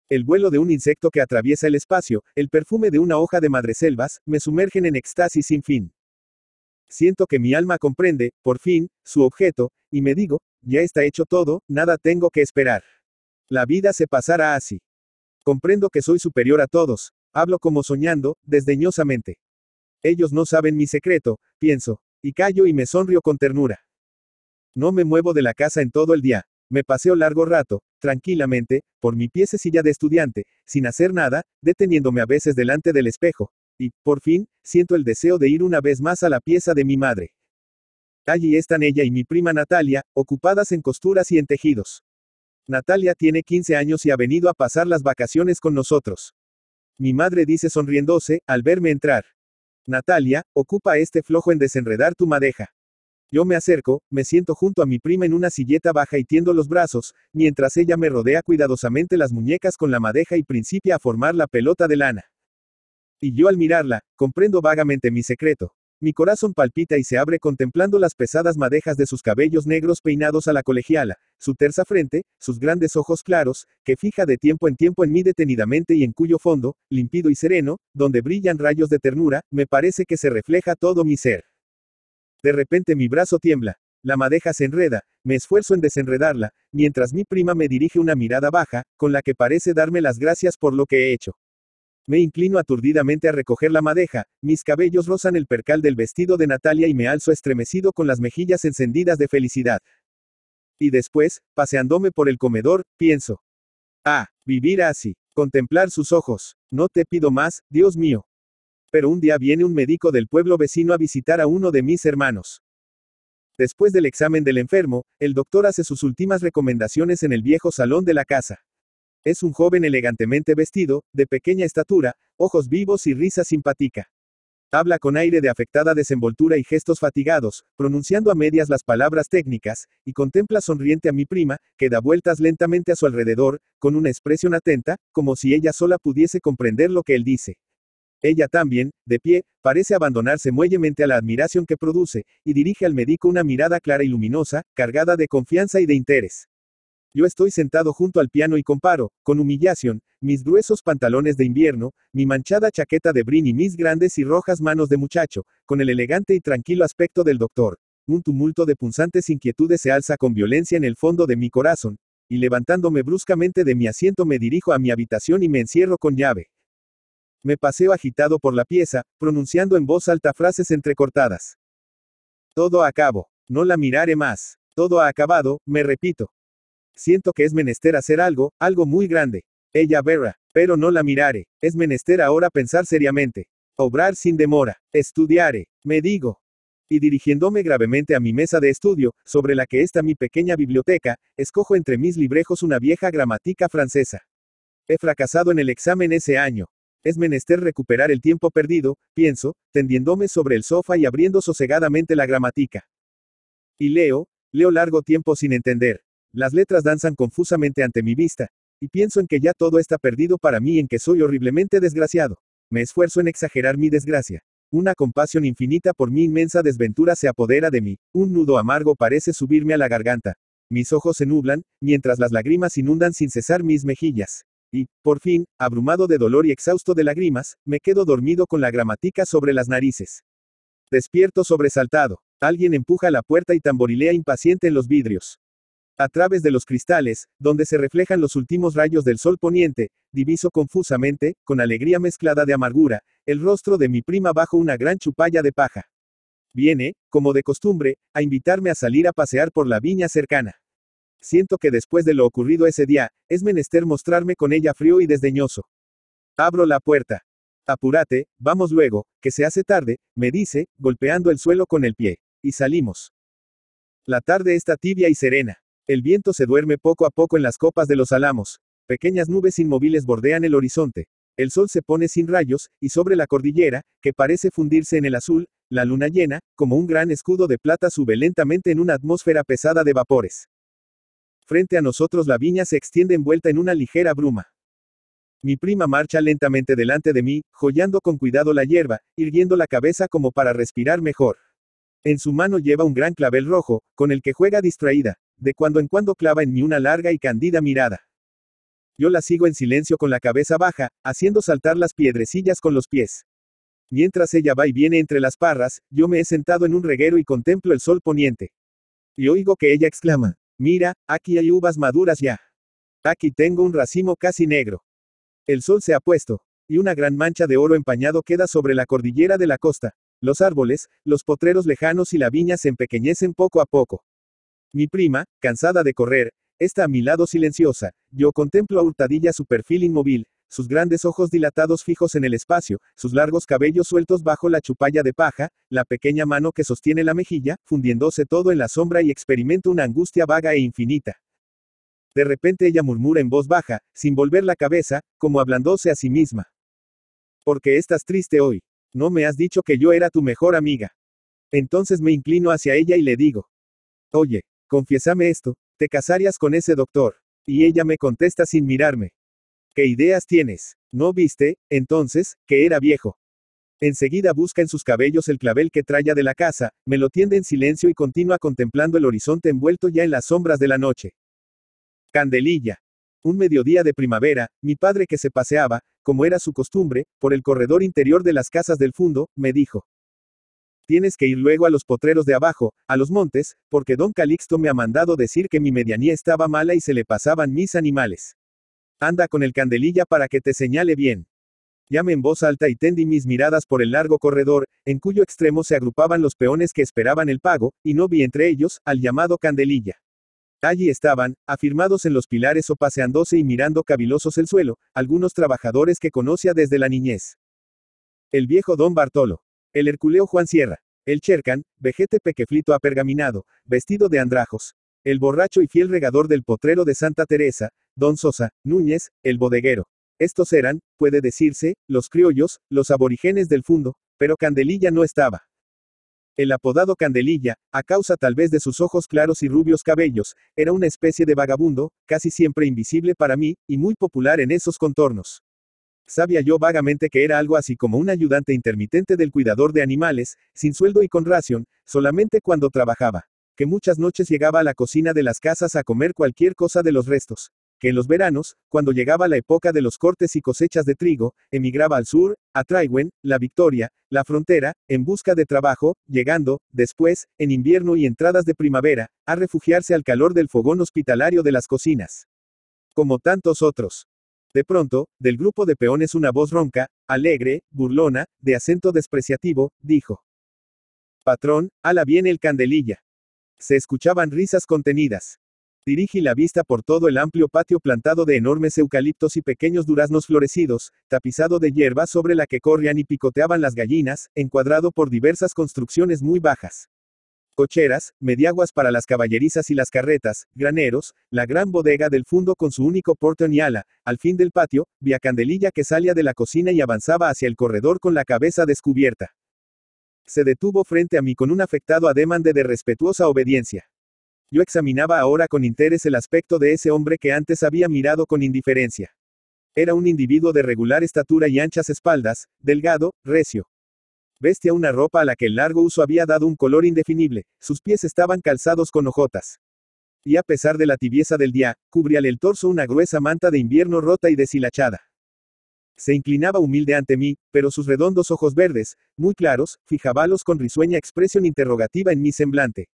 El vuelo de un insecto que atraviesa el espacio, el perfume de una hoja de madreselvas, me sumergen en éxtasis sin fin. Siento que mi alma comprende, por fin, su objeto, y me digo, ya está hecho todo, nada tengo que esperar. La vida se pasará así. Comprendo que soy superior a todos, hablo como soñando, desdeñosamente. Ellos no saben mi secreto, pienso, y callo y me sonrío con ternura. No me muevo de la casa en todo el día. Me paseo largo rato, tranquilamente, por mi piececilla de estudiante, sin hacer nada, deteniéndome a veces delante del espejo. Y, por fin, siento el deseo de ir una vez más a la pieza de mi madre. Allí están ella y mi prima Natalia, ocupadas en costuras y en tejidos. Natalia tiene 15 años y ha venido a pasar las vacaciones con nosotros. Mi madre dice sonriéndose, al verme entrar. Natalia, ocupa este flojo en desenredar tu madeja. Yo me acerco, me siento junto a mi prima en una silleta baja y tiendo los brazos, mientras ella me rodea cuidadosamente las muñecas con la madeja y principia a formar la pelota de lana. Y yo al mirarla, comprendo vagamente mi secreto. Mi corazón palpita y se abre contemplando las pesadas madejas de sus cabellos negros peinados a la colegiala, su tersa frente, sus grandes ojos claros, que fija de tiempo en tiempo en mí detenidamente y en cuyo fondo, limpido y sereno, donde brillan rayos de ternura, me parece que se refleja todo mi ser. De repente mi brazo tiembla, la madeja se enreda, me esfuerzo en desenredarla, mientras mi prima me dirige una mirada baja, con la que parece darme las gracias por lo que he hecho. Me inclino aturdidamente a recoger la madeja, mis cabellos rozan el percal del vestido de Natalia y me alzo estremecido con las mejillas encendidas de felicidad. Y después, paseándome por el comedor, pienso. Ah, vivir así, contemplar sus ojos, no te pido más, Dios mío. Pero un día viene un médico del pueblo vecino a visitar a uno de mis hermanos. Después del examen del enfermo, el doctor hace sus últimas recomendaciones en el viejo salón de la casa. Es un joven elegantemente vestido, de pequeña estatura, ojos vivos y risa simpática. Habla con aire de afectada desenvoltura y gestos fatigados, pronunciando a medias las palabras técnicas, y contempla sonriente a mi prima, que da vueltas lentamente a su alrededor, con una expresión atenta, como si ella sola pudiese comprender lo que él dice. Ella también, de pie, parece abandonarse muellemente a la admiración que produce, y dirige al médico una mirada clara y luminosa, cargada de confianza y de interés. Yo estoy sentado junto al piano y comparo, con humillación, mis gruesos pantalones de invierno, mi manchada chaqueta de brin y mis grandes y rojas manos de muchacho, con el elegante y tranquilo aspecto del doctor. Un tumulto de punzantes inquietudes se alza con violencia en el fondo de mi corazón, y levantándome bruscamente de mi asiento me dirijo a mi habitación y me encierro con llave. Me paseo agitado por la pieza, pronunciando en voz alta frases entrecortadas. Todo acabo. No la miraré más. Todo ha acabado, me repito. Siento que es menester hacer algo, algo muy grande. Ella verá, pero no la miraré. Es menester ahora pensar seriamente. Obrar sin demora. Estudiaré, me digo. Y dirigiéndome gravemente a mi mesa de estudio, sobre la que está mi pequeña biblioteca, escojo entre mis librejos una vieja gramática francesa. He fracasado en el examen ese año. Es menester recuperar el tiempo perdido, pienso, tendiéndome sobre el sofá y abriendo sosegadamente la gramática. Y leo, leo largo tiempo sin entender. Las letras danzan confusamente ante mi vista, y pienso en que ya todo está perdido para mí, en que soy horriblemente desgraciado. Me esfuerzo en exagerar mi desgracia. Una compasión infinita por mi inmensa desventura se apodera de mí, un nudo amargo parece subirme a la garganta. Mis ojos se nublan, mientras las lágrimas inundan sin cesar mis mejillas. Y, por fin, abrumado de dolor y exhausto de lágrimas, me quedo dormido con la gramática sobre las narices. Despierto sobresaltado. Alguien empuja la puerta y tamborilea impaciente en los vidrios. A través de los cristales, donde se reflejan los últimos rayos del sol poniente, diviso confusamente, con alegría mezclada de amargura, el rostro de mi prima bajo una gran chupalla de paja. Viene, como de costumbre, a invitarme a salir a pasear por la viña cercana. Siento que después de lo ocurrido ese día, es menester mostrarme con ella frío y desdeñoso. Abro la puerta. Apúrate, vamos luego, que se hace tarde, me dice, golpeando el suelo con el pie. Y salimos. La tarde está tibia y serena. El viento se duerme poco a poco en las copas de los álamos. Pequeñas nubes inmóviles bordean el horizonte. El sol se pone sin rayos, y sobre la cordillera, que parece fundirse en el azul, la luna llena, como un gran escudo de plata sube lentamente en una atmósfera pesada de vapores. Frente a nosotros la viña se extiende envuelta en una ligera bruma. Mi prima marcha lentamente delante de mí, joyando con cuidado la hierba, irguiendo la cabeza como para respirar mejor. En su mano lleva un gran clavel rojo, con el que juega distraída, de cuando en cuando clava en mí una larga y candida mirada. Yo la sigo en silencio con la cabeza baja, haciendo saltar las piedrecillas con los pies. Mientras ella va y viene entre las parras, yo me he sentado en un reguero y contemplo el sol poniente. Y oigo que ella exclama, Mira, aquí hay uvas maduras ya. Aquí tengo un racimo casi negro. El sol se ha puesto, y una gran mancha de oro empañado queda sobre la cordillera de la costa. Los árboles, los potreros lejanos y la viña se empequeñecen poco a poco. Mi prima, cansada de correr, está a mi lado silenciosa, yo contemplo a hurtadilla su perfil inmóvil, sus grandes ojos dilatados fijos en el espacio, sus largos cabellos sueltos bajo la chupalla de paja, la pequeña mano que sostiene la mejilla, fundiéndose todo en la sombra y experimento una angustia vaga e infinita. De repente ella murmura en voz baja, sin volver la cabeza, como hablándose a sí misma. ¿Por qué estás triste hoy. No me has dicho que yo era tu mejor amiga. Entonces me inclino hacia ella y le digo. Oye, confiésame esto, te casarías con ese doctor. Y ella me contesta sin mirarme. ¿Qué ideas tienes? ¿No viste, entonces, que era viejo? Enseguida busca en sus cabellos el clavel que traía de la casa, me lo tiende en silencio y continúa contemplando el horizonte envuelto ya en las sombras de la noche. Candelilla. Un mediodía de primavera, mi padre que se paseaba, como era su costumbre, por el corredor interior de las casas del fondo, me dijo. Tienes que ir luego a los potreros de abajo, a los montes, porque don Calixto me ha mandado decir que mi medianía estaba mala y se le pasaban mis animales. Anda con el candelilla para que te señale bien. Llame en voz alta y tendí mis miradas por el largo corredor, en cuyo extremo se agrupaban los peones que esperaban el pago, y no vi entre ellos, al llamado candelilla. Allí estaban, afirmados en los pilares o paseándose y mirando cavilosos el suelo, algunos trabajadores que conocía desde la niñez. El viejo don Bartolo. El Herculeo Juan Sierra. El Chercan, vejete pequeflito apergaminado, vestido de andrajos, el borracho y fiel regador del potrero de Santa Teresa, Don Sosa, Núñez, el bodeguero. Estos eran, puede decirse, los criollos, los aborígenes del fundo, pero Candelilla no estaba. El apodado Candelilla, a causa tal vez de sus ojos claros y rubios cabellos, era una especie de vagabundo, casi siempre invisible para mí, y muy popular en esos contornos. Sabía yo vagamente que era algo así como un ayudante intermitente del cuidador de animales, sin sueldo y con ración, solamente cuando trabajaba que muchas noches llegaba a la cocina de las casas a comer cualquier cosa de los restos, que en los veranos, cuando llegaba la época de los cortes y cosechas de trigo, emigraba al sur, a Traiwen, la Victoria, la frontera, en busca de trabajo, llegando, después, en invierno y entradas de primavera, a refugiarse al calor del fogón hospitalario de las cocinas. Como tantos otros. De pronto, del grupo de peones una voz ronca, alegre, burlona, de acento despreciativo, dijo. Patrón, ala bien el candelilla. Se escuchaban risas contenidas. Dirigí la vista por todo el amplio patio plantado de enormes eucaliptos y pequeños duraznos florecidos, tapizado de hierba sobre la que corrían y picoteaban las gallinas, encuadrado por diversas construcciones muy bajas. Cocheras, mediaguas para las caballerizas y las carretas, graneros, la gran bodega del fondo con su único portón y ala, al fin del patio, vía candelilla que salía de la cocina y avanzaba hacia el corredor con la cabeza descubierta se detuvo frente a mí con un afectado ademán de respetuosa obediencia. Yo examinaba ahora con interés el aspecto de ese hombre que antes había mirado con indiferencia. Era un individuo de regular estatura y anchas espaldas, delgado, recio. Vestía una ropa a la que el largo uso había dado un color indefinible, sus pies estaban calzados con hojotas. Y a pesar de la tibieza del día, cubría el torso una gruesa manta de invierno rota y deshilachada se inclinaba humilde ante mí, pero sus redondos ojos verdes, muy claros, fijábalos con risueña expresión interrogativa en mi semblante.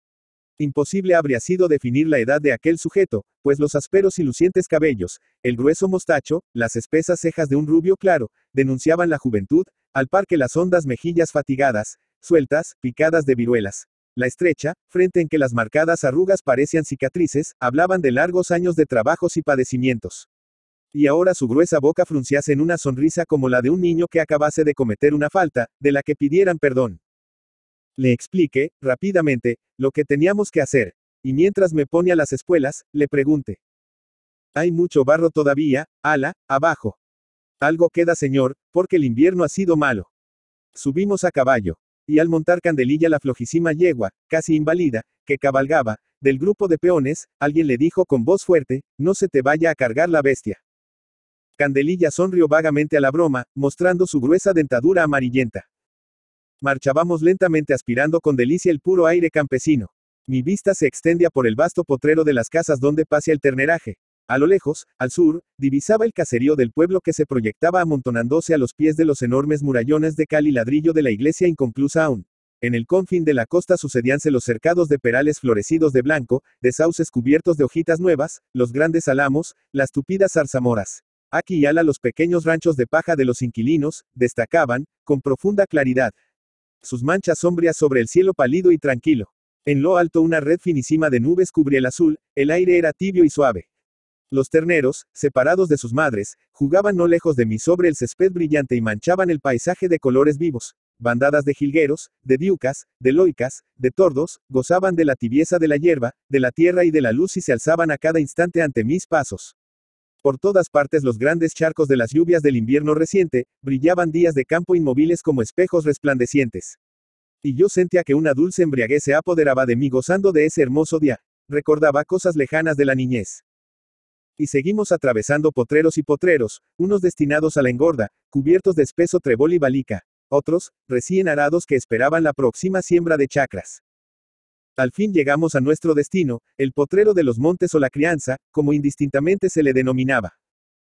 Imposible habría sido definir la edad de aquel sujeto, pues los asperos y lucientes cabellos, el grueso mostacho, las espesas cejas de un rubio claro, denunciaban la juventud, al par que las hondas mejillas fatigadas, sueltas, picadas de viruelas. La estrecha, frente en que las marcadas arrugas parecían cicatrices, hablaban de largos años de trabajos y padecimientos y ahora su gruesa boca frunciase en una sonrisa como la de un niño que acabase de cometer una falta, de la que pidieran perdón. Le expliqué, rápidamente, lo que teníamos que hacer, y mientras me pone a las espuelas, le pregunté. Hay mucho barro todavía, ala, abajo. Algo queda, señor, porque el invierno ha sido malo. Subimos a caballo, y al montar candelilla la flojísima yegua, casi inválida, que cabalgaba, del grupo de peones, alguien le dijo con voz fuerte, no se te vaya a cargar la bestia. Candelilla sonrió vagamente a la broma, mostrando su gruesa dentadura amarillenta. Marchábamos lentamente aspirando con delicia el puro aire campesino. Mi vista se extendía por el vasto potrero de las casas donde pasea el terneraje. A lo lejos, al sur, divisaba el caserío del pueblo que se proyectaba amontonándose a los pies de los enormes murallones de cal y ladrillo de la iglesia inconclusa aún. En el confín de la costa sucedíanse los cercados de perales florecidos de blanco, de sauces cubiertos de hojitas nuevas, los grandes álamos, las tupidas zarzamoras. Aquí y Ala los pequeños ranchos de paja de los inquilinos, destacaban, con profunda claridad. Sus manchas sombrías sobre el cielo pálido y tranquilo. En lo alto una red finísima de nubes cubría el azul, el aire era tibio y suave. Los terneros, separados de sus madres, jugaban no lejos de mí sobre el césped brillante y manchaban el paisaje de colores vivos. Bandadas de jilgueros, de diucas, de loicas, de tordos, gozaban de la tibieza de la hierba, de la tierra y de la luz y se alzaban a cada instante ante mis pasos. Por todas partes los grandes charcos de las lluvias del invierno reciente, brillaban días de campo inmóviles como espejos resplandecientes. Y yo sentía que una dulce embriaguez se apoderaba de mí gozando de ese hermoso día. Recordaba cosas lejanas de la niñez. Y seguimos atravesando potreros y potreros, unos destinados a la engorda, cubiertos de espeso trebol y balica, otros, recién arados que esperaban la próxima siembra de chacras. Al fin llegamos a nuestro destino, el potrero de los montes o la crianza, como indistintamente se le denominaba.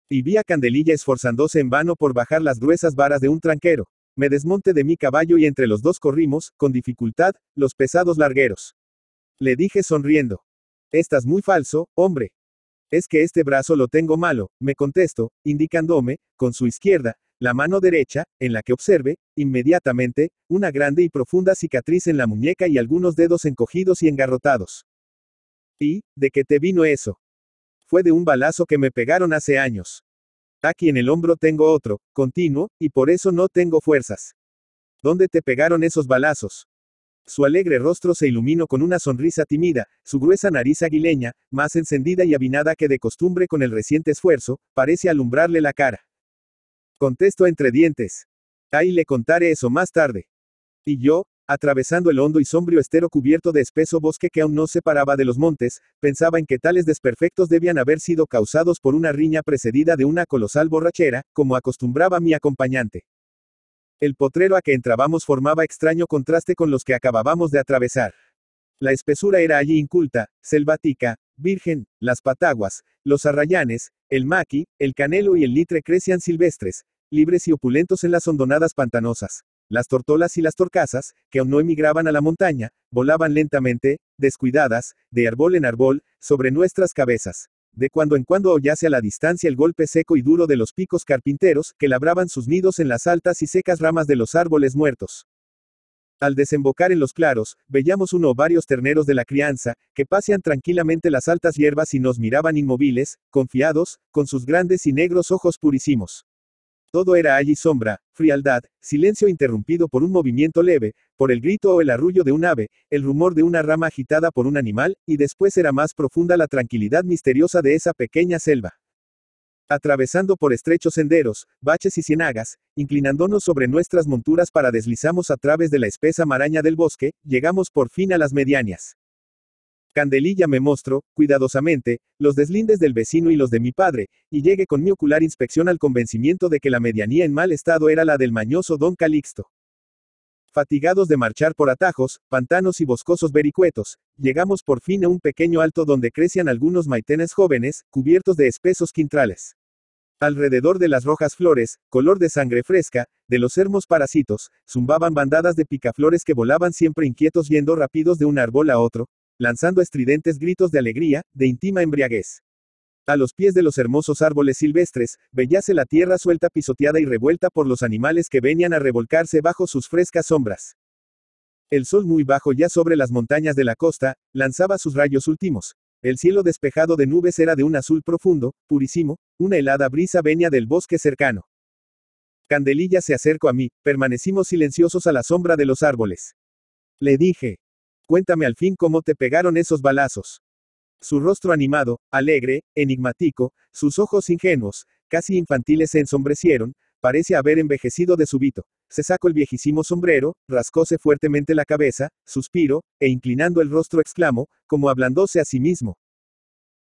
Y vi a Candelilla esforzándose en vano por bajar las gruesas varas de un tranquero. Me desmonté de mi caballo y entre los dos corrimos, con dificultad, los pesados largueros. Le dije sonriendo. Estás muy falso, hombre. Es que este brazo lo tengo malo, me contesto, indicándome, con su izquierda, la mano derecha, en la que observe, inmediatamente, una grande y profunda cicatriz en la muñeca y algunos dedos encogidos y engarrotados. ¿Y, de qué te vino eso? Fue de un balazo que me pegaron hace años. Aquí en el hombro tengo otro, continuo, y por eso no tengo fuerzas. ¿Dónde te pegaron esos balazos? Su alegre rostro se iluminó con una sonrisa tímida, su gruesa nariz aguileña, más encendida y avinada que de costumbre con el reciente esfuerzo, parece alumbrarle la cara. Contesto entre dientes. Ahí le contaré eso más tarde. Y yo, atravesando el hondo y sombrío estero cubierto de espeso bosque que aún no separaba de los montes, pensaba en que tales desperfectos debían haber sido causados por una riña precedida de una colosal borrachera, como acostumbraba mi acompañante. El potrero a que entrábamos formaba extraño contraste con los que acabábamos de atravesar. La espesura era allí inculta, selvática, virgen, las pataguas, los arrayanes, el maqui, el canelo y el litre crecían silvestres, libres y opulentos en las hondonadas pantanosas. Las tortolas y las torcasas, que aún no emigraban a la montaña, volaban lentamente, descuidadas, de árbol en árbol, sobre nuestras cabezas. De cuando en cuando aullase a la distancia el golpe seco y duro de los picos carpinteros, que labraban sus nidos en las altas y secas ramas de los árboles muertos. Al desembocar en los claros, veíamos uno o varios terneros de la crianza, que pasean tranquilamente las altas hierbas y nos miraban inmóviles, confiados, con sus grandes y negros ojos purísimos. Todo era allí sombra, frialdad, silencio interrumpido por un movimiento leve, por el grito o el arrullo de un ave, el rumor de una rama agitada por un animal, y después era más profunda la tranquilidad misteriosa de esa pequeña selva. Atravesando por estrechos senderos, baches y cienagas, inclinándonos sobre nuestras monturas para deslizamos a través de la espesa maraña del bosque, llegamos por fin a las medianías. Candelilla me mostró, cuidadosamente, los deslindes del vecino y los de mi padre, y llegué con mi ocular inspección al convencimiento de que la medianía en mal estado era la del mañoso don Calixto. Fatigados de marchar por atajos, pantanos y boscosos vericuetos, llegamos por fin a un pequeño alto donde crecían algunos maitenes jóvenes, cubiertos de espesos quintrales. Alrededor de las rojas flores, color de sangre fresca, de los hermos parásitos, zumbaban bandadas de picaflores que volaban siempre inquietos yendo rápidos de un árbol a otro, lanzando estridentes gritos de alegría, de íntima embriaguez. A los pies de los hermosos árboles silvestres, bellase la tierra suelta pisoteada y revuelta por los animales que venían a revolcarse bajo sus frescas sombras. El sol muy bajo ya sobre las montañas de la costa, lanzaba sus rayos últimos. El cielo despejado de nubes era de un azul profundo, purísimo, una helada brisa venía del bosque cercano. Candelilla se acercó a mí, permanecimos silenciosos a la sombra de los árboles. Le dije, cuéntame al fin cómo te pegaron esos balazos. Su rostro animado, alegre, enigmático, sus ojos ingenuos, casi infantiles se ensombrecieron, parece haber envejecido de súbito. Se sacó el viejísimo sombrero, rascóse fuertemente la cabeza, suspiro, e inclinando el rostro exclamó, como hablándose a sí mismo.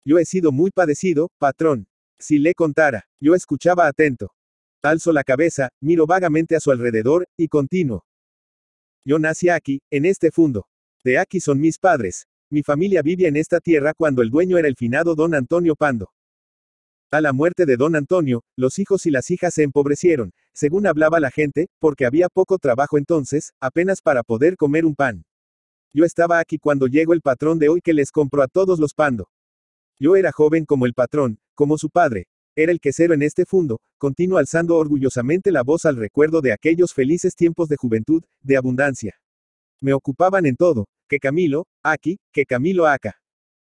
Yo he sido muy padecido, patrón. Si le contara, yo escuchaba atento. Alzo la cabeza, miro vagamente a su alrededor, y continuo. Yo nací aquí, en este fondo. De aquí son mis padres, mi familia vivía en esta tierra cuando el dueño era el finado don Antonio Pando. A la muerte de don Antonio, los hijos y las hijas se empobrecieron, según hablaba la gente, porque había poco trabajo entonces, apenas para poder comer un pan. Yo estaba aquí cuando llegó el patrón de hoy que les compró a todos los pando. Yo era joven como el patrón, como su padre, era el quesero en este fondo, Continuo alzando orgullosamente la voz al recuerdo de aquellos felices tiempos de juventud, de abundancia. Me ocupaban en todo, que Camilo, Aquí, que Camilo acá,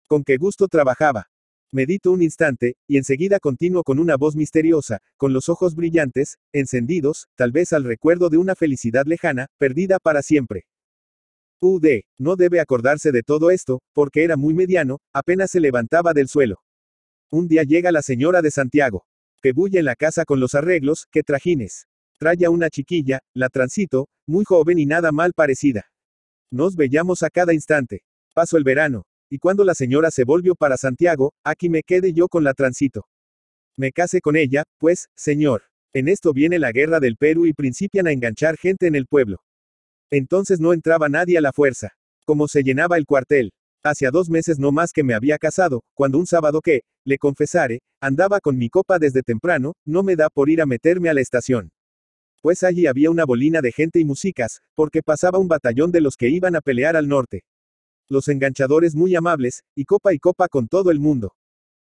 Con qué gusto trabajaba. Medito un instante, y enseguida continúo con una voz misteriosa, con los ojos brillantes, encendidos, tal vez al recuerdo de una felicidad lejana, perdida para siempre. UD, no debe acordarse de todo esto, porque era muy mediano, apenas se levantaba del suelo. Un día llega la señora de Santiago, que bulle en la casa con los arreglos, que trajines. Trae a una chiquilla, la transito, muy joven y nada mal parecida. Nos veíamos a cada instante. Pasó el verano, y cuando la señora se volvió para Santiago, aquí me quedé yo con la transito. Me casé con ella, pues, señor. En esto viene la guerra del Perú y principian a enganchar gente en el pueblo. Entonces no entraba nadie a la fuerza. Como se llenaba el cuartel. Hacia dos meses no más que me había casado, cuando un sábado que, le confesare andaba con mi copa desde temprano, no me da por ir a meterme a la estación pues allí había una bolina de gente y músicas, porque pasaba un batallón de los que iban a pelear al norte. Los enganchadores muy amables, y copa y copa con todo el mundo.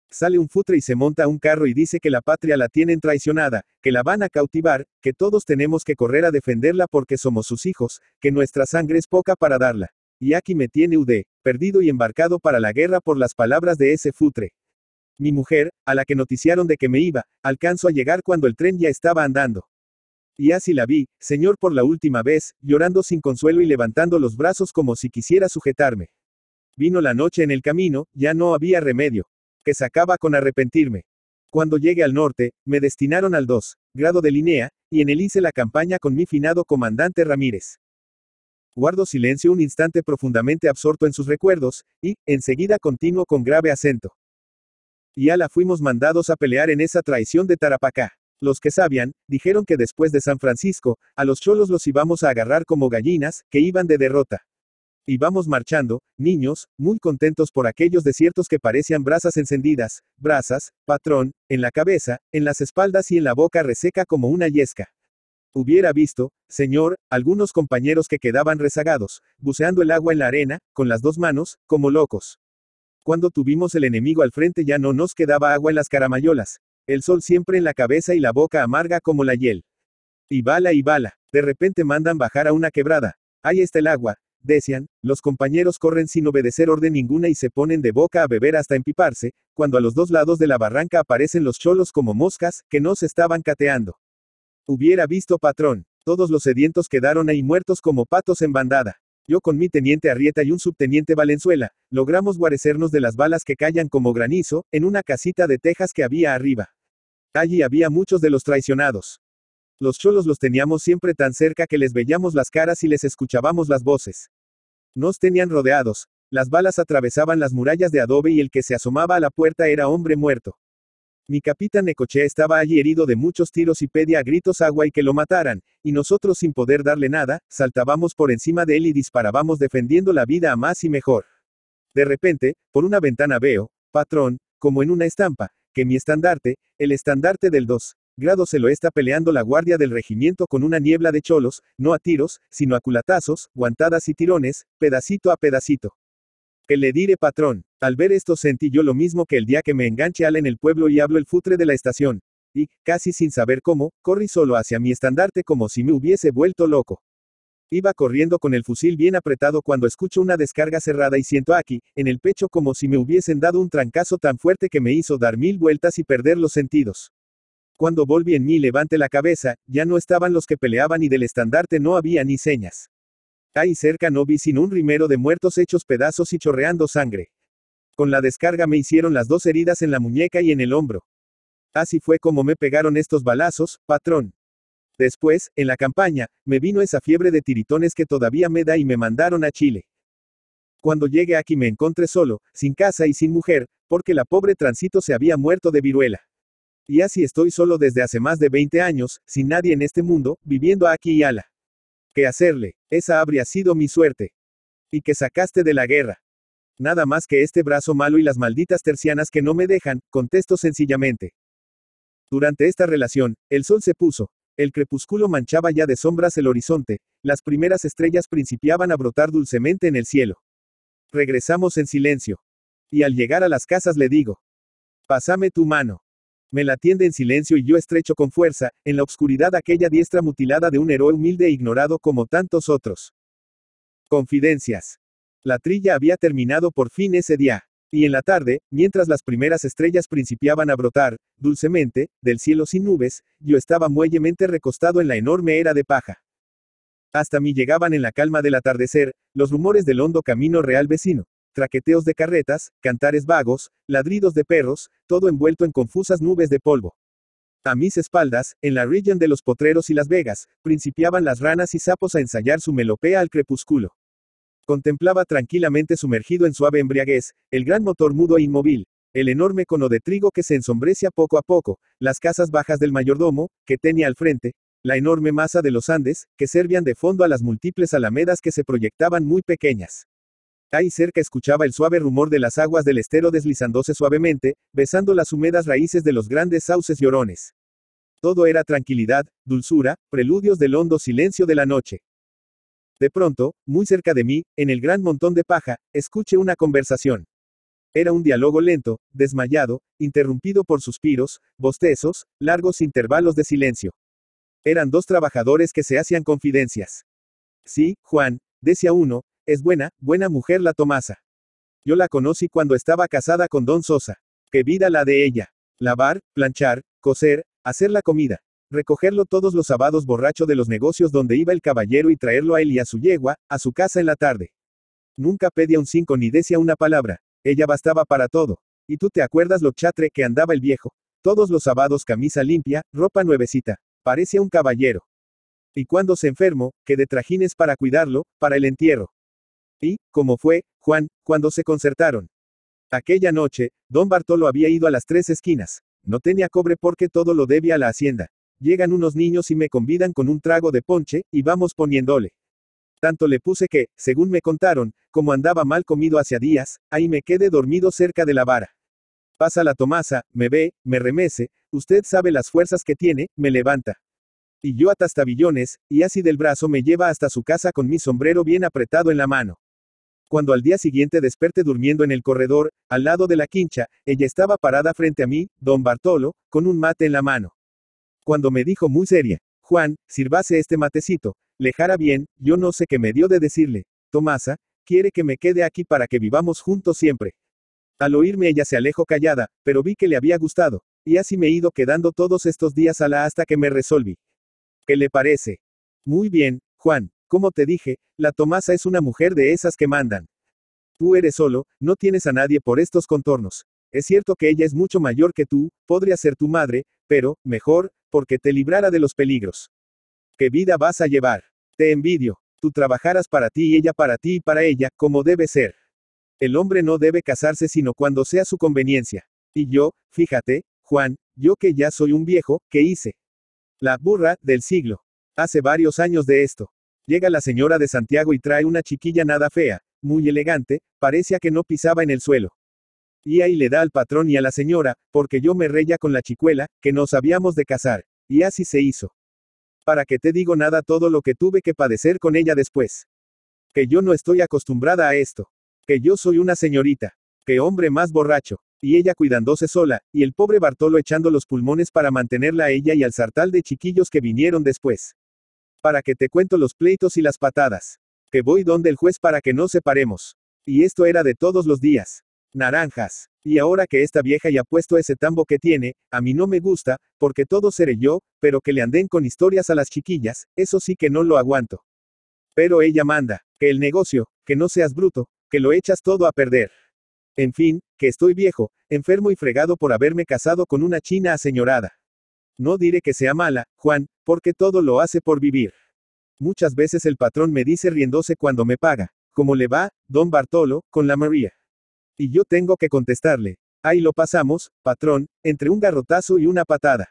Sale un futre y se monta un carro y dice que la patria la tienen traicionada, que la van a cautivar, que todos tenemos que correr a defenderla porque somos sus hijos, que nuestra sangre es poca para darla. Y aquí me tiene UD, perdido y embarcado para la guerra por las palabras de ese futre. Mi mujer, a la que noticiaron de que me iba, alcanzó a llegar cuando el tren ya estaba andando. Y así la vi, Señor, por la última vez, llorando sin consuelo y levantando los brazos como si quisiera sujetarme. Vino la noche en el camino, ya no había remedio. Que sacaba con arrepentirme. Cuando llegué al norte, me destinaron al 2, grado de línea, y en él hice la campaña con mi finado comandante Ramírez. Guardo silencio un instante profundamente absorto en sus recuerdos, y, enseguida continuo con grave acento. Y la fuimos mandados a pelear en esa traición de Tarapacá. Los que sabían, dijeron que después de San Francisco, a los cholos los íbamos a agarrar como gallinas, que iban de derrota. Íbamos marchando, niños, muy contentos por aquellos desiertos que parecían brasas encendidas, brasas, patrón, en la cabeza, en las espaldas y en la boca reseca como una yesca. Hubiera visto, señor, algunos compañeros que quedaban rezagados, buceando el agua en la arena, con las dos manos, como locos. Cuando tuvimos el enemigo al frente ya no nos quedaba agua en las caramayolas, el sol siempre en la cabeza y la boca amarga como la hiel. Y bala y bala. De repente mandan bajar a una quebrada. Ahí está el agua, decían, los compañeros corren sin obedecer orden ninguna y se ponen de boca a beber hasta empiparse, cuando a los dos lados de la barranca aparecen los cholos como moscas, que no se estaban cateando. Hubiera visto patrón, todos los sedientos quedaron ahí muertos como patos en bandada. Yo con mi teniente Arrieta y un subteniente Valenzuela, logramos guarecernos de las balas que callan como granizo, en una casita de tejas que había arriba. Allí había muchos de los traicionados. Los cholos los teníamos siempre tan cerca que les veíamos las caras y les escuchábamos las voces. Nos tenían rodeados, las balas atravesaban las murallas de adobe y el que se asomaba a la puerta era hombre muerto. Mi capitán Necoche estaba allí herido de muchos tiros y pedía a gritos agua y que lo mataran, y nosotros sin poder darle nada, saltábamos por encima de él y disparábamos defendiendo la vida a más y mejor. De repente, por una ventana veo, patrón, como en una estampa, que mi estandarte, el estandarte del 2, grado se lo está peleando la guardia del regimiento con una niebla de cholos, no a tiros, sino a culatazos, guantadas y tirones, pedacito a pedacito. Que le diré patrón, al ver esto sentí yo lo mismo que el día que me enganche al en el pueblo y hablo el futre de la estación, y, casi sin saber cómo, corrí solo hacia mi estandarte como si me hubiese vuelto loco. Iba corriendo con el fusil bien apretado cuando escucho una descarga cerrada y siento aquí, en el pecho como si me hubiesen dado un trancazo tan fuerte que me hizo dar mil vueltas y perder los sentidos. Cuando volví en mí levante la cabeza, ya no estaban los que peleaban y del estandarte no había ni señas. Ahí cerca no vi sino un rimero de muertos hechos pedazos y chorreando sangre. Con la descarga me hicieron las dos heridas en la muñeca y en el hombro. Así fue como me pegaron estos balazos, patrón. Después, en la campaña, me vino esa fiebre de tiritones que todavía me da y me mandaron a Chile. Cuando llegué aquí me encontré solo, sin casa y sin mujer, porque la pobre Transito se había muerto de viruela. Y así estoy solo desde hace más de 20 años, sin nadie en este mundo, viviendo aquí y ala. ¿Qué hacerle? Esa habría sido mi suerte. Y que sacaste de la guerra. Nada más que este brazo malo y las malditas tercianas que no me dejan, contesto sencillamente. Durante esta relación, el sol se puso, el crepúsculo manchaba ya de sombras el horizonte, las primeras estrellas principiaban a brotar dulcemente en el cielo. Regresamos en silencio. Y al llegar a las casas le digo, Pásame tu mano. Me la tiende en silencio y yo estrecho con fuerza, en la oscuridad aquella diestra mutilada de un héroe humilde e ignorado como tantos otros. Confidencias. La trilla había terminado por fin ese día. Y en la tarde, mientras las primeras estrellas principiaban a brotar, dulcemente, del cielo sin nubes, yo estaba muellemente recostado en la enorme era de paja. Hasta mí llegaban en la calma del atardecer, los rumores del hondo camino real vecino, traqueteos de carretas, cantares vagos, ladridos de perros, todo envuelto en confusas nubes de polvo. A mis espaldas, en la región de los potreros y las vegas, principiaban las ranas y sapos a ensayar su melopea al crepúsculo. Contemplaba tranquilamente sumergido en suave embriaguez, el gran motor mudo e inmóvil, el enorme cono de trigo que se ensombrecía poco a poco, las casas bajas del mayordomo, que tenía al frente, la enorme masa de los Andes, que servían de fondo a las múltiples alamedas que se proyectaban muy pequeñas. Ahí cerca escuchaba el suave rumor de las aguas del estero deslizándose suavemente, besando las húmedas raíces de los grandes sauces llorones. Todo era tranquilidad, dulzura, preludios del hondo silencio de la noche. De pronto, muy cerca de mí, en el gran montón de paja, escuché una conversación. Era un diálogo lento, desmayado, interrumpido por suspiros, bostezos, largos intervalos de silencio. Eran dos trabajadores que se hacían confidencias. Sí, Juan, decía uno, es buena, buena mujer la Tomasa. Yo la conocí cuando estaba casada con Don Sosa. Qué vida la de ella. Lavar, planchar, coser, hacer la comida. Recogerlo todos los sábados borracho de los negocios donde iba el caballero y traerlo a él y a su yegua, a su casa en la tarde. Nunca pedía un cinco ni decía una palabra, ella bastaba para todo. Y tú te acuerdas lo chatre que andaba el viejo, todos los sábados camisa limpia, ropa nuevecita, parecía un caballero. Y cuando se enfermó, que de trajines para cuidarlo, para el entierro. Y, como fue, Juan, cuando se concertaron. Aquella noche, don Bartolo había ido a las tres esquinas. No tenía cobre porque todo lo debía a la hacienda. Llegan unos niños y me convidan con un trago de ponche, y vamos poniéndole. Tanto le puse que, según me contaron, como andaba mal comido hacia días, ahí me quedé dormido cerca de la vara. Pasa la Tomasa, me ve, me remece, usted sabe las fuerzas que tiene, me levanta. Y yo atastabillones, y así del brazo me lleva hasta su casa con mi sombrero bien apretado en la mano. Cuando al día siguiente desperté durmiendo en el corredor, al lado de la quincha, ella estaba parada frente a mí, don Bartolo, con un mate en la mano. Cuando me dijo muy seria, Juan, sirvase este matecito, lejara bien, yo no sé qué me dio de decirle, Tomasa, quiere que me quede aquí para que vivamos juntos siempre. Al oírme ella se alejó callada, pero vi que le había gustado, y así me he ido quedando todos estos días a la hasta que me resolví. ¿Qué le parece? Muy bien, Juan, como te dije, la Tomasa es una mujer de esas que mandan. Tú eres solo, no tienes a nadie por estos contornos. Es cierto que ella es mucho mayor que tú, podría ser tu madre, pero, mejor, porque te librara de los peligros. ¿Qué vida vas a llevar? Te envidio. Tú trabajarás para ti y ella para ti y para ella, como debe ser. El hombre no debe casarse sino cuando sea su conveniencia. Y yo, fíjate, Juan, yo que ya soy un viejo, ¿qué hice? La burra, del siglo. Hace varios años de esto. Llega la señora de Santiago y trae una chiquilla nada fea, muy elegante, parecía que no pisaba en el suelo. Y ahí le da al patrón y a la señora, porque yo me reía con la chicuela, que nos habíamos de casar. Y así se hizo. Para que te digo nada todo lo que tuve que padecer con ella después. Que yo no estoy acostumbrada a esto. Que yo soy una señorita. Que hombre más borracho. Y ella cuidándose sola, y el pobre Bartolo echando los pulmones para mantenerla a ella y al sartal de chiquillos que vinieron después. Para que te cuento los pleitos y las patadas. Que voy donde el juez para que no separemos. Y esto era de todos los días naranjas. Y ahora que esta vieja y ha puesto ese tambo que tiene, a mí no me gusta, porque todo seré yo, pero que le anden con historias a las chiquillas, eso sí que no lo aguanto. Pero ella manda, que el negocio, que no seas bruto, que lo echas todo a perder. En fin, que estoy viejo, enfermo y fregado por haberme casado con una china aseñorada. No diré que sea mala, Juan, porque todo lo hace por vivir. Muchas veces el patrón me dice riéndose cuando me paga, como le va, don Bartolo, con la María? Y yo tengo que contestarle. Ahí lo pasamos, patrón, entre un garrotazo y una patada.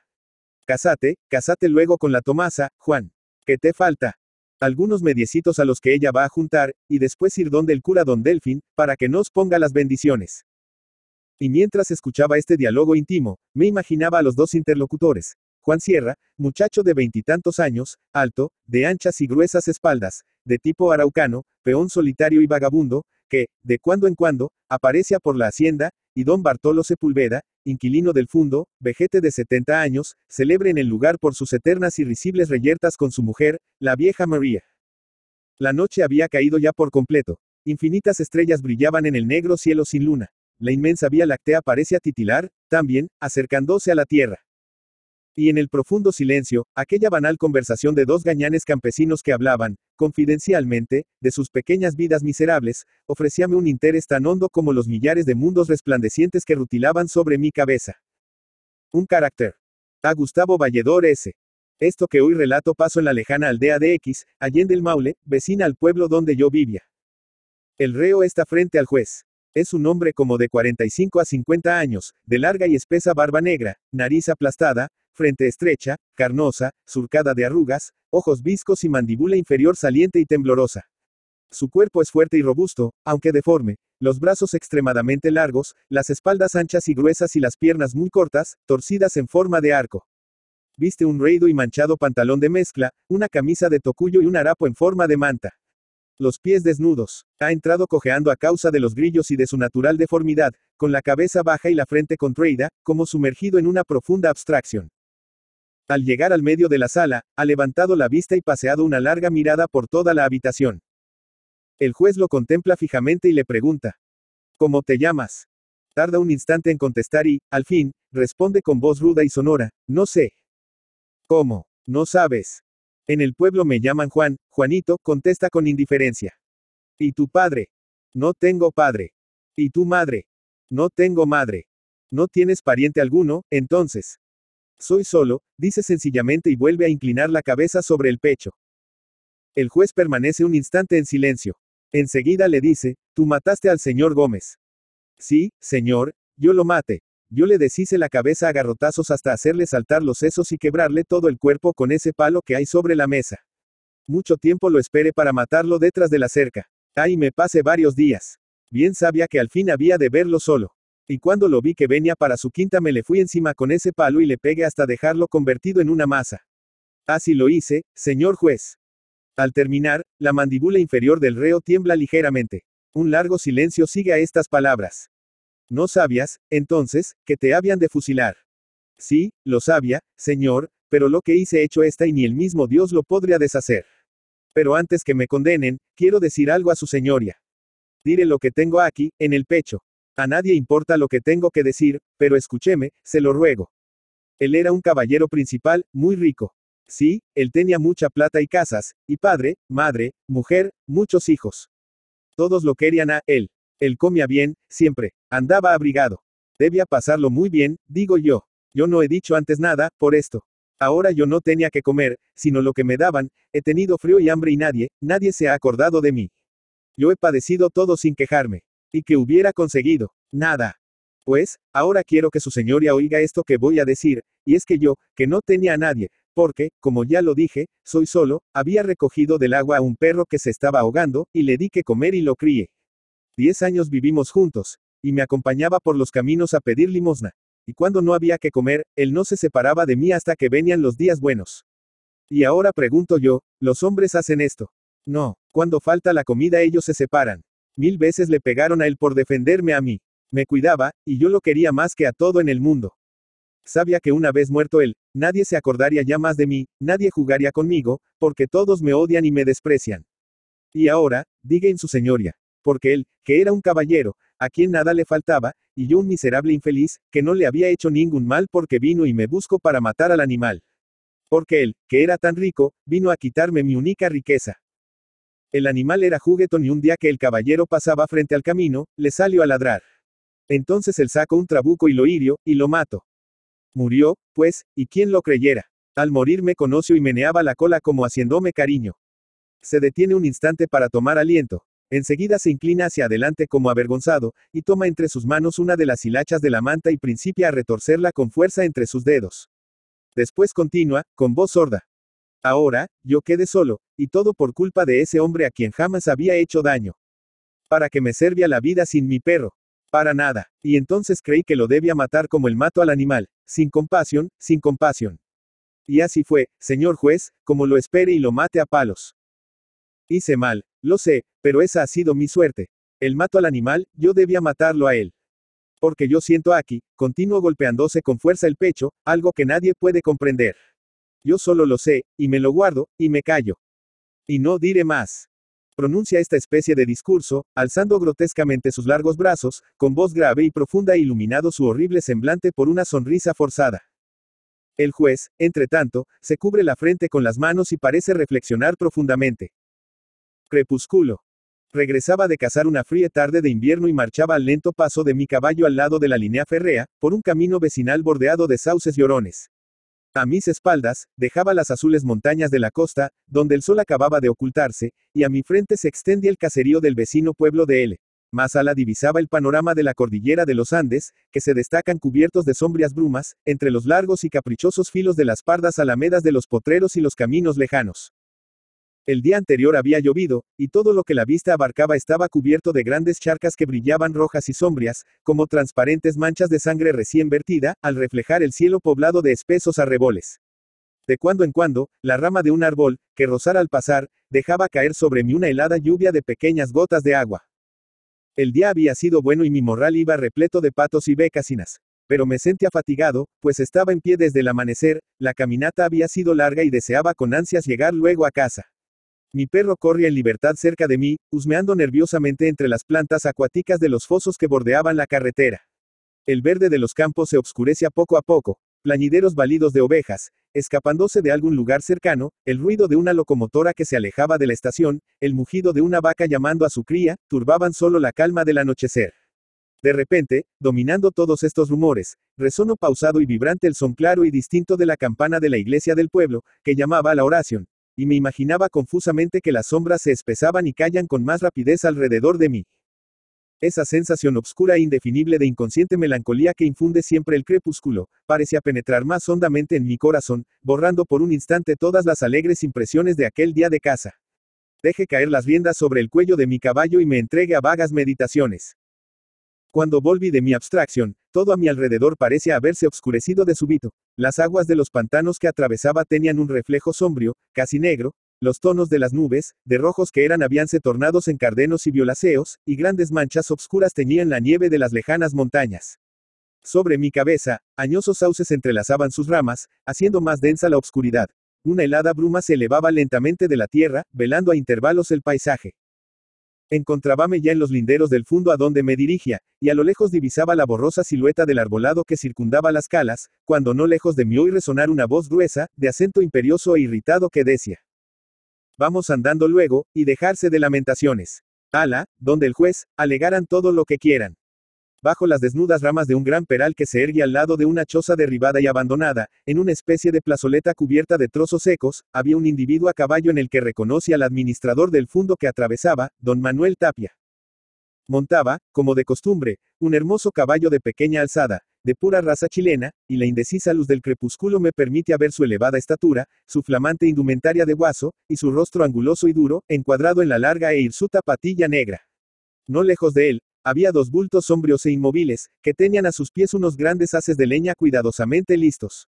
Casate, casate luego con la Tomasa, Juan. ¿Qué te falta? Algunos mediecitos a los que ella va a juntar, y después ir donde el cura don Delfín, para que nos ponga las bendiciones. Y mientras escuchaba este diálogo íntimo, me imaginaba a los dos interlocutores. Juan Sierra, muchacho de veintitantos años, alto, de anchas y gruesas espaldas, de tipo araucano, peón solitario y vagabundo, que, de cuando en cuando, aparece por la hacienda, y don Bartolo Sepulveda, inquilino del fundo, vejete de 70 años, celebre en el lugar por sus eternas y risibles reyertas con su mujer, la vieja María. La noche había caído ya por completo. Infinitas estrellas brillaban en el negro cielo sin luna. La inmensa vía láctea parece titilar, también, acercándose a la Tierra. Y en el profundo silencio, aquella banal conversación de dos gañanes campesinos que hablaban, confidencialmente, de sus pequeñas vidas miserables, ofrecíame un interés tan hondo como los millares de mundos resplandecientes que rutilaban sobre mi cabeza. Un carácter. A Gustavo Valledor S. Esto que hoy relato paso en la lejana aldea de X, Allende el Maule, vecina al pueblo donde yo vivía. El reo está frente al juez. Es un hombre como de 45 a 50 años, de larga y espesa barba negra, nariz aplastada, frente estrecha, carnosa, surcada de arrugas, ojos viscos y mandíbula inferior saliente y temblorosa. Su cuerpo es fuerte y robusto, aunque deforme, los brazos extremadamente largos, las espaldas anchas y gruesas y las piernas muy cortas, torcidas en forma de arco. Viste un reido y manchado pantalón de mezcla, una camisa de tocuyo y un harapo en forma de manta. Los pies desnudos. Ha entrado cojeando a causa de los grillos y de su natural deformidad, con la cabeza baja y la frente contraída, como sumergido en una profunda abstracción. Al llegar al medio de la sala, ha levantado la vista y paseado una larga mirada por toda la habitación. El juez lo contempla fijamente y le pregunta, ¿Cómo te llamas? Tarda un instante en contestar y, al fin, responde con voz ruda y sonora, no sé. ¿Cómo? No sabes. En el pueblo me llaman Juan, Juanito, contesta con indiferencia. ¿Y tu padre? No tengo padre. ¿Y tu madre? No tengo madre. ¿No tienes pariente alguno, entonces? Soy solo, dice sencillamente y vuelve a inclinar la cabeza sobre el pecho. El juez permanece un instante en silencio. Enseguida le dice, tú mataste al señor Gómez. Sí, señor, yo lo mate. Yo le deshice la cabeza a garrotazos hasta hacerle saltar los sesos y quebrarle todo el cuerpo con ese palo que hay sobre la mesa. Mucho tiempo lo espere para matarlo detrás de la cerca. Ahí me pasé varios días. Bien sabía que al fin había de verlo solo. Y cuando lo vi que venía para su quinta me le fui encima con ese palo y le pegué hasta dejarlo convertido en una masa. Así lo hice, señor juez. Al terminar, la mandíbula inferior del reo tiembla ligeramente. Un largo silencio sigue a estas palabras. No sabías, entonces, que te habían de fusilar. Sí, lo sabía, señor, pero lo que hice hecho está y ni el mismo Dios lo podría deshacer. Pero antes que me condenen, quiero decir algo a su señoría. Diré lo que tengo aquí, en el pecho. A nadie importa lo que tengo que decir, pero escúcheme, se lo ruego. Él era un caballero principal, muy rico. Sí, él tenía mucha plata y casas, y padre, madre, mujer, muchos hijos. Todos lo querían a él. Él comía bien, siempre, andaba abrigado. Debía pasarlo muy bien, digo yo. Yo no he dicho antes nada, por esto. Ahora yo no tenía que comer, sino lo que me daban, he tenido frío y hambre y nadie, nadie se ha acordado de mí. Yo he padecido todo sin quejarme y que hubiera conseguido nada. Pues, ahora quiero que su señoría oiga esto que voy a decir, y es que yo, que no tenía a nadie, porque, como ya lo dije, soy solo, había recogido del agua a un perro que se estaba ahogando, y le di que comer y lo crié. Diez años vivimos juntos, y me acompañaba por los caminos a pedir limosna. Y cuando no había que comer, él no se separaba de mí hasta que venían los días buenos. Y ahora pregunto yo, ¿los hombres hacen esto? No, cuando falta la comida ellos se separan. Mil veces le pegaron a él por defenderme a mí. Me cuidaba, y yo lo quería más que a todo en el mundo. Sabía que una vez muerto él, nadie se acordaría ya más de mí, nadie jugaría conmigo, porque todos me odian y me desprecian. Y ahora, diga en su señoría, porque él, que era un caballero, a quien nada le faltaba, y yo un miserable infeliz, que no le había hecho ningún mal porque vino y me busco para matar al animal. Porque él, que era tan rico, vino a quitarme mi única riqueza. El animal era juguetón y un día que el caballero pasaba frente al camino, le salió a ladrar. Entonces él sacó un trabuco y lo hirió, y lo mató. Murió, pues, y quién lo creyera. Al morir me conoció y meneaba la cola como haciéndome cariño. Se detiene un instante para tomar aliento. Enseguida se inclina hacia adelante como avergonzado, y toma entre sus manos una de las hilachas de la manta y principia a retorcerla con fuerza entre sus dedos. Después continúa, con voz sorda. Ahora, yo quedé solo, y todo por culpa de ese hombre a quien jamás había hecho daño. Para que me servía la vida sin mi perro. Para nada. Y entonces creí que lo debía matar como el mato al animal, sin compasión, sin compasión. Y así fue, señor juez, como lo espere y lo mate a palos. Hice mal, lo sé, pero esa ha sido mi suerte. El mato al animal, yo debía matarlo a él. Porque yo siento aquí, continuo golpeándose con fuerza el pecho, algo que nadie puede comprender. Yo solo lo sé, y me lo guardo, y me callo. Y no diré más. Pronuncia esta especie de discurso, alzando grotescamente sus largos brazos, con voz grave y profunda e iluminado su horrible semblante por una sonrisa forzada. El juez, entre tanto, se cubre la frente con las manos y parece reflexionar profundamente. Crepúsculo. Regresaba de cazar una fría tarde de invierno y marchaba al lento paso de mi caballo al lado de la línea férrea, por un camino vecinal bordeado de sauces llorones. A mis espaldas, dejaba las azules montañas de la costa, donde el sol acababa de ocultarse, y a mi frente se extendía el caserío del vecino pueblo de L. Más ala divisaba el panorama de la cordillera de los Andes, que se destacan cubiertos de sombrías brumas, entre los largos y caprichosos filos de las pardas alamedas de los potreros y los caminos lejanos. El día anterior había llovido, y todo lo que la vista abarcaba estaba cubierto de grandes charcas que brillaban rojas y sombrías, como transparentes manchas de sangre recién vertida, al reflejar el cielo poblado de espesos arreboles. De cuando en cuando, la rama de un árbol, que rozara al pasar, dejaba caer sobre mí una helada lluvia de pequeñas gotas de agua. El día había sido bueno y mi morral iba repleto de patos y becasinas. Pero me sentía fatigado, pues estaba en pie desde el amanecer, la caminata había sido larga y deseaba con ansias llegar luego a casa. Mi perro corría en libertad cerca de mí, husmeando nerviosamente entre las plantas acuáticas de los fosos que bordeaban la carretera. El verde de los campos se a poco a poco, plañideros balidos de ovejas, escapándose de algún lugar cercano, el ruido de una locomotora que se alejaba de la estación, el mugido de una vaca llamando a su cría, turbaban solo la calma del anochecer. De repente, dominando todos estos rumores, resonó pausado y vibrante el son claro y distinto de la campana de la iglesia del pueblo, que llamaba a la oración, y me imaginaba confusamente que las sombras se espesaban y callan con más rapidez alrededor de mí. Esa sensación obscura e indefinible de inconsciente melancolía que infunde siempre el crepúsculo, parecía penetrar más hondamente en mi corazón, borrando por un instante todas las alegres impresiones de aquel día de casa. Deje caer las riendas sobre el cuello de mi caballo y me entregue a vagas meditaciones. Cuando volví de mi abstracción, todo a mi alrededor parece haberse obscurecido de súbito. Las aguas de los pantanos que atravesaba tenían un reflejo sombrío, casi negro, los tonos de las nubes, de rojos que eran habíanse tornados en cardenos y violaceos, y grandes manchas obscuras teñían la nieve de las lejanas montañas. Sobre mi cabeza, añosos sauces entrelazaban sus ramas, haciendo más densa la obscuridad. Una helada bruma se elevaba lentamente de la tierra, velando a intervalos el paisaje. Encontrábame ya en los linderos del fondo a donde me dirigía, y a lo lejos divisaba la borrosa silueta del arbolado que circundaba las calas, cuando no lejos de mí oí resonar una voz gruesa, de acento imperioso e irritado que decía. Vamos andando luego, y dejarse de lamentaciones. Ala, donde el juez, alegaran todo lo que quieran bajo las desnudas ramas de un gran peral que se ergue al lado de una choza derribada y abandonada, en una especie de plazoleta cubierta de trozos secos, había un individuo a caballo en el que reconoce al administrador del fondo que atravesaba, don Manuel Tapia. Montaba, como de costumbre, un hermoso caballo de pequeña alzada, de pura raza chilena, y la indecisa luz del crepúsculo me permite ver su elevada estatura, su flamante indumentaria de guaso, y su rostro anguloso y duro, encuadrado en la larga e hirsuta patilla negra. No lejos de él, había dos bultos sombríos e inmóviles, que tenían a sus pies unos grandes haces de leña cuidadosamente listos.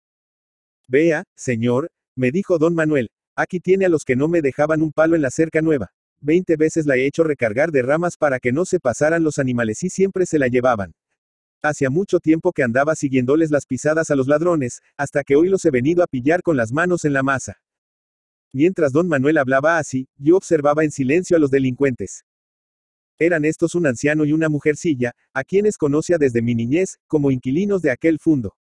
Vea, señor, me dijo don Manuel, aquí tiene a los que no me dejaban un palo en la cerca nueva. Veinte veces la he hecho recargar de ramas para que no se pasaran los animales y siempre se la llevaban. Hacía mucho tiempo que andaba siguiéndoles las pisadas a los ladrones, hasta que hoy los he venido a pillar con las manos en la masa. Mientras don Manuel hablaba así, yo observaba en silencio a los delincuentes. Eran estos un anciano y una mujercilla, a quienes conocía desde mi niñez, como inquilinos de aquel fundo.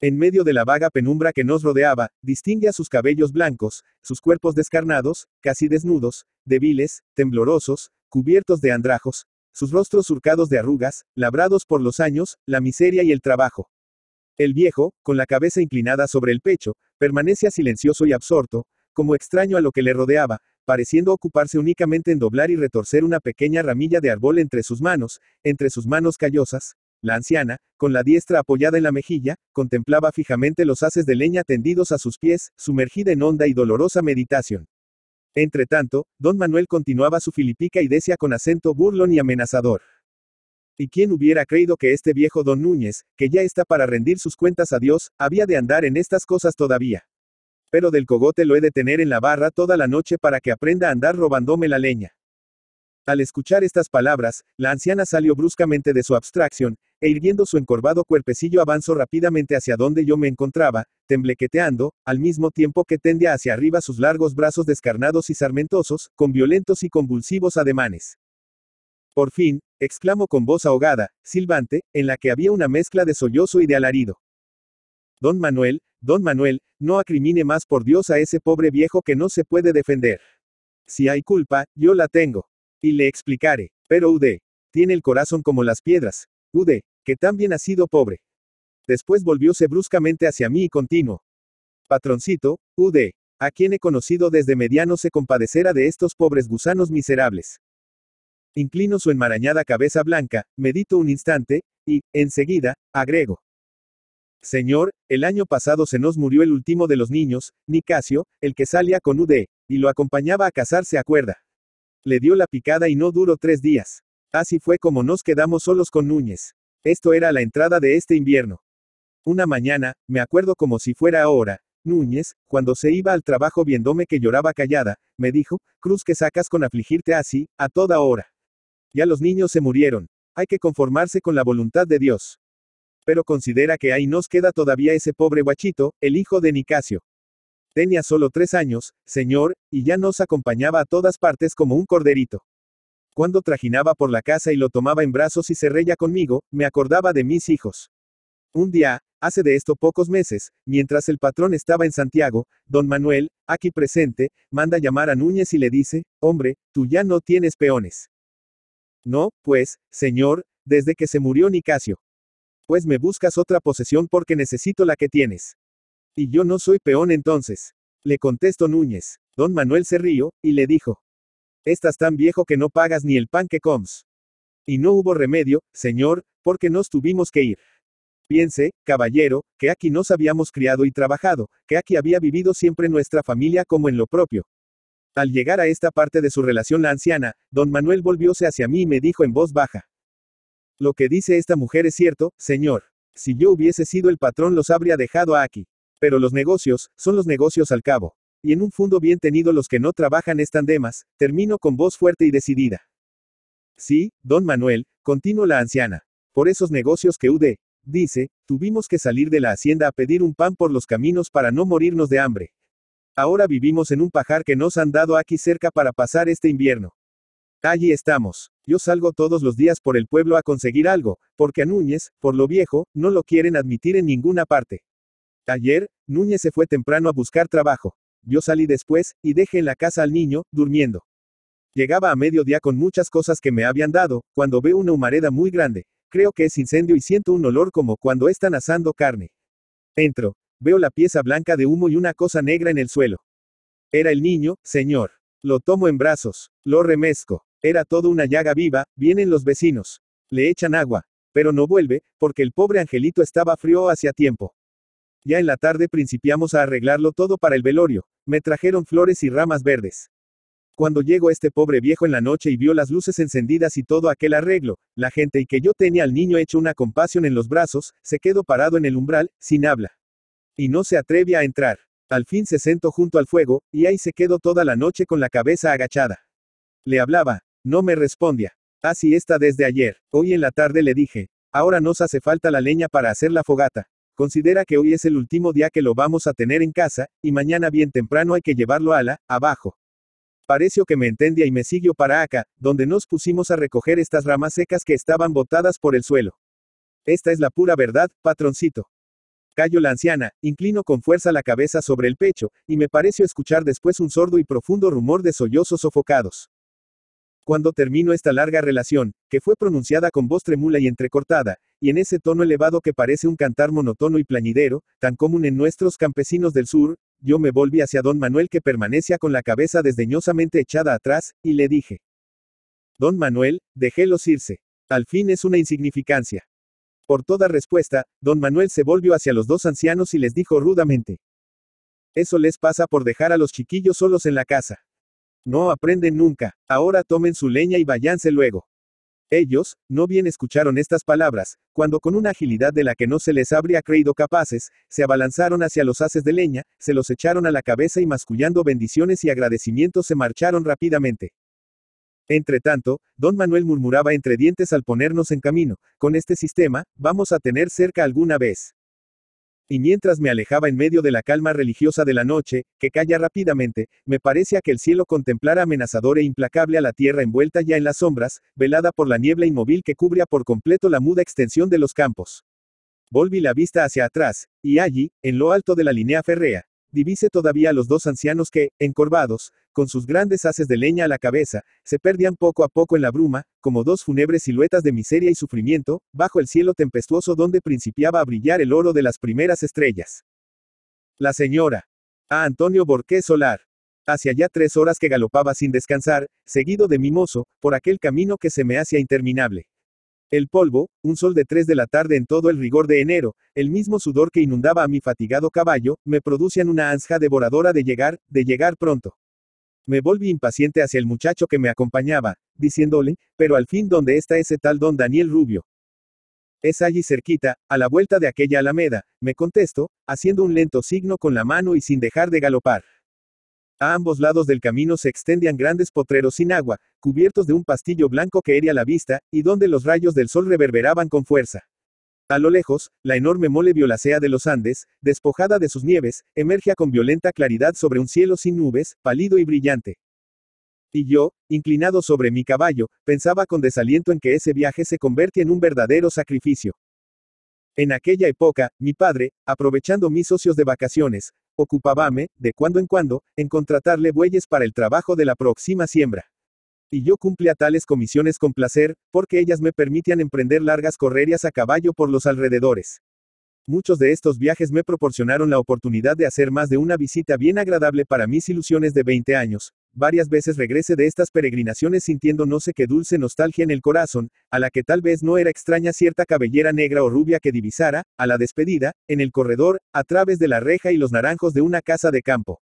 En medio de la vaga penumbra que nos rodeaba, distinguía sus cabellos blancos, sus cuerpos descarnados, casi desnudos, débiles, temblorosos, cubiertos de andrajos, sus rostros surcados de arrugas, labrados por los años, la miseria y el trabajo. El viejo, con la cabeza inclinada sobre el pecho, permanecía silencioso y absorto, como extraño a lo que le rodeaba, pareciendo ocuparse únicamente en doblar y retorcer una pequeña ramilla de árbol entre sus manos, entre sus manos callosas, la anciana, con la diestra apoyada en la mejilla, contemplaba fijamente los haces de leña tendidos a sus pies, sumergida en honda y dolorosa meditación. Entretanto, don Manuel continuaba su filipica y decía con acento burlón y amenazador. ¿Y quién hubiera creído que este viejo don Núñez, que ya está para rendir sus cuentas a Dios, había de andar en estas cosas todavía? pero del cogote lo he de tener en la barra toda la noche para que aprenda a andar robándome la leña. Al escuchar estas palabras, la anciana salió bruscamente de su abstracción, e hirviendo su encorvado cuerpecillo avanzó rápidamente hacia donde yo me encontraba, temblequeteando, al mismo tiempo que tendía hacia arriba sus largos brazos descarnados y sarmentosos, con violentos y convulsivos ademanes. Por fin, exclamó con voz ahogada, silbante, en la que había una mezcla de sollozo y de alarido. Don Manuel, don Manuel, no acrimine más por Dios a ese pobre viejo que no se puede defender. Si hay culpa, yo la tengo. Y le explicaré. Pero UD. tiene el corazón como las piedras. UD. que también ha sido pobre. Después volvióse bruscamente hacia mí y continuó. Patroncito, UD. a quien he conocido desde mediano se compadecerá de estos pobres gusanos miserables. Inclino su enmarañada cabeza blanca, medito un instante, y, enseguida, agrego. Señor, el año pasado se nos murió el último de los niños, Nicasio, el que salía con UD, y lo acompañaba a casarse a acuerda. Le dio la picada y no duró tres días. Así fue como nos quedamos solos con Núñez. Esto era la entrada de este invierno. Una mañana, me acuerdo como si fuera ahora, Núñez, cuando se iba al trabajo viéndome que lloraba callada, me dijo, Cruz que sacas con afligirte así, a toda hora. Ya los niños se murieron. Hay que conformarse con la voluntad de Dios pero considera que ahí nos queda todavía ese pobre guachito, el hijo de Nicasio. Tenía solo tres años, señor, y ya nos acompañaba a todas partes como un corderito. Cuando trajinaba por la casa y lo tomaba en brazos y se reía conmigo, me acordaba de mis hijos. Un día, hace de esto pocos meses, mientras el patrón estaba en Santiago, don Manuel, aquí presente, manda llamar a Núñez y le dice, hombre, tú ya no tienes peones. No, pues, señor, desde que se murió Nicasio. Pues me buscas otra posesión porque necesito la que tienes. Y yo no soy peón entonces. Le contestó Núñez. Don Manuel se rió, y le dijo. Estás tan viejo que no pagas ni el pan que comes. Y no hubo remedio, señor, porque nos tuvimos que ir. Piense, caballero, que aquí nos habíamos criado y trabajado, que aquí había vivido siempre nuestra familia como en lo propio. Al llegar a esta parte de su relación la anciana, don Manuel volvióse hacia mí y me dijo en voz baja. Lo que dice esta mujer es cierto, señor. Si yo hubiese sido el patrón los habría dejado aquí. Pero los negocios, son los negocios al cabo. Y en un fondo bien tenido los que no trabajan están demás. termino con voz fuerte y decidida. Sí, don Manuel, continuó la anciana. Por esos negocios que UD, dice, tuvimos que salir de la hacienda a pedir un pan por los caminos para no morirnos de hambre. Ahora vivimos en un pajar que nos han dado aquí cerca para pasar este invierno. Allí estamos. Yo salgo todos los días por el pueblo a conseguir algo, porque a Núñez, por lo viejo, no lo quieren admitir en ninguna parte. Ayer, Núñez se fue temprano a buscar trabajo. Yo salí después, y dejé en la casa al niño, durmiendo. Llegaba a mediodía con muchas cosas que me habían dado, cuando veo una humareda muy grande, creo que es incendio y siento un olor como cuando están asando carne. Entro, veo la pieza blanca de humo y una cosa negra en el suelo. Era el niño, señor. Lo tomo en brazos, lo remezco. Era todo una llaga viva, vienen los vecinos. Le echan agua. Pero no vuelve, porque el pobre angelito estaba frío hacia tiempo. Ya en la tarde principiamos a arreglarlo todo para el velorio. Me trajeron flores y ramas verdes. Cuando llegó este pobre viejo en la noche y vio las luces encendidas y todo aquel arreglo, la gente y que yo tenía al niño hecho una compasión en los brazos, se quedó parado en el umbral, sin habla. Y no se atreve a entrar. Al fin se sentó junto al fuego, y ahí se quedó toda la noche con la cabeza agachada. Le hablaba, no me respondía. Así ah, está desde ayer. Hoy en la tarde le dije, ahora nos hace falta la leña para hacer la fogata. Considera que hoy es el último día que lo vamos a tener en casa, y mañana bien temprano hay que llevarlo a la, abajo. Pareció que me entendía y me siguió para acá, donde nos pusimos a recoger estas ramas secas que estaban botadas por el suelo. Esta es la pura verdad, patroncito. Callo la anciana, inclino con fuerza la cabeza sobre el pecho, y me pareció escuchar después un sordo y profundo rumor de sollozos sofocados. Cuando termino esta larga relación, que fue pronunciada con voz tremula y entrecortada, y en ese tono elevado que parece un cantar monotono y plañidero, tan común en nuestros campesinos del sur, yo me volví hacia don Manuel que permanecía con la cabeza desdeñosamente echada atrás, y le dije. Don Manuel, déjelos irse. Al fin es una insignificancia. Por toda respuesta, don Manuel se volvió hacia los dos ancianos y les dijo rudamente. Eso les pasa por dejar a los chiquillos solos en la casa. No aprenden nunca, ahora tomen su leña y váyanse luego. Ellos, no bien escucharon estas palabras, cuando con una agilidad de la que no se les habría creído capaces, se abalanzaron hacia los haces de leña, se los echaron a la cabeza y mascullando bendiciones y agradecimientos se marcharon rápidamente. Entretanto, don Manuel murmuraba entre dientes al ponernos en camino, con este sistema, vamos a tener cerca alguna vez. Y mientras me alejaba en medio de la calma religiosa de la noche, que calla rápidamente, me parecía que el cielo contemplara amenazador e implacable a la tierra envuelta ya en las sombras, velada por la niebla inmóvil que cubría por completo la muda extensión de los campos. Volví la vista hacia atrás, y allí, en lo alto de la línea férrea, divise todavía a los dos ancianos que, encorvados, con sus grandes haces de leña a la cabeza, se perdían poco a poco en la bruma, como dos fúnebres siluetas de miseria y sufrimiento, bajo el cielo tempestuoso donde principiaba a brillar el oro de las primeras estrellas. La señora. A Antonio Borqué Solar. Hacia allá tres horas que galopaba sin descansar, seguido de mimoso, por aquel camino que se me hacía interminable. El polvo, un sol de tres de la tarde en todo el rigor de enero, el mismo sudor que inundaba a mi fatigado caballo, me producían una ansia devoradora de llegar, de llegar pronto. Me volví impaciente hacia el muchacho que me acompañaba, diciéndole, pero al fin dónde está ese tal don Daniel Rubio. Es allí cerquita, a la vuelta de aquella alameda, me contesto, haciendo un lento signo con la mano y sin dejar de galopar. A ambos lados del camino se extendían grandes potreros sin agua, cubiertos de un pastillo blanco que hería la vista, y donde los rayos del sol reverberaban con fuerza. A lo lejos, la enorme mole violacea de los Andes, despojada de sus nieves, emerge con violenta claridad sobre un cielo sin nubes, pálido y brillante. Y yo, inclinado sobre mi caballo, pensaba con desaliento en que ese viaje se convierte en un verdadero sacrificio. En aquella época, mi padre, aprovechando mis socios de vacaciones, ocupábame, de cuando en cuando, en contratarle bueyes para el trabajo de la próxima siembra. Y yo cumplía tales comisiones con placer, porque ellas me permitían emprender largas correrías a caballo por los alrededores. Muchos de estos viajes me proporcionaron la oportunidad de hacer más de una visita bien agradable para mis ilusiones de 20 años, varias veces regrese de estas peregrinaciones sintiendo no sé qué dulce nostalgia en el corazón, a la que tal vez no era extraña cierta cabellera negra o rubia que divisara, a la despedida, en el corredor, a través de la reja y los naranjos de una casa de campo.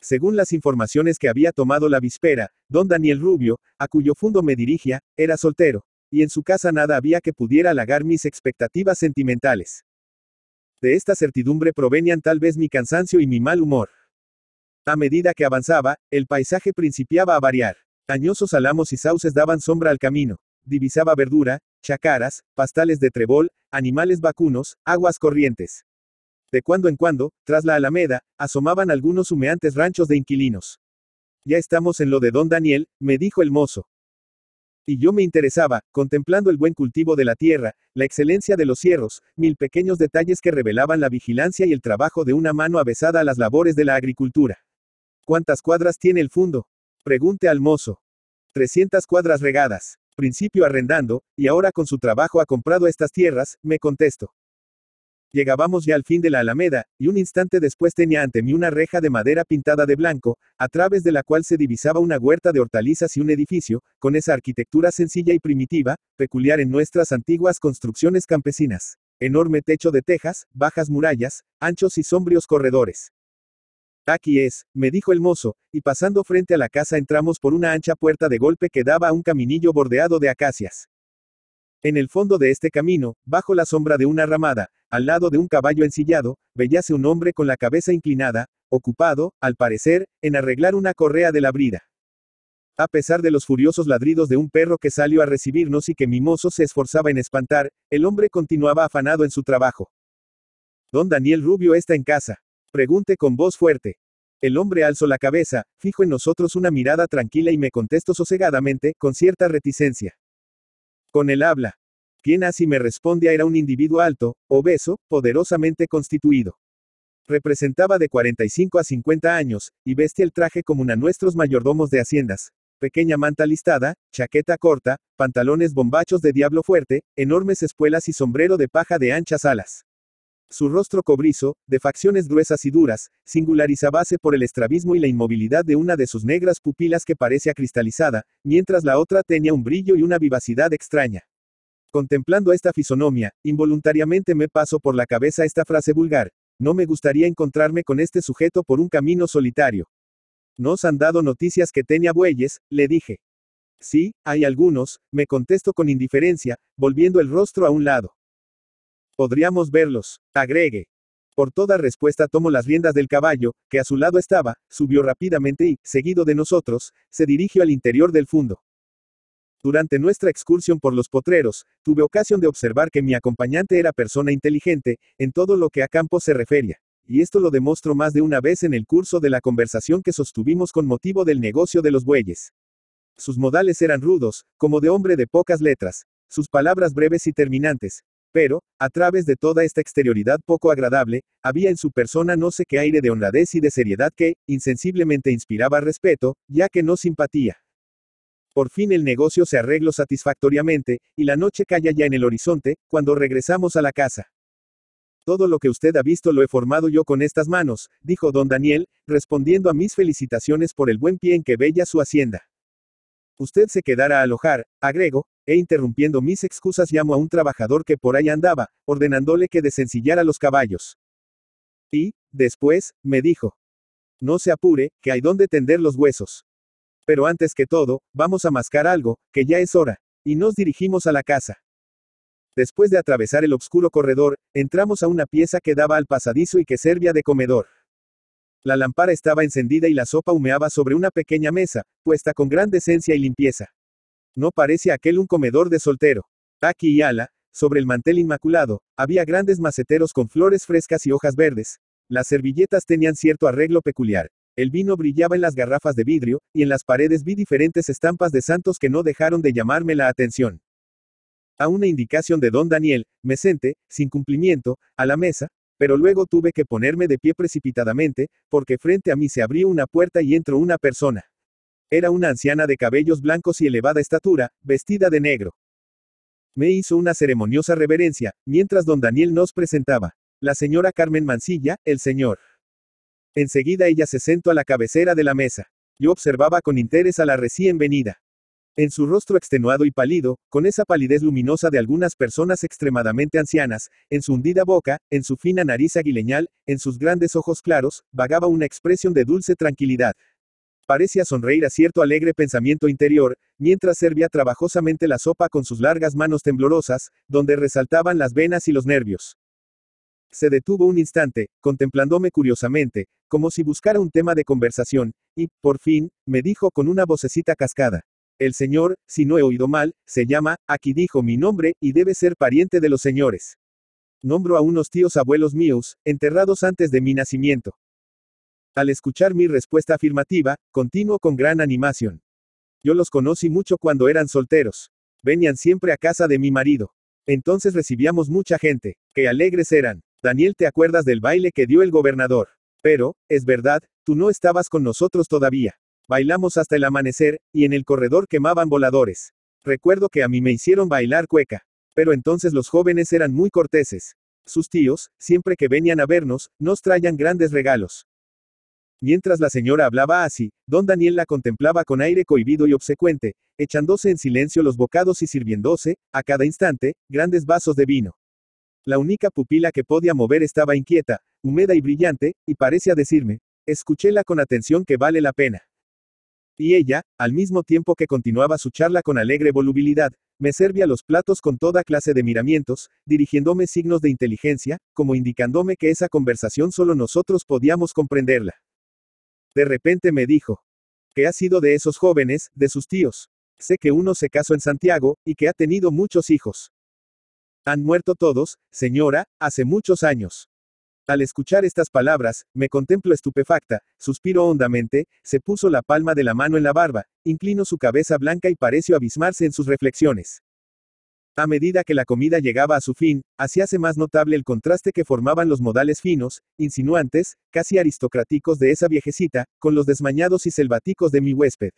Según las informaciones que había tomado la víspera, don Daniel Rubio, a cuyo fondo me dirigía, era soltero, y en su casa nada había que pudiera halagar mis expectativas sentimentales. De esta certidumbre provenían tal vez mi cansancio y mi mal humor. A medida que avanzaba, el paisaje principiaba a variar. Añosos álamos y sauces daban sombra al camino. Divisaba verdura, chacaras, pastales de trebol, animales vacunos, aguas corrientes. De cuando en cuando, tras la alameda, asomaban algunos humeantes ranchos de inquilinos. Ya estamos en lo de don Daniel, me dijo el mozo. Y yo me interesaba, contemplando el buen cultivo de la tierra, la excelencia de los cierros, mil pequeños detalles que revelaban la vigilancia y el trabajo de una mano avesada a las labores de la agricultura. ¿Cuántas cuadras tiene el fondo? Pregunte al mozo. 300 cuadras regadas. Principio arrendando, y ahora con su trabajo ha comprado estas tierras, me contesto. Llegábamos ya al fin de la alameda, y un instante después tenía ante mí una reja de madera pintada de blanco, a través de la cual se divisaba una huerta de hortalizas y un edificio, con esa arquitectura sencilla y primitiva, peculiar en nuestras antiguas construcciones campesinas. Enorme techo de tejas, bajas murallas, anchos y sombrios corredores. Aquí es, me dijo el mozo, y pasando frente a la casa entramos por una ancha puerta de golpe que daba a un caminillo bordeado de acacias. En el fondo de este camino, bajo la sombra de una ramada, al lado de un caballo ensillado, veíase un hombre con la cabeza inclinada, ocupado, al parecer, en arreglar una correa de la brida. A pesar de los furiosos ladridos de un perro que salió a recibirnos y que mi mozo se esforzaba en espantar, el hombre continuaba afanado en su trabajo. Don Daniel Rubio está en casa. Pregunte con voz fuerte. El hombre alzó la cabeza, fijo en nosotros una mirada tranquila y me contestó sosegadamente, con cierta reticencia. Con el habla. Quien así me responde era un individuo alto, obeso, poderosamente constituido. Representaba de 45 a 50 años, y vestía el traje común a nuestros mayordomos de haciendas. Pequeña manta listada, chaqueta corta, pantalones bombachos de diablo fuerte, enormes espuelas y sombrero de paja de anchas alas. Su rostro cobrizo, de facciones gruesas y duras, singularizabase por el estrabismo y la inmovilidad de una de sus negras pupilas que parecía cristalizada, mientras la otra tenía un brillo y una vivacidad extraña. Contemplando esta fisonomía, involuntariamente me paso por la cabeza esta frase vulgar, no me gustaría encontrarme con este sujeto por un camino solitario. os han dado noticias que tenía bueyes, le dije. Sí, hay algunos, me contesto con indiferencia, volviendo el rostro a un lado. Podríamos verlos, agregue. Por toda respuesta tomó las riendas del caballo, que a su lado estaba, subió rápidamente y, seguido de nosotros, se dirigió al interior del fondo. Durante nuestra excursión por los potreros, tuve ocasión de observar que mi acompañante era persona inteligente, en todo lo que a campo se refería, y esto lo demostró más de una vez en el curso de la conversación que sostuvimos con motivo del negocio de los bueyes. Sus modales eran rudos, como de hombre de pocas letras, sus palabras breves y terminantes, pero, a través de toda esta exterioridad poco agradable, había en su persona no sé qué aire de honradez y de seriedad que, insensiblemente, inspiraba respeto, ya que no simpatía. Por fin el negocio se arregló satisfactoriamente, y la noche calla ya en el horizonte, cuando regresamos a la casa. Todo lo que usted ha visto lo he formado yo con estas manos, dijo don Daniel, respondiendo a mis felicitaciones por el buen pie en que bella su hacienda. Usted se quedará a alojar, agrego, e interrumpiendo mis excusas llamo a un trabajador que por ahí andaba, ordenándole que desencillara los caballos. Y, después, me dijo. No se apure, que hay donde tender los huesos. Pero antes que todo, vamos a mascar algo, que ya es hora, y nos dirigimos a la casa. Después de atravesar el oscuro corredor, entramos a una pieza que daba al pasadizo y que servía de comedor. La lámpara estaba encendida y la sopa humeaba sobre una pequeña mesa, puesta con gran decencia y limpieza. No parece aquel un comedor de soltero. Aquí y ala, sobre el mantel inmaculado, había grandes maceteros con flores frescas y hojas verdes. Las servilletas tenían cierto arreglo peculiar. El vino brillaba en las garrafas de vidrio, y en las paredes vi diferentes estampas de santos que no dejaron de llamarme la atención. A una indicación de don Daniel, me senté, sin cumplimiento, a la mesa, pero luego tuve que ponerme de pie precipitadamente, porque frente a mí se abrió una puerta y entró una persona. Era una anciana de cabellos blancos y elevada estatura, vestida de negro. Me hizo una ceremoniosa reverencia, mientras don Daniel nos presentaba. La señora Carmen Mancilla, el señor. Enseguida ella se sentó a la cabecera de la mesa. Yo observaba con interés a la recién venida. En su rostro extenuado y pálido, con esa palidez luminosa de algunas personas extremadamente ancianas, en su hundida boca, en su fina nariz aguileñal, en sus grandes ojos claros, vagaba una expresión de dulce tranquilidad. Parecía sonreír a cierto alegre pensamiento interior, mientras servía trabajosamente la sopa con sus largas manos temblorosas, donde resaltaban las venas y los nervios. Se detuvo un instante, contemplándome curiosamente, como si buscara un tema de conversación, y, por fin, me dijo con una vocecita cascada. El señor, si no he oído mal, se llama, aquí dijo mi nombre, y debe ser pariente de los señores. Nombro a unos tíos abuelos míos, enterrados antes de mi nacimiento. Al escuchar mi respuesta afirmativa, continuo con gran animación. Yo los conocí mucho cuando eran solteros. Venían siempre a casa de mi marido. Entonces recibíamos mucha gente. Qué alegres eran. Daniel, ¿te acuerdas del baile que dio el gobernador? Pero, es verdad, tú no estabas con nosotros todavía. Bailamos hasta el amanecer, y en el corredor quemaban voladores. Recuerdo que a mí me hicieron bailar cueca. Pero entonces los jóvenes eran muy corteses. Sus tíos, siempre que venían a vernos, nos traían grandes regalos. Mientras la señora hablaba así, don Daniel la contemplaba con aire cohibido y obsecuente, echándose en silencio los bocados y sirviéndose, a cada instante, grandes vasos de vino. La única pupila que podía mover estaba inquieta, húmeda y brillante, y parecía decirme, escuchéla con atención que vale la pena. Y ella, al mismo tiempo que continuaba su charla con alegre volubilidad, me servía los platos con toda clase de miramientos, dirigiéndome signos de inteligencia, como indicándome que esa conversación solo nosotros podíamos comprenderla. De repente me dijo, ¿qué ha sido de esos jóvenes, de sus tíos? Sé que uno se casó en Santiago, y que ha tenido muchos hijos. Han muerto todos, señora, hace muchos años. Al escuchar estas palabras, me contemplo estupefacta, suspiro hondamente, se puso la palma de la mano en la barba, inclino su cabeza blanca y pareció abismarse en sus reflexiones. A medida que la comida llegaba a su fin, hacíase más notable el contraste que formaban los modales finos, insinuantes, casi aristocráticos de esa viejecita, con los desmañados y selváticos de mi huésped.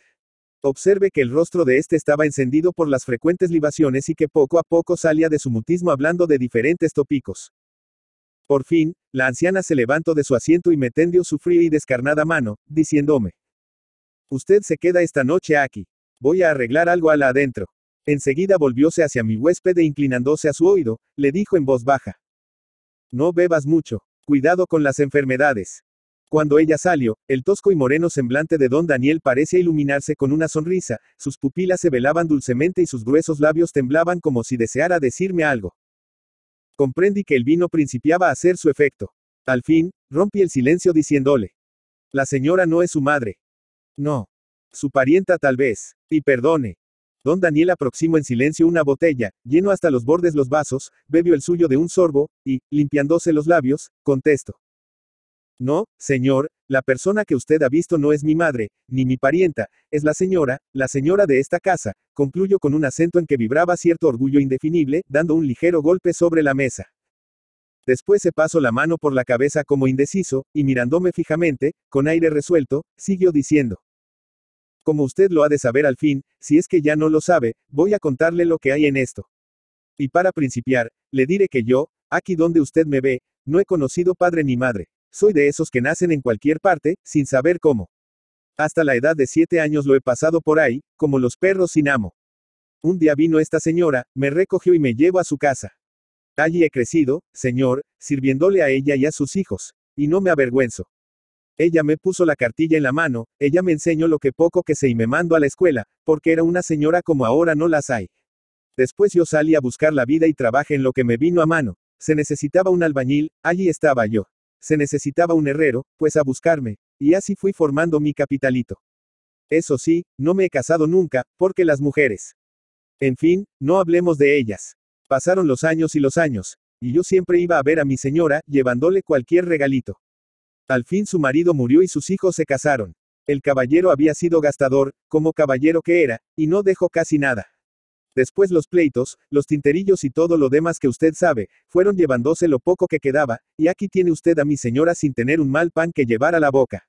Observe que el rostro de este estaba encendido por las frecuentes libaciones y que poco a poco salía de su mutismo hablando de diferentes tópicos. Por fin, la anciana se levantó de su asiento y me tendió su fría y descarnada mano, diciéndome. Usted se queda esta noche aquí. Voy a arreglar algo a la adentro. Enseguida volvióse hacia mi huésped e inclinándose a su oído, le dijo en voz baja. No bebas mucho. Cuidado con las enfermedades. Cuando ella salió, el tosco y moreno semblante de don Daniel parecía iluminarse con una sonrisa, sus pupilas se velaban dulcemente y sus gruesos labios temblaban como si deseara decirme algo. Comprendí que el vino principiaba a hacer su efecto. Al fin, rompí el silencio diciéndole. La señora no es su madre. No. Su parienta tal vez. Y perdone. Don Daniel aproximó en silencio una botella, lleno hasta los bordes los vasos, bebió el suyo de un sorbo, y, limpiándose los labios, contestó. No, señor, la persona que usted ha visto no es mi madre, ni mi parienta, es la señora, la señora de esta casa, concluyó con un acento en que vibraba cierto orgullo indefinible, dando un ligero golpe sobre la mesa. Después se pasó la mano por la cabeza como indeciso, y mirándome fijamente, con aire resuelto, siguió diciendo. Como usted lo ha de saber al fin, si es que ya no lo sabe, voy a contarle lo que hay en esto. Y para principiar, le diré que yo, aquí donde usted me ve, no he conocido padre ni madre. Soy de esos que nacen en cualquier parte, sin saber cómo. Hasta la edad de siete años lo he pasado por ahí, como los perros sin amo. Un día vino esta señora, me recogió y me llevó a su casa. Allí he crecido, señor, sirviéndole a ella y a sus hijos, y no me avergüenzo. Ella me puso la cartilla en la mano, ella me enseñó lo que poco que sé y me mando a la escuela, porque era una señora como ahora no las hay. Después yo salí a buscar la vida y trabajé en lo que me vino a mano. Se necesitaba un albañil, allí estaba yo. Se necesitaba un herrero, pues a buscarme, y así fui formando mi capitalito. Eso sí, no me he casado nunca, porque las mujeres. En fin, no hablemos de ellas. Pasaron los años y los años, y yo siempre iba a ver a mi señora, llevándole cualquier regalito. Al fin su marido murió y sus hijos se casaron. El caballero había sido gastador, como caballero que era, y no dejó casi nada. Después los pleitos, los tinterillos y todo lo demás que usted sabe, fueron llevándose lo poco que quedaba, y aquí tiene usted a mi señora sin tener un mal pan que llevar a la boca.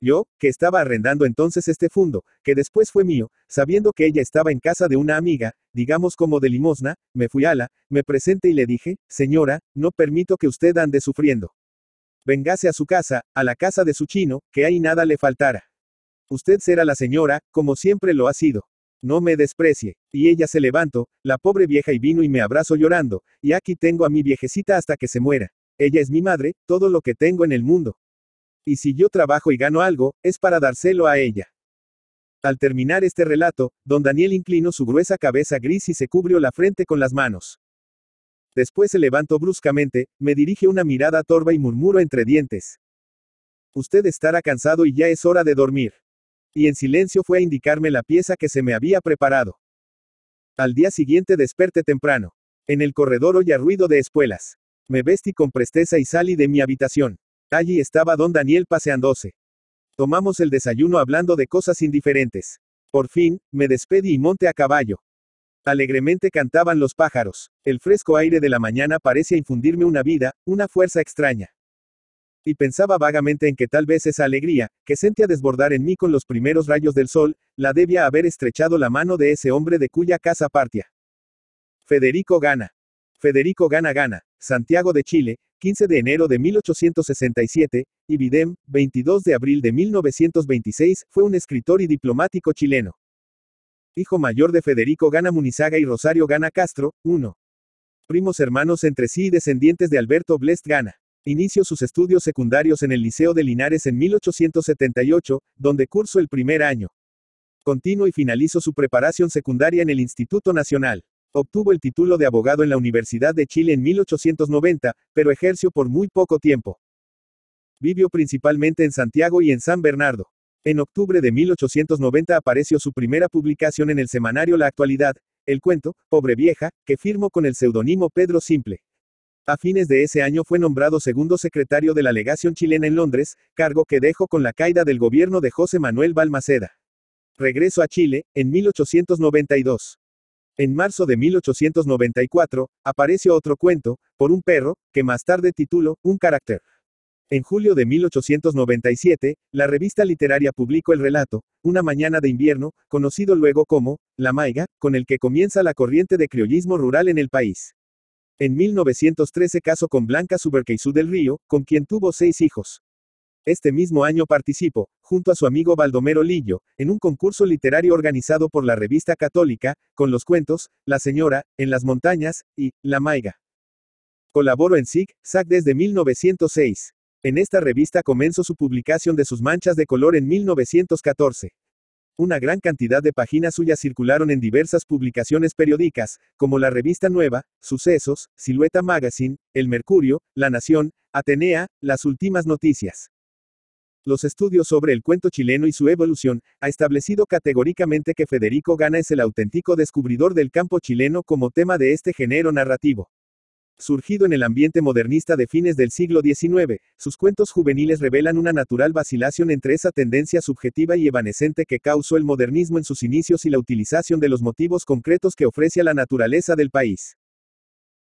Yo, que estaba arrendando entonces este fondo, que después fue mío, sabiendo que ella estaba en casa de una amiga, digamos como de limosna, me fui a la, me presenté y le dije, señora, no permito que usted ande sufriendo. Vengase a su casa, a la casa de su chino, que ahí nada le faltara. Usted será la señora, como siempre lo ha sido. No me desprecie. Y ella se levantó, la pobre vieja y vino y me abrazó llorando, y aquí tengo a mi viejecita hasta que se muera. Ella es mi madre, todo lo que tengo en el mundo. Y si yo trabajo y gano algo, es para dárselo a ella. Al terminar este relato, don Daniel inclinó su gruesa cabeza gris y se cubrió la frente con las manos. Después se levantó bruscamente, me dirige una mirada torva y murmuró entre dientes. Usted estará cansado y ya es hora de dormir y en silencio fue a indicarme la pieza que se me había preparado. Al día siguiente desperté temprano. En el corredor oía ruido de espuelas. Me vestí con presteza y salí de mi habitación. Allí estaba don Daniel paseándose. Tomamos el desayuno hablando de cosas indiferentes. Por fin, me despedí y monté a caballo. Alegremente cantaban los pájaros. El fresco aire de la mañana parecía infundirme una vida, una fuerza extraña y pensaba vagamente en que tal vez esa alegría, que sentía desbordar en mí con los primeros rayos del sol, la debía haber estrechado la mano de ese hombre de cuya casa partía. Federico Gana. Federico Gana Gana, Santiago de Chile, 15 de enero de 1867, y Videm, 22 de abril de 1926, fue un escritor y diplomático chileno. Hijo mayor de Federico Gana Munizaga y Rosario Gana Castro, 1. Primos hermanos entre sí y descendientes de Alberto Blest Gana. Inició sus estudios secundarios en el Liceo de Linares en 1878, donde cursó el primer año. Continuó y finalizó su preparación secundaria en el Instituto Nacional. Obtuvo el título de abogado en la Universidad de Chile en 1890, pero ejerció por muy poco tiempo. Vivió principalmente en Santiago y en San Bernardo. En octubre de 1890 apareció su primera publicación en el semanario La Actualidad, el cuento, Pobre Vieja, que firmó con el seudónimo Pedro Simple. A fines de ese año fue nombrado segundo secretario de la legación chilena en Londres, cargo que dejó con la caída del gobierno de José Manuel Balmaceda. Regreso a Chile, en 1892. En marzo de 1894, apareció otro cuento, Por un perro, que más tarde tituló Un carácter. En julio de 1897, la revista literaria publicó el relato, Una mañana de invierno, conocido luego como La Maiga, con el que comienza la corriente de criollismo rural en el país. En 1913 casó con Blanca Suberqueizú del Río, con quien tuvo seis hijos. Este mismo año participó, junto a su amigo Baldomero Lillo, en un concurso literario organizado por la revista católica, con los cuentos, La Señora, En las Montañas, y La Maiga. Colaboró en SIC, SAC desde 1906. En esta revista comenzó su publicación de sus manchas de color en 1914. Una gran cantidad de páginas suyas circularon en diversas publicaciones periódicas, como la Revista Nueva, Sucesos, Silueta Magazine, El Mercurio, La Nación, Atenea, Las Últimas Noticias. Los estudios sobre el cuento chileno y su evolución, ha establecido categóricamente que Federico Gana es el auténtico descubridor del campo chileno como tema de este género narrativo. Surgido en el ambiente modernista de fines del siglo XIX, sus cuentos juveniles revelan una natural vacilación entre esa tendencia subjetiva y evanescente que causó el modernismo en sus inicios y la utilización de los motivos concretos que ofrece a la naturaleza del país.